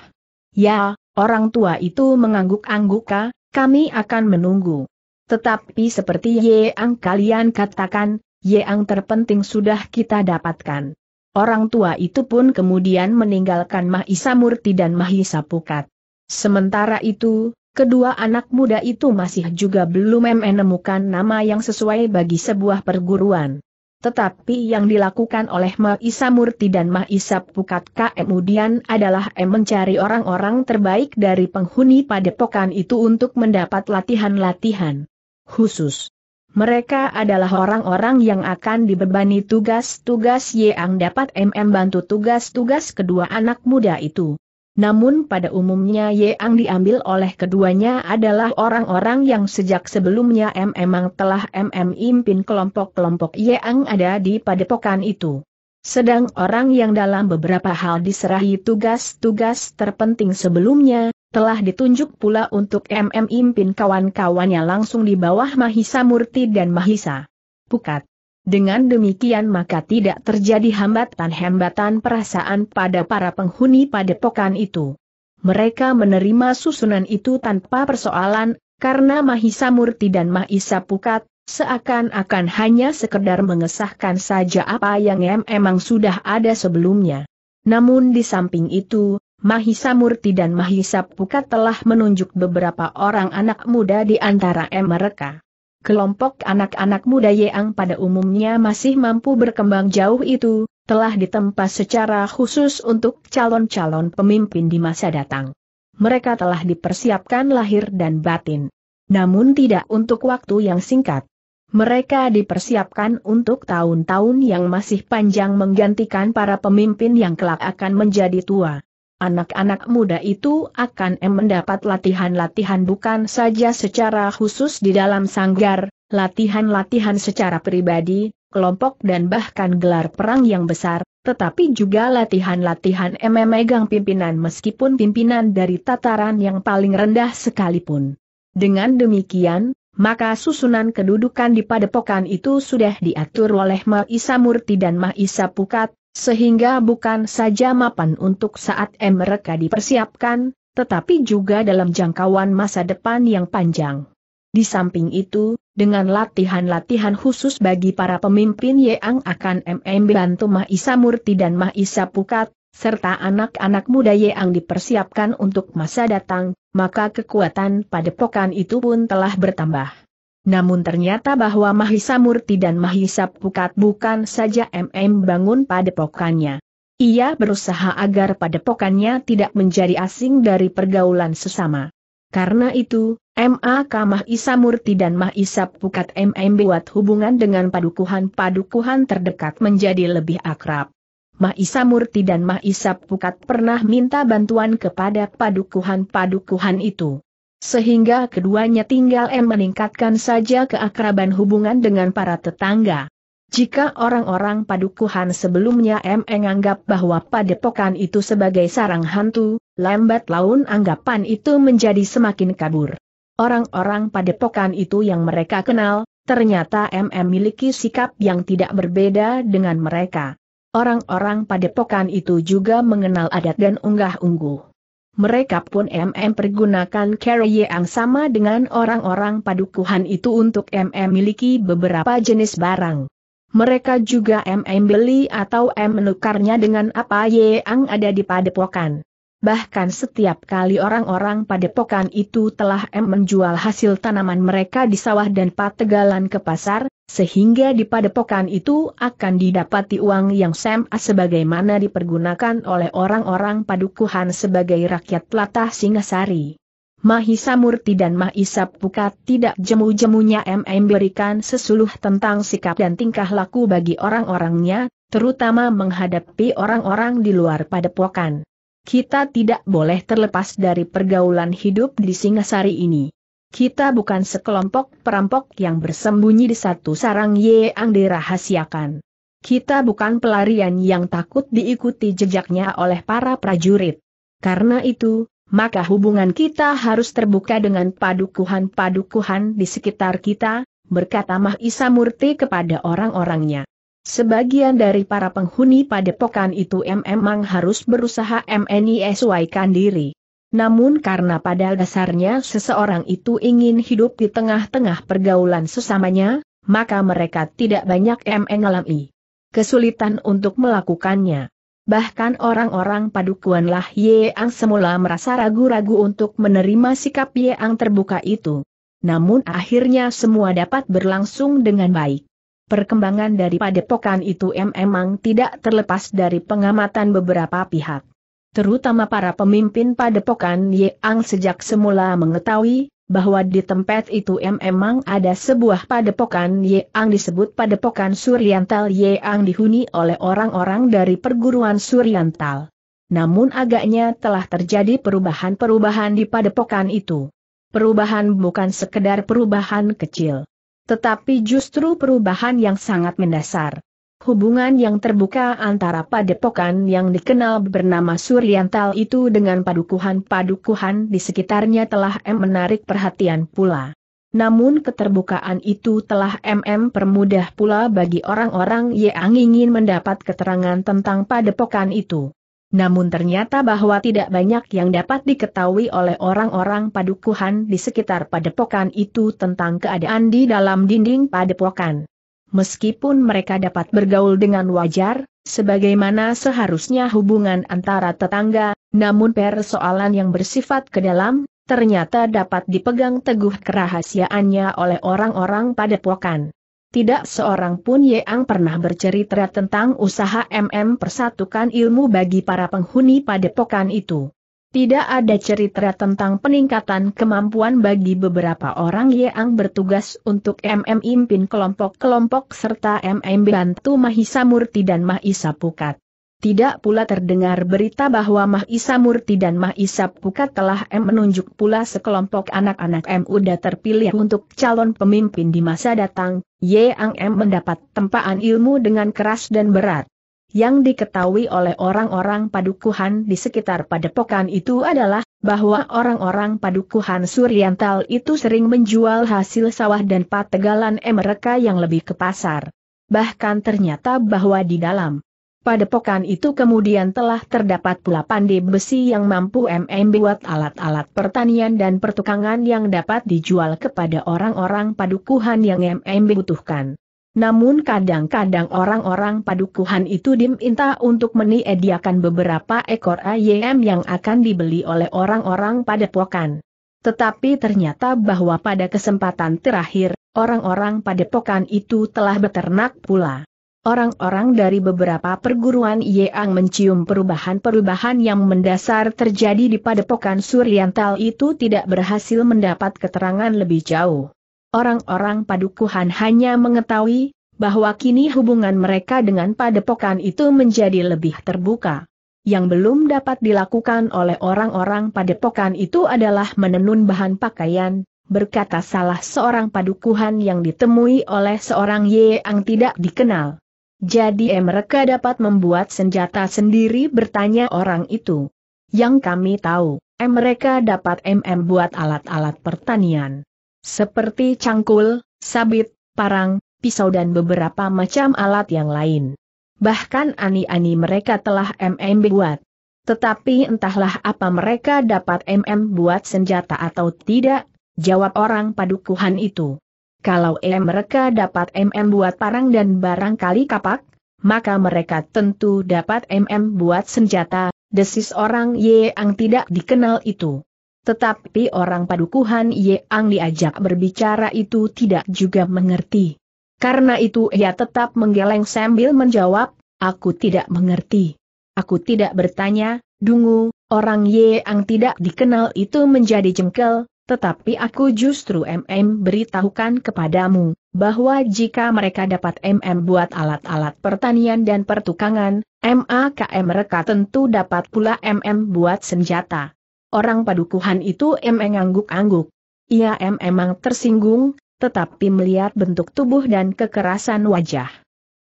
[SPEAKER 1] Ya, orang tua itu mengangguk anggukka kami akan menunggu. Tetapi seperti Yang kalian katakan, Yang terpenting sudah kita dapatkan. Orang tua itu pun kemudian meninggalkan Mahisa Murti dan Mahisa Pukat. Sementara itu, Kedua anak muda itu masih juga belum menemukan nama yang sesuai bagi sebuah perguruan. Tetapi yang dilakukan oleh Maisa Murti dan Maisa Pukat kemudian adalah M mencari orang-orang terbaik dari penghuni padepokan itu untuk mendapat latihan-latihan khusus. Mereka adalah orang-orang yang akan dibebani tugas-tugas yang dapat MM bantu tugas-tugas kedua anak muda itu. Namun pada umumnya yang diambil oleh keduanya adalah orang-orang yang sejak sebelumnya M memang telah MM impin kelompok-kelompok yang ada di padepokan itu. Sedang orang yang dalam beberapa hal diserahi tugas-tugas terpenting sebelumnya, telah ditunjuk pula untuk MM impin kawan-kawannya langsung di bawah Mahisa Murti dan Mahisa Pukat. Dengan demikian maka tidak terjadi hambatan-hambatan perasaan pada para penghuni padepokan itu. Mereka menerima susunan itu tanpa persoalan, karena Mahisa Murti dan Mahisa Pukat, seakan-akan hanya sekedar mengesahkan saja apa yang memang sudah ada sebelumnya. Namun di samping itu, Mahisa Murti dan Mahisa Pukat telah menunjuk beberapa orang anak muda di antara mereka kelompok anak-anak muda Yeang pada umumnya masih mampu berkembang jauh itu, telah ditempa secara khusus untuk calon-calon pemimpin di masa datang. Mereka telah dipersiapkan lahir dan batin. Namun tidak untuk waktu yang singkat. Mereka dipersiapkan untuk tahun-tahun yang masih panjang menggantikan para pemimpin yang kelak akan menjadi tua anak-anak muda itu akan mendapat latihan-latihan bukan saja secara khusus di dalam sanggar, latihan-latihan secara pribadi, kelompok dan bahkan gelar perang yang besar, tetapi juga latihan-latihan memegang pimpinan meskipun pimpinan dari tataran yang paling rendah sekalipun. Dengan demikian, maka susunan kedudukan di padepokan itu sudah diatur oleh Maisa Murti dan Maisa Pukat, sehingga bukan saja mapan untuk saat M mereka dipersiapkan, tetapi juga dalam jangkauan masa depan yang panjang. Di samping itu, dengan latihan-latihan khusus bagi para pemimpin yang akan MM bantu Mahisa Murti dan Mahisa Pukat, serta anak-anak muda yang dipersiapkan untuk masa datang, maka kekuatan pada padepokan itu pun telah bertambah. Namun ternyata bahwa Mahisa Murti dan Mahisa Pukat bukan saja MM bangun pada padepokannya. Ia berusaha agar pada padepokannya tidak menjadi asing dari pergaulan sesama. Karena itu, MAK Mahisa Murti dan Mahisa Pukat MM buat hubungan dengan padukuhan-padukuhan terdekat menjadi lebih akrab. Mahisa Murti dan Mahisa Pukat pernah minta bantuan kepada padukuhan-padukuhan itu sehingga keduanya tinggal M meningkatkan saja keakraban hubungan dengan para tetangga. Jika orang-orang padukuhan sebelumnya M menganggap bahwa padepokan itu sebagai sarang hantu, lambat laun anggapan itu menjadi semakin kabur. Orang-orang padepokan itu yang mereka kenal, ternyata M memiliki sikap yang tidak berbeda dengan mereka. Orang-orang padepokan itu juga mengenal adat dan unggah-ungguh mereka pun MM pergunakan carry yang sama dengan orang-orang padukuhan itu untuk MM miliki beberapa jenis barang. Mereka juga MM beli atau M menukarnya dengan apa yang ada di padepokan. Bahkan setiap kali orang-orang pada padepokan itu telah em menjual hasil tanaman mereka di sawah dan pategalan ke pasar, sehingga di padepokan itu akan didapati uang yang sem sebagaimana dipergunakan oleh orang-orang padukuhan sebagai rakyat latah Singasari. Mahisa Murti dan Mahisa Pukat tidak jemu-jemunya MM berikan sesuluh tentang sikap dan tingkah laku bagi orang-orangnya, terutama menghadapi orang-orang di luar padepokan. Kita tidak boleh terlepas dari pergaulan hidup di Singasari ini. Kita bukan sekelompok perampok yang bersembunyi di satu sarang yang dirahasiakan. Kita bukan pelarian yang takut diikuti jejaknya oleh para prajurit. Karena itu, maka hubungan kita harus terbuka dengan padukuhan-padukuhan di sekitar kita, berkata Mahisa Murti kepada orang-orangnya. Sebagian dari para penghuni padepokan itu memang harus berusaha menyesuaikan diri. Namun karena pada dasarnya seseorang itu ingin hidup di tengah-tengah pergaulan sesamanya, maka mereka tidak banyak mengalami kesulitan untuk melakukannya. Bahkan orang-orang padukuanlah Ye Yeang semula merasa ragu-ragu untuk menerima sikap Yeang terbuka itu. Namun akhirnya semua dapat berlangsung dengan baik. Perkembangan dari padepokan itu memang tidak terlepas dari pengamatan beberapa pihak. Terutama para pemimpin padepokan yang sejak semula mengetahui bahwa di tempat itu memang ada sebuah padepokan yang disebut padepokan Suryantal yang dihuni oleh orang-orang dari perguruan Suryantal. Namun agaknya telah terjadi perubahan-perubahan di padepokan itu. Perubahan bukan sekedar perubahan kecil. Tetapi justru perubahan yang sangat mendasar. Hubungan yang terbuka antara padepokan yang dikenal bernama Suriantal itu dengan padukuhan-padukuhan di sekitarnya telah M menarik perhatian pula. Namun keterbukaan itu telah MM permudah pula bagi orang-orang yang ingin mendapat keterangan tentang padepokan itu namun ternyata bahwa tidak banyak yang dapat diketahui oleh orang-orang padukuhan di sekitar padepokan itu tentang keadaan di dalam dinding padepokan. Meskipun mereka dapat bergaul dengan wajar, sebagaimana seharusnya hubungan antara tetangga, namun persoalan yang bersifat ke dalam, ternyata dapat dipegang teguh kerahasiaannya oleh orang-orang padepokan. Tidak seorang pun yang pernah bercerita tentang usaha MM persatukan ilmu bagi para penghuni padepokan itu. Tidak ada cerita tentang peningkatan kemampuan bagi beberapa orang yang bertugas untuk MM impin kelompok-kelompok serta MM bantu Mahisa Murti dan Mahisa Pukat. Tidak pula terdengar berita bahwa Mahisa Murti dan Mahisa Pukat telah M menunjuk pula sekelompok anak-anak MUDA terpilih untuk calon pemimpin di masa datang, Yang M mendapat tempaan ilmu dengan keras dan berat. Yang diketahui oleh orang-orang padukuhan di sekitar padepokan itu adalah, bahwa orang-orang padukuhan Suryantal itu sering menjual hasil sawah dan pategalan mereka yang lebih ke pasar. Bahkan ternyata bahwa di dalam Padepokan itu kemudian telah terdapat pula pandai besi yang mampu MM buat alat-alat pertanian dan pertukangan yang dapat dijual kepada orang-orang padukuhan yang MM butuhkan. Namun kadang-kadang orang-orang padukuhan itu diminta untuk meniediakan beberapa ekor ayam yang akan dibeli oleh orang-orang padepokan. Tetapi ternyata bahwa pada kesempatan terakhir, orang-orang padepokan itu telah beternak pula. Orang-orang dari beberapa perguruan Yeang mencium perubahan-perubahan yang mendasar terjadi di padepokan Suryantal itu tidak berhasil mendapat keterangan lebih jauh. Orang-orang padukuhan hanya mengetahui bahwa kini hubungan mereka dengan padepokan itu menjadi lebih terbuka. Yang belum dapat dilakukan oleh orang-orang padepokan itu adalah menenun bahan pakaian, berkata salah seorang padukuhan yang ditemui oleh seorang Yeang tidak dikenal. Jadi mereka dapat membuat senjata sendiri bertanya orang itu. Yang kami tahu, mereka dapat MM buat alat-alat pertanian. Seperti cangkul, sabit, parang, pisau dan beberapa macam alat yang lain. Bahkan ani-ani mereka telah MM buat. Tetapi entahlah apa mereka dapat MM buat senjata atau tidak, jawab orang padukuhan itu. Kalau em mereka dapat MM buat parang dan barangkali kapak, maka mereka tentu dapat MM buat senjata, desis orang Ye ang tidak dikenal itu. Tetapi orang padukuhan Ye ang diajak berbicara itu tidak juga mengerti. Karena itu ia tetap menggeleng sambil menjawab, aku tidak mengerti. Aku tidak bertanya, dungu, orang Ye ang tidak dikenal itu menjadi jengkel, tetapi aku justru MM beritahukan kepadamu, bahwa jika mereka dapat MM buat alat-alat pertanian dan pertukangan, MAKM mereka tentu dapat pula MM buat senjata. Orang padukuhan itu MM angguk angguk Ia memang tersinggung, tetapi melihat bentuk tubuh dan kekerasan wajah.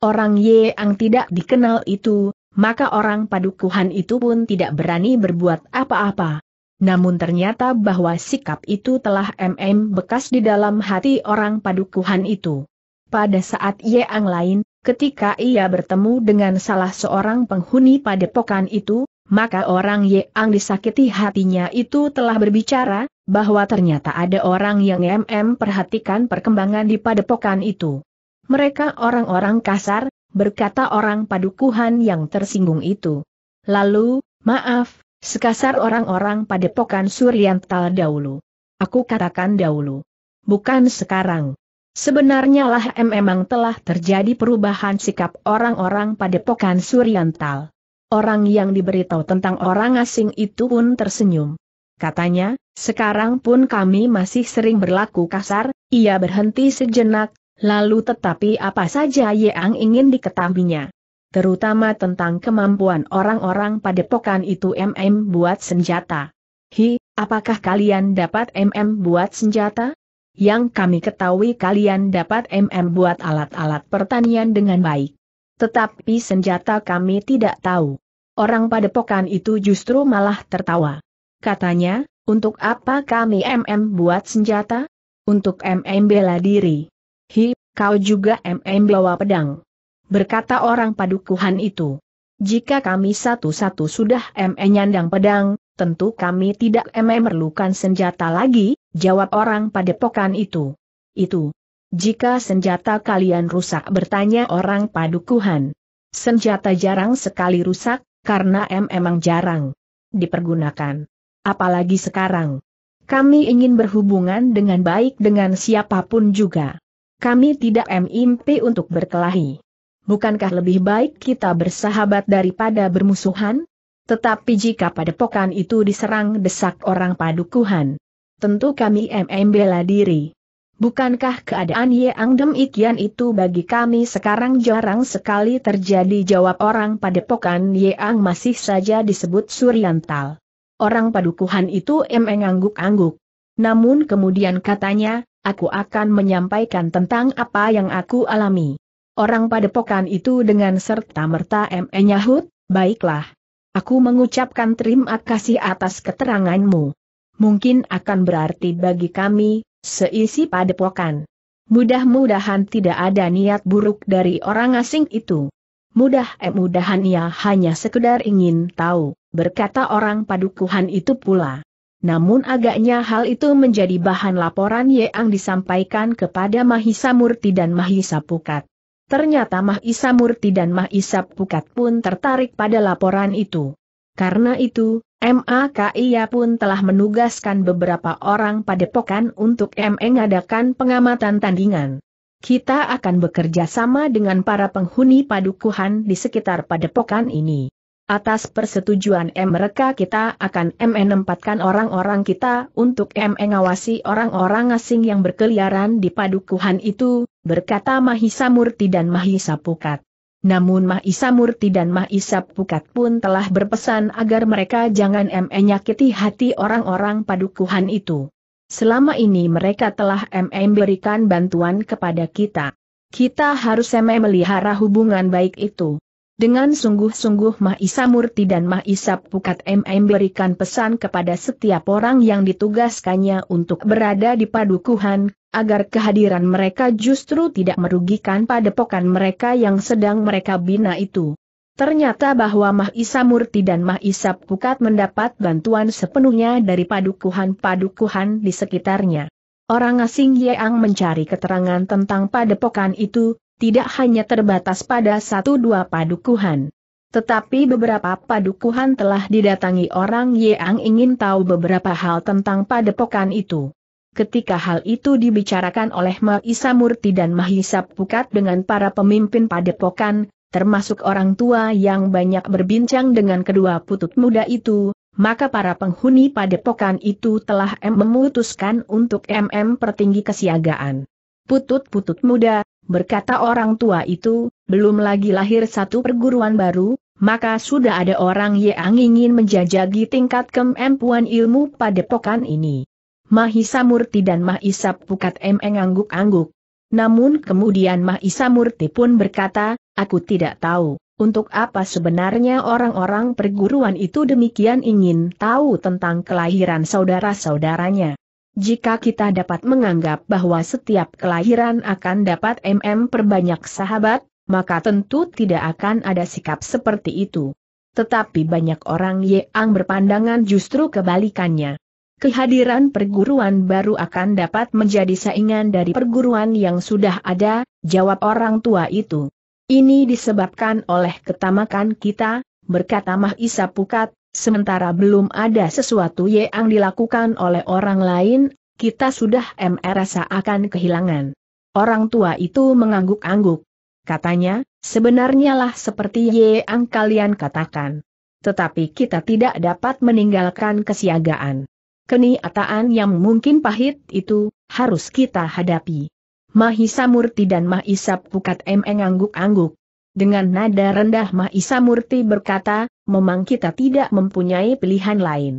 [SPEAKER 1] Orang yang tidak dikenal itu, maka orang padukuhan itu pun tidak berani berbuat apa-apa, namun ternyata bahwa sikap itu telah MM bekas di dalam hati orang padukuhan itu. Pada saat Ang lain, ketika ia bertemu dengan salah seorang penghuni padepokan itu, maka orang yang disakiti hatinya itu telah berbicara, bahwa ternyata ada orang yang MM perhatikan perkembangan di padepokan itu. Mereka orang-orang kasar, berkata orang padukuhan yang tersinggung itu. Lalu, maaf, Sekasar orang-orang padepokan Suryantal dahulu. Aku katakan dahulu. Bukan sekarang. Sebenarnya lah memang telah terjadi perubahan sikap orang-orang padepokan Suryantal. Orang yang diberitahu tentang orang asing itu pun tersenyum. Katanya, sekarang pun kami masih sering berlaku kasar, ia berhenti sejenak, lalu tetapi apa saja yang ingin diketahuinya terutama tentang kemampuan orang-orang pada padepokan itu MM buat senjata. Hi, apakah kalian dapat MM buat senjata? Yang kami ketahui kalian dapat MM buat alat-alat pertanian dengan baik. Tetapi senjata kami tidak tahu. Orang pada padepokan itu justru malah tertawa. Katanya, untuk apa kami MM buat senjata? Untuk MM bela diri. Hi, kau juga MM bawa pedang berkata orang padukuhan itu. Jika kami satu-satu sudah menyandang pedang, tentu kami tidak e memerlukan senjata lagi, jawab orang padepokan itu. Itu. Jika senjata kalian rusak bertanya orang padukuhan. Senjata jarang sekali rusak, karena M e emang jarang dipergunakan. Apalagi sekarang. Kami ingin berhubungan dengan baik dengan siapapun juga. Kami tidak m MIMP untuk berkelahi bukankah lebih baik kita bersahabat daripada bermusuhan? Tetapi jika padepokan itu diserang desak orang padukuhan, tentu kami MM bela diri. Bukankah keadaan Yang demikian itu bagi kami sekarang jarang sekali terjadi jawab orang padepokan Ang masih saja disebut Suriantal. Orang padukuhan itu emeng angguk angguk Namun kemudian katanya, aku akan menyampaikan tentang apa yang aku alami. Orang padepokan itu dengan serta-merta e Nyahut, baiklah. Aku mengucapkan terima kasih atas keteranganmu. Mungkin akan berarti bagi kami, seisi padepokan. Mudah-mudahan tidak ada niat buruk dari orang asing itu. Mudah-mudahan ia hanya sekedar ingin tahu, berkata orang padukuhan itu pula. Namun agaknya hal itu menjadi bahan laporan yang disampaikan kepada Mahisa Murti dan Mahisa Pukat. Ternyata Mah Isa Murti dan Mah Isa Pukat pun tertarik pada laporan itu. Karena itu, MAKIA pun telah menugaskan beberapa orang pada Pokan untuk e mengadakan pengamatan tandingan. Kita akan bekerja sama dengan para penghuni padukuhan di sekitar padepokan ini. Atas persetujuan mereka kita akan menempatkan orang-orang kita untuk M mengawasi orang-orang asing yang berkeliaran di padukuhan itu, berkata Mahisa Murti dan Mahisa Pukat. Namun Mahisa Murti dan Mahisa Pukat pun telah berpesan agar mereka jangan M menyakiti hati orang-orang padukuhan itu. Selama ini mereka telah M memberikan bantuan kepada kita. Kita harus M melihara hubungan baik itu. Dengan sungguh-sungguh Mahisa Murti dan Mahisa Pukat MM berikan pesan kepada setiap orang yang ditugaskannya untuk berada di padukuhan, agar kehadiran mereka justru tidak merugikan padepokan mereka yang sedang mereka bina itu. Ternyata bahwa Mahisa Murti dan Mahisa Pukat mendapat bantuan sepenuhnya dari padukuhan-padukuhan di sekitarnya. Orang asing Yeang mencari keterangan tentang padepokan itu, tidak hanya terbatas pada satu dua padukuhan. Tetapi beberapa padukuhan telah didatangi orang yang ingin tahu beberapa hal tentang padepokan itu. Ketika hal itu dibicarakan oleh Mahisa Murti dan Mahisa Pukat dengan para pemimpin padepokan, termasuk orang tua yang banyak berbincang dengan kedua putut muda itu, maka para penghuni padepokan itu telah memutuskan untuk MM pertinggi kesiagaan. Putut-putut muda, berkata orang tua itu, belum lagi lahir satu perguruan baru, maka sudah ada orang yang ingin menjajagi tingkat kemampuan ilmu pada pokan ini. Mahisa Murti dan Mahisa Pukat M angguk-angguk. Namun kemudian Mahisa Murti pun berkata, aku tidak tahu. Untuk apa sebenarnya orang-orang perguruan itu demikian ingin tahu tentang kelahiran saudara-saudaranya? Jika kita dapat menganggap bahwa setiap kelahiran akan dapat MM perbanyak sahabat, maka tentu tidak akan ada sikap seperti itu. Tetapi banyak orang yang berpandangan justru kebalikannya. Kehadiran perguruan baru akan dapat menjadi saingan dari perguruan yang sudah ada, jawab orang tua itu. Ini disebabkan oleh ketamakan kita, berkata Mahisa Pukat, Sementara belum ada sesuatu yang dilakukan oleh orang lain, kita sudah merasa akan kehilangan. Orang tua itu mengangguk-angguk. Katanya, sebenarnya lah seperti yang kalian katakan. Tetapi kita tidak dapat meninggalkan kesiagaan. Keniataan yang mungkin pahit itu, harus kita hadapi. Mahisa Murti dan Mahisa Pukat M mengangguk-angguk. Dengan nada rendah Mahisa Murti berkata, memang kita tidak mempunyai pilihan lain.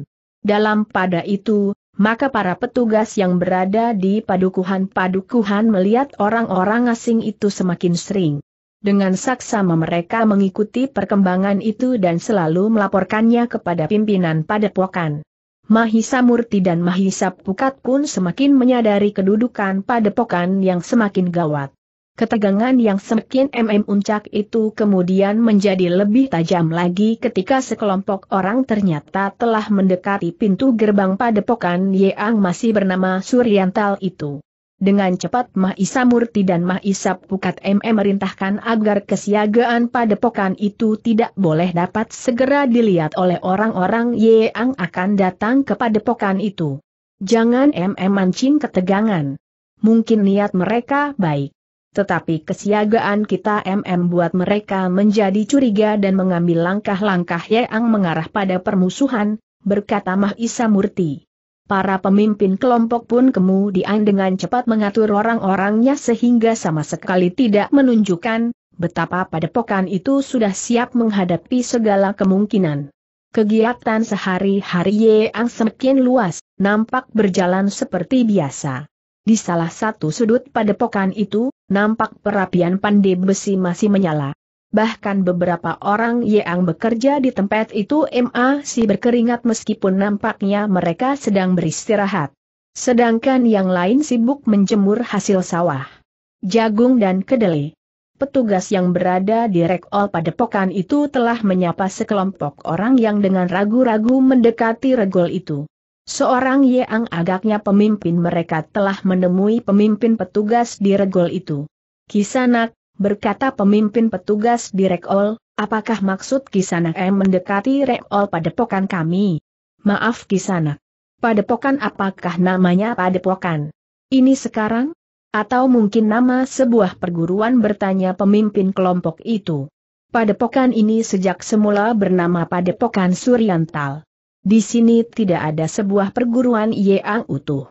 [SPEAKER 1] Dalam pada itu, maka para petugas yang berada di padukuhan-padukuhan melihat orang-orang asing itu semakin sering. Dengan saksama mereka mengikuti perkembangan itu dan selalu melaporkannya kepada pimpinan padepokan. Mahisa Murti dan Mahisa Pukat pun semakin menyadari kedudukan padepokan yang semakin gawat. Ketegangan yang semakin MM uncak itu kemudian menjadi lebih tajam lagi ketika sekelompok orang ternyata telah mendekati pintu gerbang padepokan Yeang masih bernama Suryantal itu. Dengan cepat Mahisa Murti dan Mahisa Pukat MM merintahkan agar kesiagaan padepokan itu tidak boleh dapat segera dilihat oleh orang-orang Yeang akan datang ke padepokan itu. Jangan MM mancing ketegangan. Mungkin niat mereka baik tetapi kesiagaan kita MM buat mereka menjadi curiga dan mengambil langkah-langkah yang mengarah pada permusuhan, berkata Mahisa Murti. Para pemimpin kelompok pun kemudian dengan cepat mengatur orang-orangnya sehingga sama sekali tidak menunjukkan betapa padepokan itu sudah siap menghadapi segala kemungkinan. Kegiatan sehari-hari yang semakin luas, nampak berjalan seperti biasa. Di salah satu sudut padepokan itu, nampak perapian pandai besi masih menyala. Bahkan beberapa orang yang bekerja di tempat itu masih berkeringat meskipun nampaknya mereka sedang beristirahat. Sedangkan yang lain sibuk menjemur hasil sawah. Jagung dan kedelai. Petugas yang berada di rekol padepokan itu telah menyapa sekelompok orang yang dengan ragu-ragu mendekati regol itu. Seorang Yeang agaknya pemimpin mereka telah menemui pemimpin petugas di regol itu. Kisanak, berkata pemimpin petugas di regol, apakah maksud Kisanak M mendekati regol padepokan kami? Maaf Kisanak. Padepokan apakah namanya padepokan? Ini sekarang? Atau mungkin nama sebuah perguruan bertanya pemimpin kelompok itu. Padepokan ini sejak semula bernama Padepokan Suryantal. Di sini tidak ada sebuah perguruan yang utuh.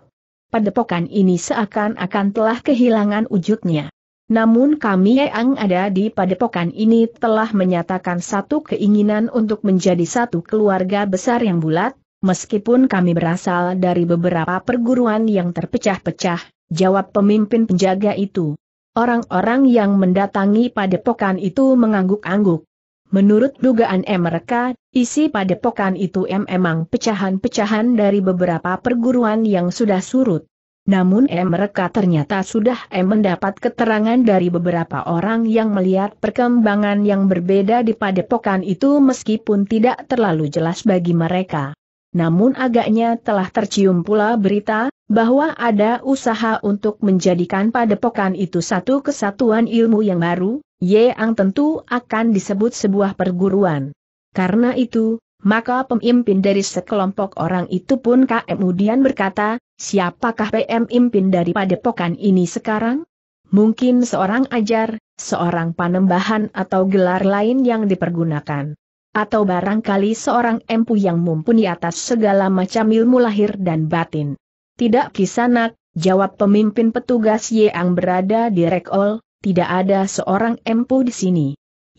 [SPEAKER 1] Padepokan ini seakan-akan telah kehilangan wujudnya. Namun kami yang ada di padepokan ini telah menyatakan satu keinginan untuk menjadi satu keluarga besar yang bulat, meskipun kami berasal dari beberapa perguruan yang terpecah-pecah, jawab pemimpin penjaga itu. Orang-orang yang mendatangi padepokan itu mengangguk-angguk. Menurut dugaan M mereka, isi padepokan itu memang pecahan-pecahan dari beberapa perguruan yang sudah surut. Namun M mereka ternyata sudah mendapat keterangan dari beberapa orang yang melihat perkembangan yang berbeda di padepokan itu meskipun tidak terlalu jelas bagi mereka. Namun agaknya telah tercium pula berita, bahwa ada usaha untuk menjadikan padepokan itu satu kesatuan ilmu yang baru, Yeang tentu akan disebut sebuah perguruan. Karena itu, maka pemimpin dari sekelompok orang itu pun kemudian berkata, siapakah pemimpin dari padepokan ini sekarang? Mungkin seorang ajar, seorang panembahan atau gelar lain yang dipergunakan. Atau barangkali seorang empu yang mumpuni atas segala macam ilmu lahir dan batin. Tidak kisanak, jawab pemimpin petugas Yeang berada di Rekol, tidak ada seorang empu di sini.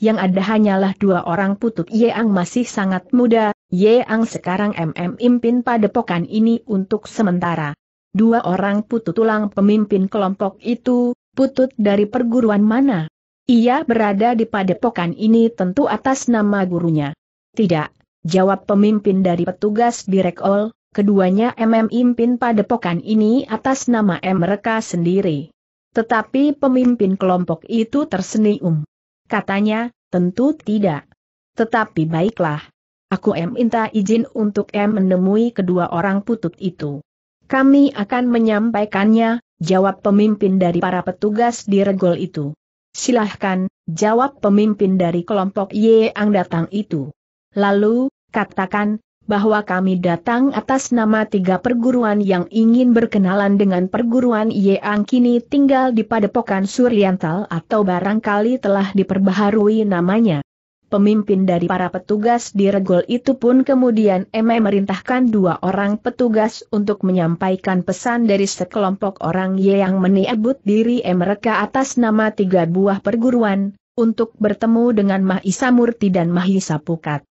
[SPEAKER 1] Yang ada hanyalah dua orang putut Yeang masih sangat muda, Yeang sekarang MM impin padepokan ini untuk sementara. Dua orang putut tulang pemimpin kelompok itu, putut dari perguruan mana? Ia berada di padepokan ini tentu atas nama gurunya. Tidak, jawab pemimpin dari petugas Direkol, keduanya MM impin padepokan ini atas nama M mereka sendiri. Tetapi pemimpin kelompok itu tersenyum. Katanya, tentu tidak. Tetapi baiklah. Aku em minta izin untuk m menemui kedua orang putut itu. Kami akan menyampaikannya, jawab pemimpin dari para petugas di regol itu. Silahkan, jawab pemimpin dari kelompok Y yang datang itu. Lalu, katakan, bahwa kami datang atas nama tiga perguruan yang ingin berkenalan dengan perguruan yang kini tinggal di Padepokan Suryantal atau barangkali telah diperbaharui namanya. Pemimpin dari para petugas di Regol itu pun kemudian MM merintahkan dua orang petugas untuk menyampaikan pesan dari sekelompok orang yang meniabut diri mereka atas nama tiga buah perguruan, untuk bertemu dengan Mahisa Murti dan Mahisa Pukat.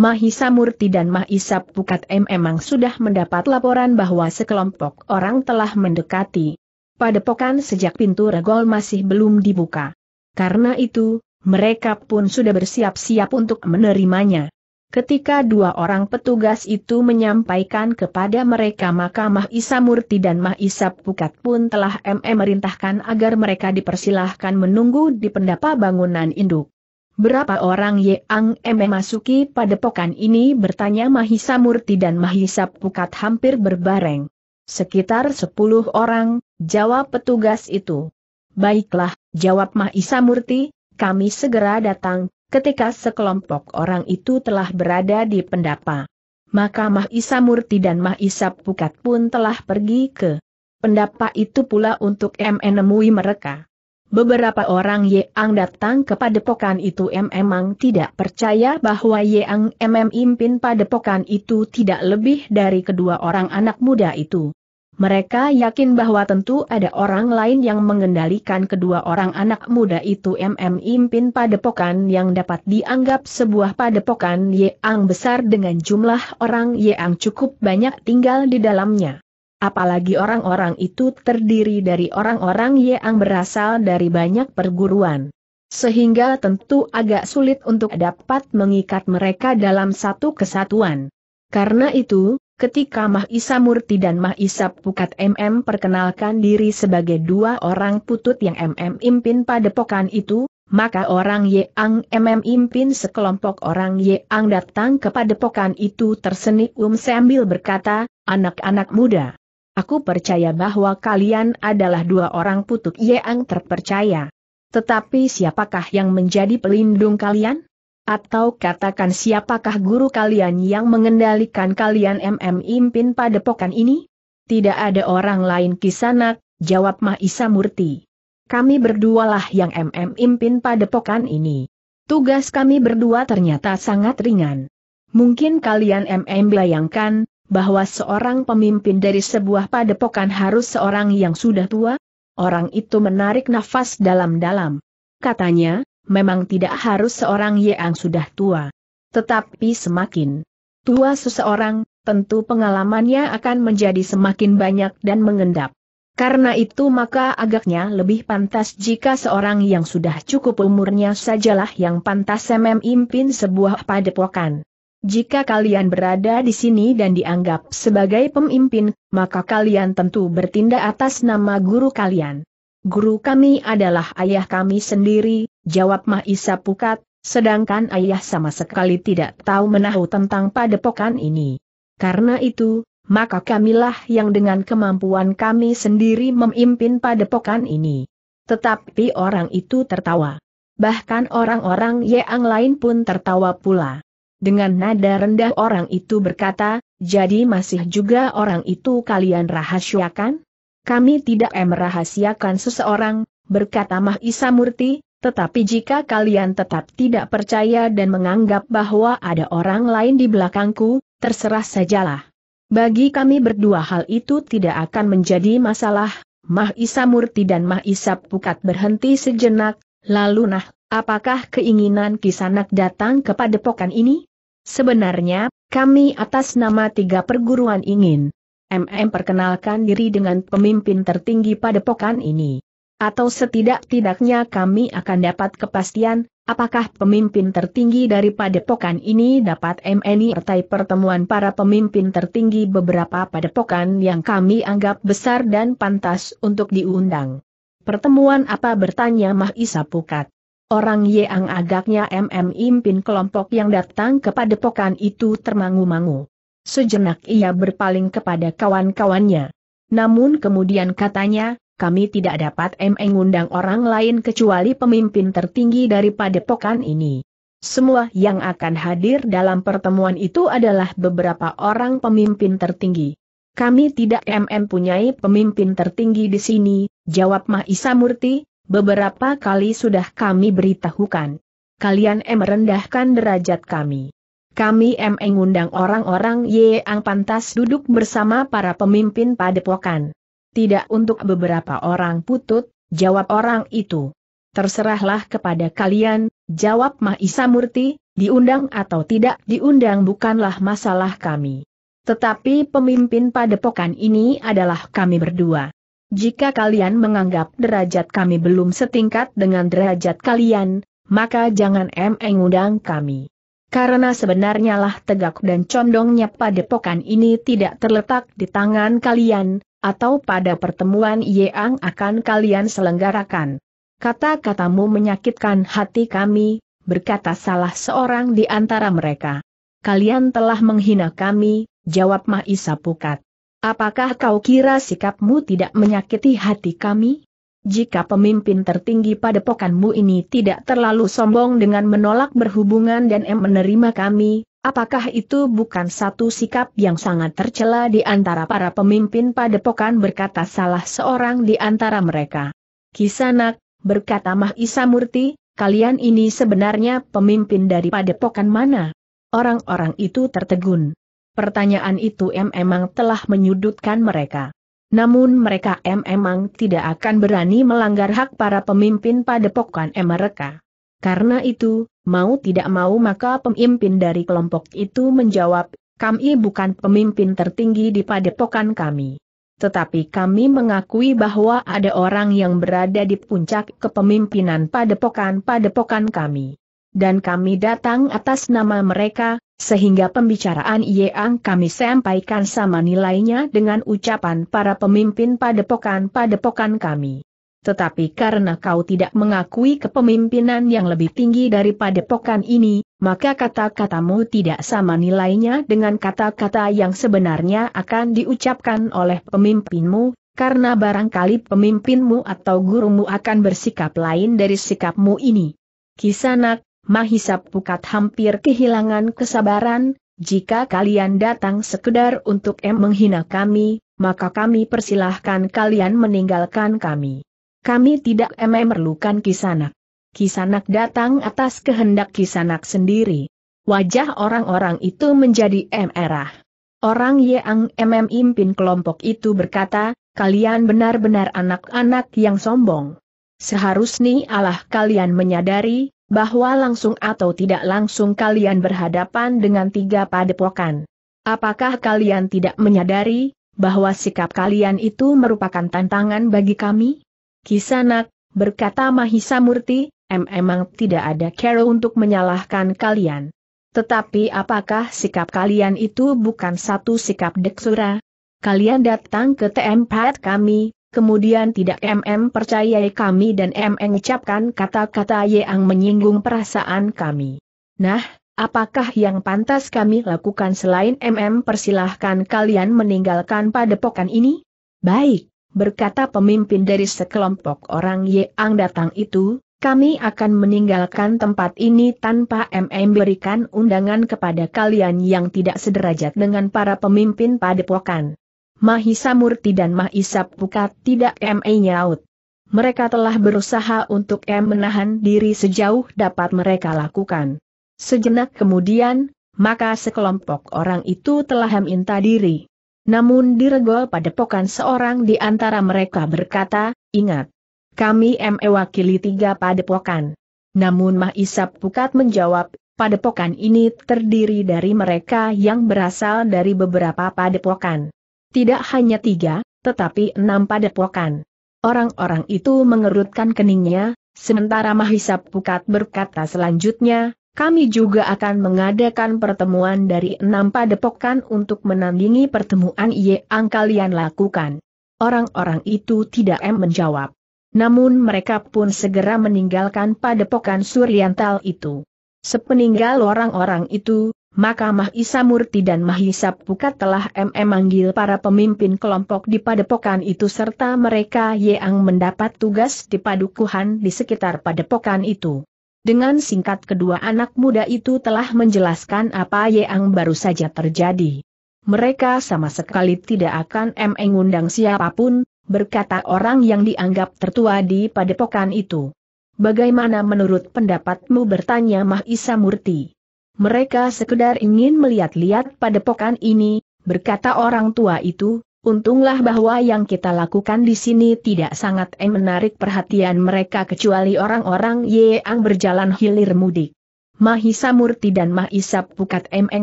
[SPEAKER 1] Mahisa Murti dan Mahisa Pukat M memang sudah mendapat laporan bahwa sekelompok orang telah mendekati padepokan sejak pintu regol masih belum dibuka. Karena itu, mereka pun sudah bersiap-siap untuk menerimanya. Ketika dua orang petugas itu menyampaikan kepada mereka maka Mahisa Murti dan Mahisa Pukat pun telah M merintahkan agar mereka dipersilahkan menunggu di pendapa bangunan induk. Berapa orang Yang memasuki padepokan ini bertanya Mahisa Murti dan Mahisa Pukat hampir berbareng. Sekitar sepuluh orang, jawab petugas itu. Baiklah, jawab Mahisa Murti, kami segera datang, ketika sekelompok orang itu telah berada di pendapa. Maka Mahisa Murti dan Mahisa Pukat pun telah pergi ke pendapa itu pula untuk menemui mereka. Beberapa orang yang datang ke padepokan itu memang tidak percaya bahwa yang memimpin padepokan itu tidak lebih dari kedua orang anak muda itu. Mereka yakin bahwa tentu ada orang lain yang mengendalikan kedua orang anak muda itu memimpin padepokan yang dapat dianggap sebuah padepokan yang besar dengan jumlah orang yang cukup banyak tinggal di dalamnya. Apalagi orang-orang itu terdiri dari orang-orang yang berasal dari banyak perguruan. Sehingga tentu agak sulit untuk dapat mengikat mereka dalam satu kesatuan. Karena itu, ketika Mahisa Murti dan Mahisa Pukat MM perkenalkan diri sebagai dua orang putut yang MM impin pada padepokan itu, maka orang Yang MM impin sekelompok orang Yang datang kepada padepokan itu tersenyum sambil berkata, anak-anak muda. Aku percaya bahwa kalian adalah dua orang putuk yang terpercaya. Tetapi siapakah yang menjadi pelindung kalian? Atau katakan siapakah guru kalian yang mengendalikan kalian MM Impin pada pokan ini? Tidak ada orang lain kisanak, jawab Mahisa Murti. Kami berdualah yang MM Impin pada pokan ini. Tugas kami berdua ternyata sangat ringan. Mungkin kalian MM bayangkan, bahwa seorang pemimpin dari sebuah padepokan harus seorang yang sudah tua? Orang itu menarik nafas dalam-dalam. Katanya, memang tidak harus seorang yang sudah tua. Tetapi semakin tua seseorang, tentu pengalamannya akan menjadi semakin banyak dan mengendap. Karena itu maka agaknya lebih pantas jika seorang yang sudah cukup umurnya sajalah yang pantas memimpin sebuah padepokan. Jika kalian berada di sini dan dianggap sebagai pemimpin, maka kalian tentu bertindak atas nama guru kalian. Guru kami adalah ayah kami sendiri, jawab Mahisa Pukat, sedangkan ayah sama sekali tidak tahu menahu tentang padepokan ini. Karena itu, maka kamilah yang dengan kemampuan kami sendiri memimpin padepokan ini. Tetapi orang itu tertawa. Bahkan orang-orang yang lain pun tertawa pula dengan nada rendah orang itu berkata, jadi masih juga orang itu kalian rahasiakan? Kami tidak merahasiakan seseorang, berkata Mahisa Murti, tetapi jika kalian tetap tidak percaya dan menganggap bahwa ada orang lain di belakangku, terserah sajalah. Bagi kami berdua hal itu tidak akan menjadi masalah, Mahisa Murti dan Mahisa Pukat berhenti sejenak, lalu nah, apakah keinginan Kisanak datang kepada pokan ini? Sebenarnya, kami atas nama tiga perguruan ingin MM perkenalkan diri dengan pemimpin tertinggi pada padepokan ini. Atau setidak-tidaknya kami akan dapat kepastian, apakah pemimpin tertinggi dari padepokan ini dapat MNI partai pertemuan para pemimpin tertinggi beberapa pada padepokan yang kami anggap besar dan pantas untuk diundang. Pertemuan apa bertanya Mahisa Pukat. Orang yang agaknya MM Impin kelompok yang datang kepada pokan itu termangu-mangu. Sejenak ia berpaling kepada kawan-kawannya. Namun kemudian katanya, kami tidak dapat MM mengundang orang lain kecuali pemimpin tertinggi daripada pokan ini. Semua yang akan hadir dalam pertemuan itu adalah beberapa orang pemimpin tertinggi. Kami tidak MM punyai pemimpin tertinggi di sini, jawab Mahisa Murti, Beberapa kali sudah kami beritahukan. Kalian em merendahkan derajat kami. Kami em mengundang orang-orang yang pantas duduk bersama para pemimpin padepokan. Tidak untuk beberapa orang putut, jawab orang itu. Terserahlah kepada kalian, jawab Mahisa Murti, diundang atau tidak diundang bukanlah masalah kami. Tetapi pemimpin padepokan ini adalah kami berdua. Jika kalian menganggap derajat kami belum setingkat dengan derajat kalian, maka jangan emeng undang kami. Karena sebenarnya lah tegak dan condongnya pada padepokan ini tidak terletak di tangan kalian, atau pada pertemuan yang akan kalian selenggarakan. Kata-katamu menyakitkan hati kami, berkata salah seorang di antara mereka. Kalian telah menghina kami, jawab Maisa Pukat. Apakah kau kira sikapmu tidak menyakiti hati kami? Jika pemimpin tertinggi padepokanmu ini tidak terlalu sombong dengan menolak berhubungan dan menerima kami, apakah itu bukan satu sikap yang sangat tercela di antara para pemimpin padepokan berkata salah seorang di antara mereka? Kisanak, berkata Mahisa Murti, kalian ini sebenarnya pemimpin dari pokan mana? Orang-orang itu tertegun pertanyaan itu memang telah menyudutkan mereka. Namun mereka memang tidak akan berani melanggar hak para pemimpin padepokan mereka. Karena itu, mau tidak mau maka pemimpin dari kelompok itu menjawab, kami bukan pemimpin tertinggi di padepokan kami. Tetapi kami mengakui bahwa ada orang yang berada di puncak kepemimpinan padepokan-padepokan kami. Dan kami datang atas nama mereka, sehingga pembicaraan yang kami sampaikan sama nilainya dengan ucapan para pemimpin padepokan-padepokan kami. Tetapi karena kau tidak mengakui kepemimpinan yang lebih tinggi daripada pokan ini, maka kata-katamu tidak sama nilainya dengan kata-kata yang sebenarnya akan diucapkan oleh pemimpinmu, karena barangkali pemimpinmu atau gurumu akan bersikap lain dari sikapmu ini. Kisanak, Mahisa Pukat hampir kehilangan kesabaran, jika kalian datang sekedar untuk em menghina kami, maka kami persilahkan kalian meninggalkan kami. Kami tidak em memerlukan kisanak. Kisanak datang atas kehendak kisanak sendiri. Wajah orang-orang itu menjadi merah. Orang yang MM impin kelompok itu berkata, kalian benar-benar anak-anak yang sombong. Seharusnya Allah kalian menyadari, bahwa langsung atau tidak langsung kalian berhadapan dengan tiga padepokan. Apakah kalian tidak menyadari bahwa sikap kalian itu merupakan tantangan bagi kami? Kisanak, berkata Mahisa Murti, em emang tidak ada cara untuk menyalahkan kalian. Tetapi apakah sikap kalian itu bukan satu sikap deksura? Kalian datang ke tempat kami, Kemudian tidak MM percayai kami dan MM ucapkan kata-kata yang menyinggung perasaan kami. Nah, apakah yang pantas kami lakukan selain MM persilahkan kalian meninggalkan padepokan ini? Baik, berkata pemimpin dari sekelompok orang yang datang itu, kami akan meninggalkan tempat ini tanpa MM berikan undangan kepada kalian yang tidak sederajat dengan para pemimpin padepokan. Mahisa Murti dan Mahisa Pukat tidak ME nyaut. Mereka telah berusaha untuk M menahan diri sejauh dapat mereka lakukan. Sejenak kemudian, maka sekelompok orang itu telah minta diri. Namun diregol pada pokan seorang di antara mereka berkata, ingat, kami ME wakili tiga padepokan. Namun Mahisa Pukat menjawab, padepokan ini terdiri dari mereka yang berasal dari beberapa padepokan. Tidak hanya tiga, tetapi enam padepokan. Orang-orang itu mengerutkan keningnya, sementara Mahisa Pukat berkata selanjutnya, kami juga akan mengadakan pertemuan dari enam padepokan untuk menandingi pertemuan yang kalian lakukan. Orang-orang itu tidak em menjawab. Namun mereka pun segera meninggalkan padepokan Suryantal itu. Sepeninggal orang-orang itu, maka Mahisa Murti dan Mahisa Pukat telah MM manggil para pemimpin kelompok di padepokan itu serta mereka yang mendapat tugas di padukuhan di sekitar padepokan itu. Dengan singkat kedua anak muda itu telah menjelaskan apa yang baru saja terjadi. Mereka sama sekali tidak akan mengundang siapapun, berkata orang yang dianggap tertua di padepokan itu. Bagaimana menurut pendapatmu bertanya Mahisa Murti? Mereka sekedar ingin melihat-lihat pada padepokan ini, berkata orang tua itu, untunglah bahwa yang kita lakukan di sini tidak sangat eh, menarik perhatian mereka kecuali orang-orang yang berjalan hilir mudik. Mahisa Murti dan Mahisa Pukat M eh,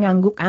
[SPEAKER 1] angguk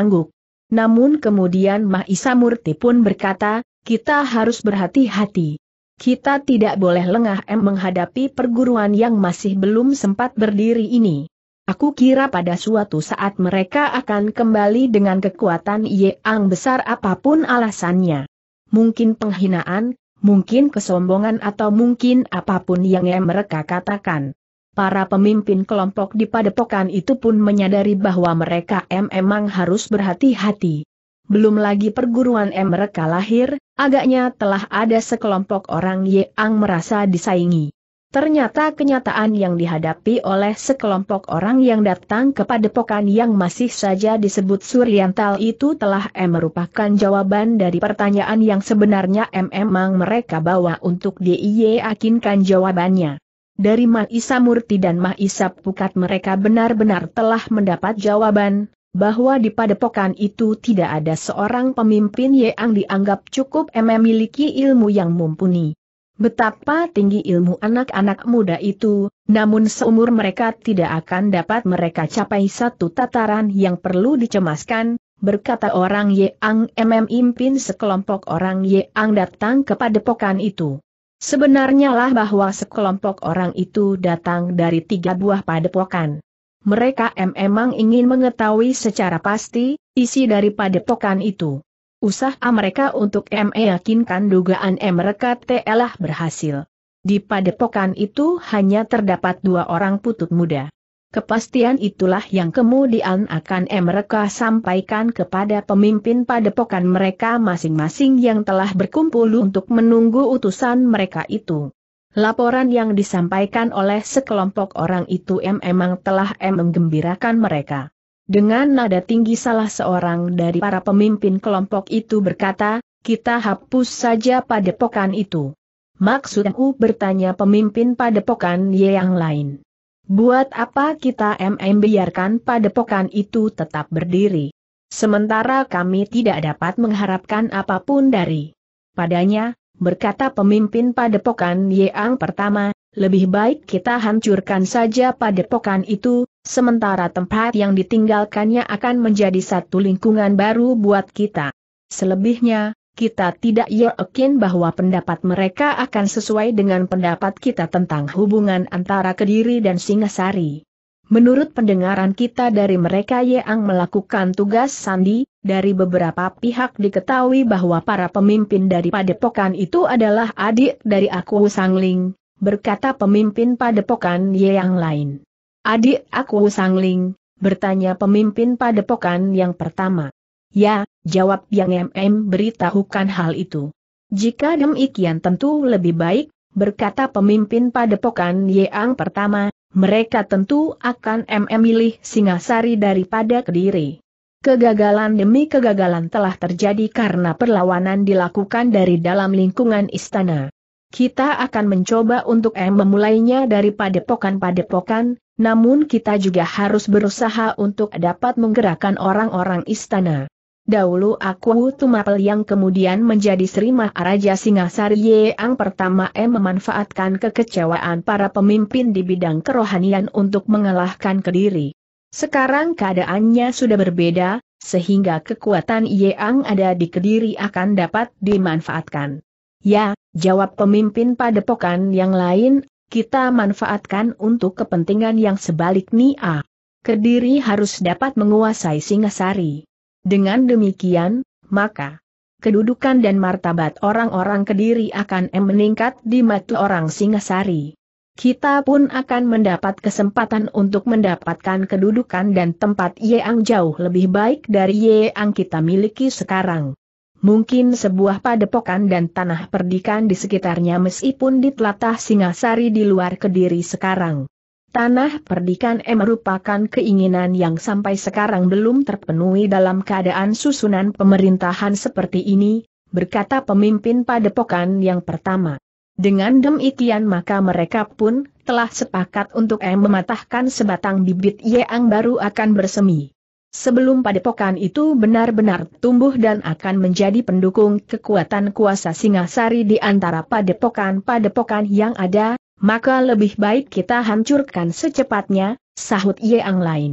[SPEAKER 1] Namun kemudian Mahisa Murti pun berkata, kita harus berhati-hati. Kita tidak boleh lengah M menghadapi perguruan yang masih belum sempat berdiri ini. Aku kira pada suatu saat mereka akan kembali dengan kekuatan yang besar apapun alasannya. Mungkin penghinaan, mungkin kesombongan atau mungkin apapun yang mereka katakan. Para pemimpin kelompok di padepokan itu pun menyadari bahwa mereka memang harus berhati-hati. Belum lagi perguruan mereka lahir, agaknya telah ada sekelompok orang yang merasa disaingi. Ternyata kenyataan yang dihadapi oleh sekelompok orang yang datang kepada pokan yang masih saja disebut Suryantal itu telah M merupakan jawaban dari pertanyaan yang sebenarnya M memang mereka bawa untuk DIY akinkan jawabannya. Dari Isa Murti dan Isa Pukat mereka benar-benar telah mendapat jawaban, bahwa di padepokan itu tidak ada seorang pemimpin yang dianggap cukup M memiliki ilmu yang mumpuni. Betapa tinggi ilmu anak-anak muda itu, namun seumur mereka tidak akan dapat mereka capai satu tataran yang perlu dicemaskan, berkata orang Yang MM Impin sekelompok orang Ye Ang datang kepada pokan itu. Sebenarnya lah bahwa sekelompok orang itu datang dari tiga buah padepokan. Mereka memang ingin mengetahui secara pasti, isi dari padepokan itu. Usaha mereka untuk meyakinkan dugaan mereka telah berhasil. Di padepokan itu hanya terdapat dua orang putut muda. Kepastian itulah yang kemudian akan mereka sampaikan kepada pemimpin padepokan mereka masing-masing yang telah berkumpul untuk menunggu utusan mereka itu. Laporan yang disampaikan oleh sekelompok orang itu M. memang telah menggembirakan mereka. Dengan nada tinggi salah seorang dari para pemimpin kelompok itu berkata, kita hapus saja padepokan itu. Maksudku bertanya pemimpin padepokan yang lain. Buat apa kita MM biarkan padepokan itu tetap berdiri? Sementara kami tidak dapat mengharapkan apapun dari padanya, berkata pemimpin padepokan yang pertama, lebih baik kita hancurkan saja padepokan itu, Sementara tempat yang ditinggalkannya akan menjadi satu lingkungan baru buat kita. Selebihnya, kita tidak yakin bahwa pendapat mereka akan sesuai dengan pendapat kita tentang hubungan antara Kediri dan Singasari. Menurut pendengaran kita dari mereka yang melakukan tugas sandi, dari beberapa pihak diketahui bahwa para pemimpin dari padepokan itu adalah adik dari aku Sangling, berkata pemimpin padepokan yang lain. Adik aku Sangling, bertanya pemimpin padepokan yang pertama. Ya, jawab Yang MM beritahukan hal itu. Jika demikian tentu lebih baik, berkata pemimpin padepokan Yang pertama, mereka tentu akan memilih Singasari daripada Kediri. Kegagalan demi kegagalan telah terjadi karena perlawanan dilakukan dari dalam lingkungan istana. Kita akan mencoba untuk M memulainya dari padepokan-padepokan, namun kita juga harus berusaha untuk dapat menggerakkan orang-orang istana. Dahulu aku Tumapel yang kemudian menjadi Sri Maharaja Singasari yang pertama M memanfaatkan kekecewaan para pemimpin di bidang kerohanian untuk mengalahkan Kediri. Sekarang keadaannya sudah berbeda, sehingga kekuatan yang ada di Kediri akan dapat dimanfaatkan. Ya, jawab pemimpin padepokan yang lain, kita manfaatkan untuk kepentingan yang sebaliknya. Kediri harus dapat menguasai Singasari. Dengan demikian, maka kedudukan dan martabat orang-orang Kediri akan meningkat di mata orang Singasari. Kita pun akan mendapat kesempatan untuk mendapatkan kedudukan dan tempat yang jauh lebih baik dari yang kita miliki sekarang mungkin sebuah padepokan dan tanah perdikan di sekitarnya meskipun di telatah Singasari di luar Kediri sekarang. Tanah perdikan M merupakan keinginan yang sampai sekarang belum terpenuhi dalam keadaan susunan pemerintahan seperti ini, berkata pemimpin padepokan yang pertama. Dengan demikian maka mereka pun telah sepakat untuk M mematahkan sebatang bibit yang baru akan bersemi. Sebelum padepokan itu benar-benar tumbuh dan akan menjadi pendukung kekuatan kuasa Singasari di antara padepokan-padepokan yang ada, maka lebih baik kita hancurkan secepatnya, sahut ang lain.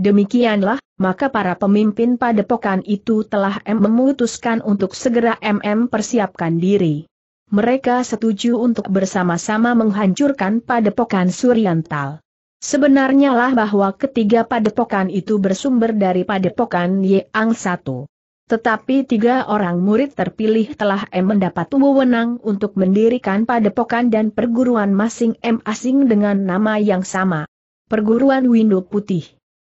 [SPEAKER 1] Demikianlah, maka para pemimpin padepokan itu telah memutuskan untuk segera MM persiapkan diri. Mereka setuju untuk bersama-sama menghancurkan padepokan Suryantal. Sebenarnya lah bahwa ketiga padepokan itu bersumber dari padepokan Ang Satu. Tetapi tiga orang murid terpilih telah M mendapat wewenang untuk mendirikan padepokan dan perguruan masing M asing dengan nama yang sama. Perguruan Windu Putih.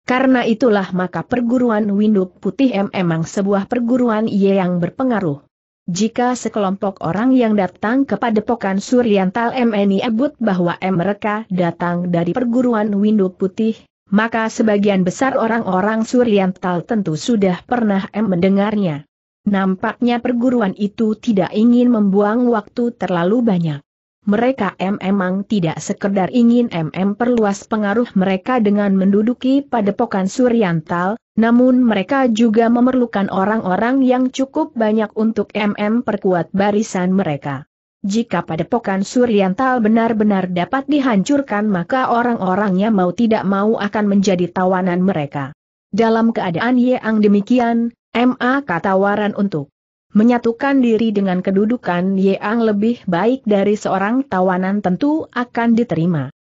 [SPEAKER 1] Karena itulah maka perguruan Windu Putih M emang sebuah perguruan Ye yang berpengaruh. Jika sekelompok orang yang datang kepada padepokan Suryantal MNI ebut bahwa mereka datang dari perguruan Windu Putih, maka sebagian besar orang-orang Suryantal tentu sudah pernah M mendengarnya. Nampaknya perguruan itu tidak ingin membuang waktu terlalu banyak. Mereka M emang tidak sekedar ingin MM perluas pengaruh mereka dengan menduduki padepokan Suryantal, namun mereka juga memerlukan orang-orang yang cukup banyak untuk MM perkuat barisan mereka. Jika padepokan Suryantal benar-benar dapat dihancurkan maka orang-orangnya mau tidak mau akan menjadi tawanan mereka. Dalam keadaan yang demikian, MA katawaran untuk menyatukan diri dengan kedudukan yang lebih baik dari seorang tawanan tentu akan diterima.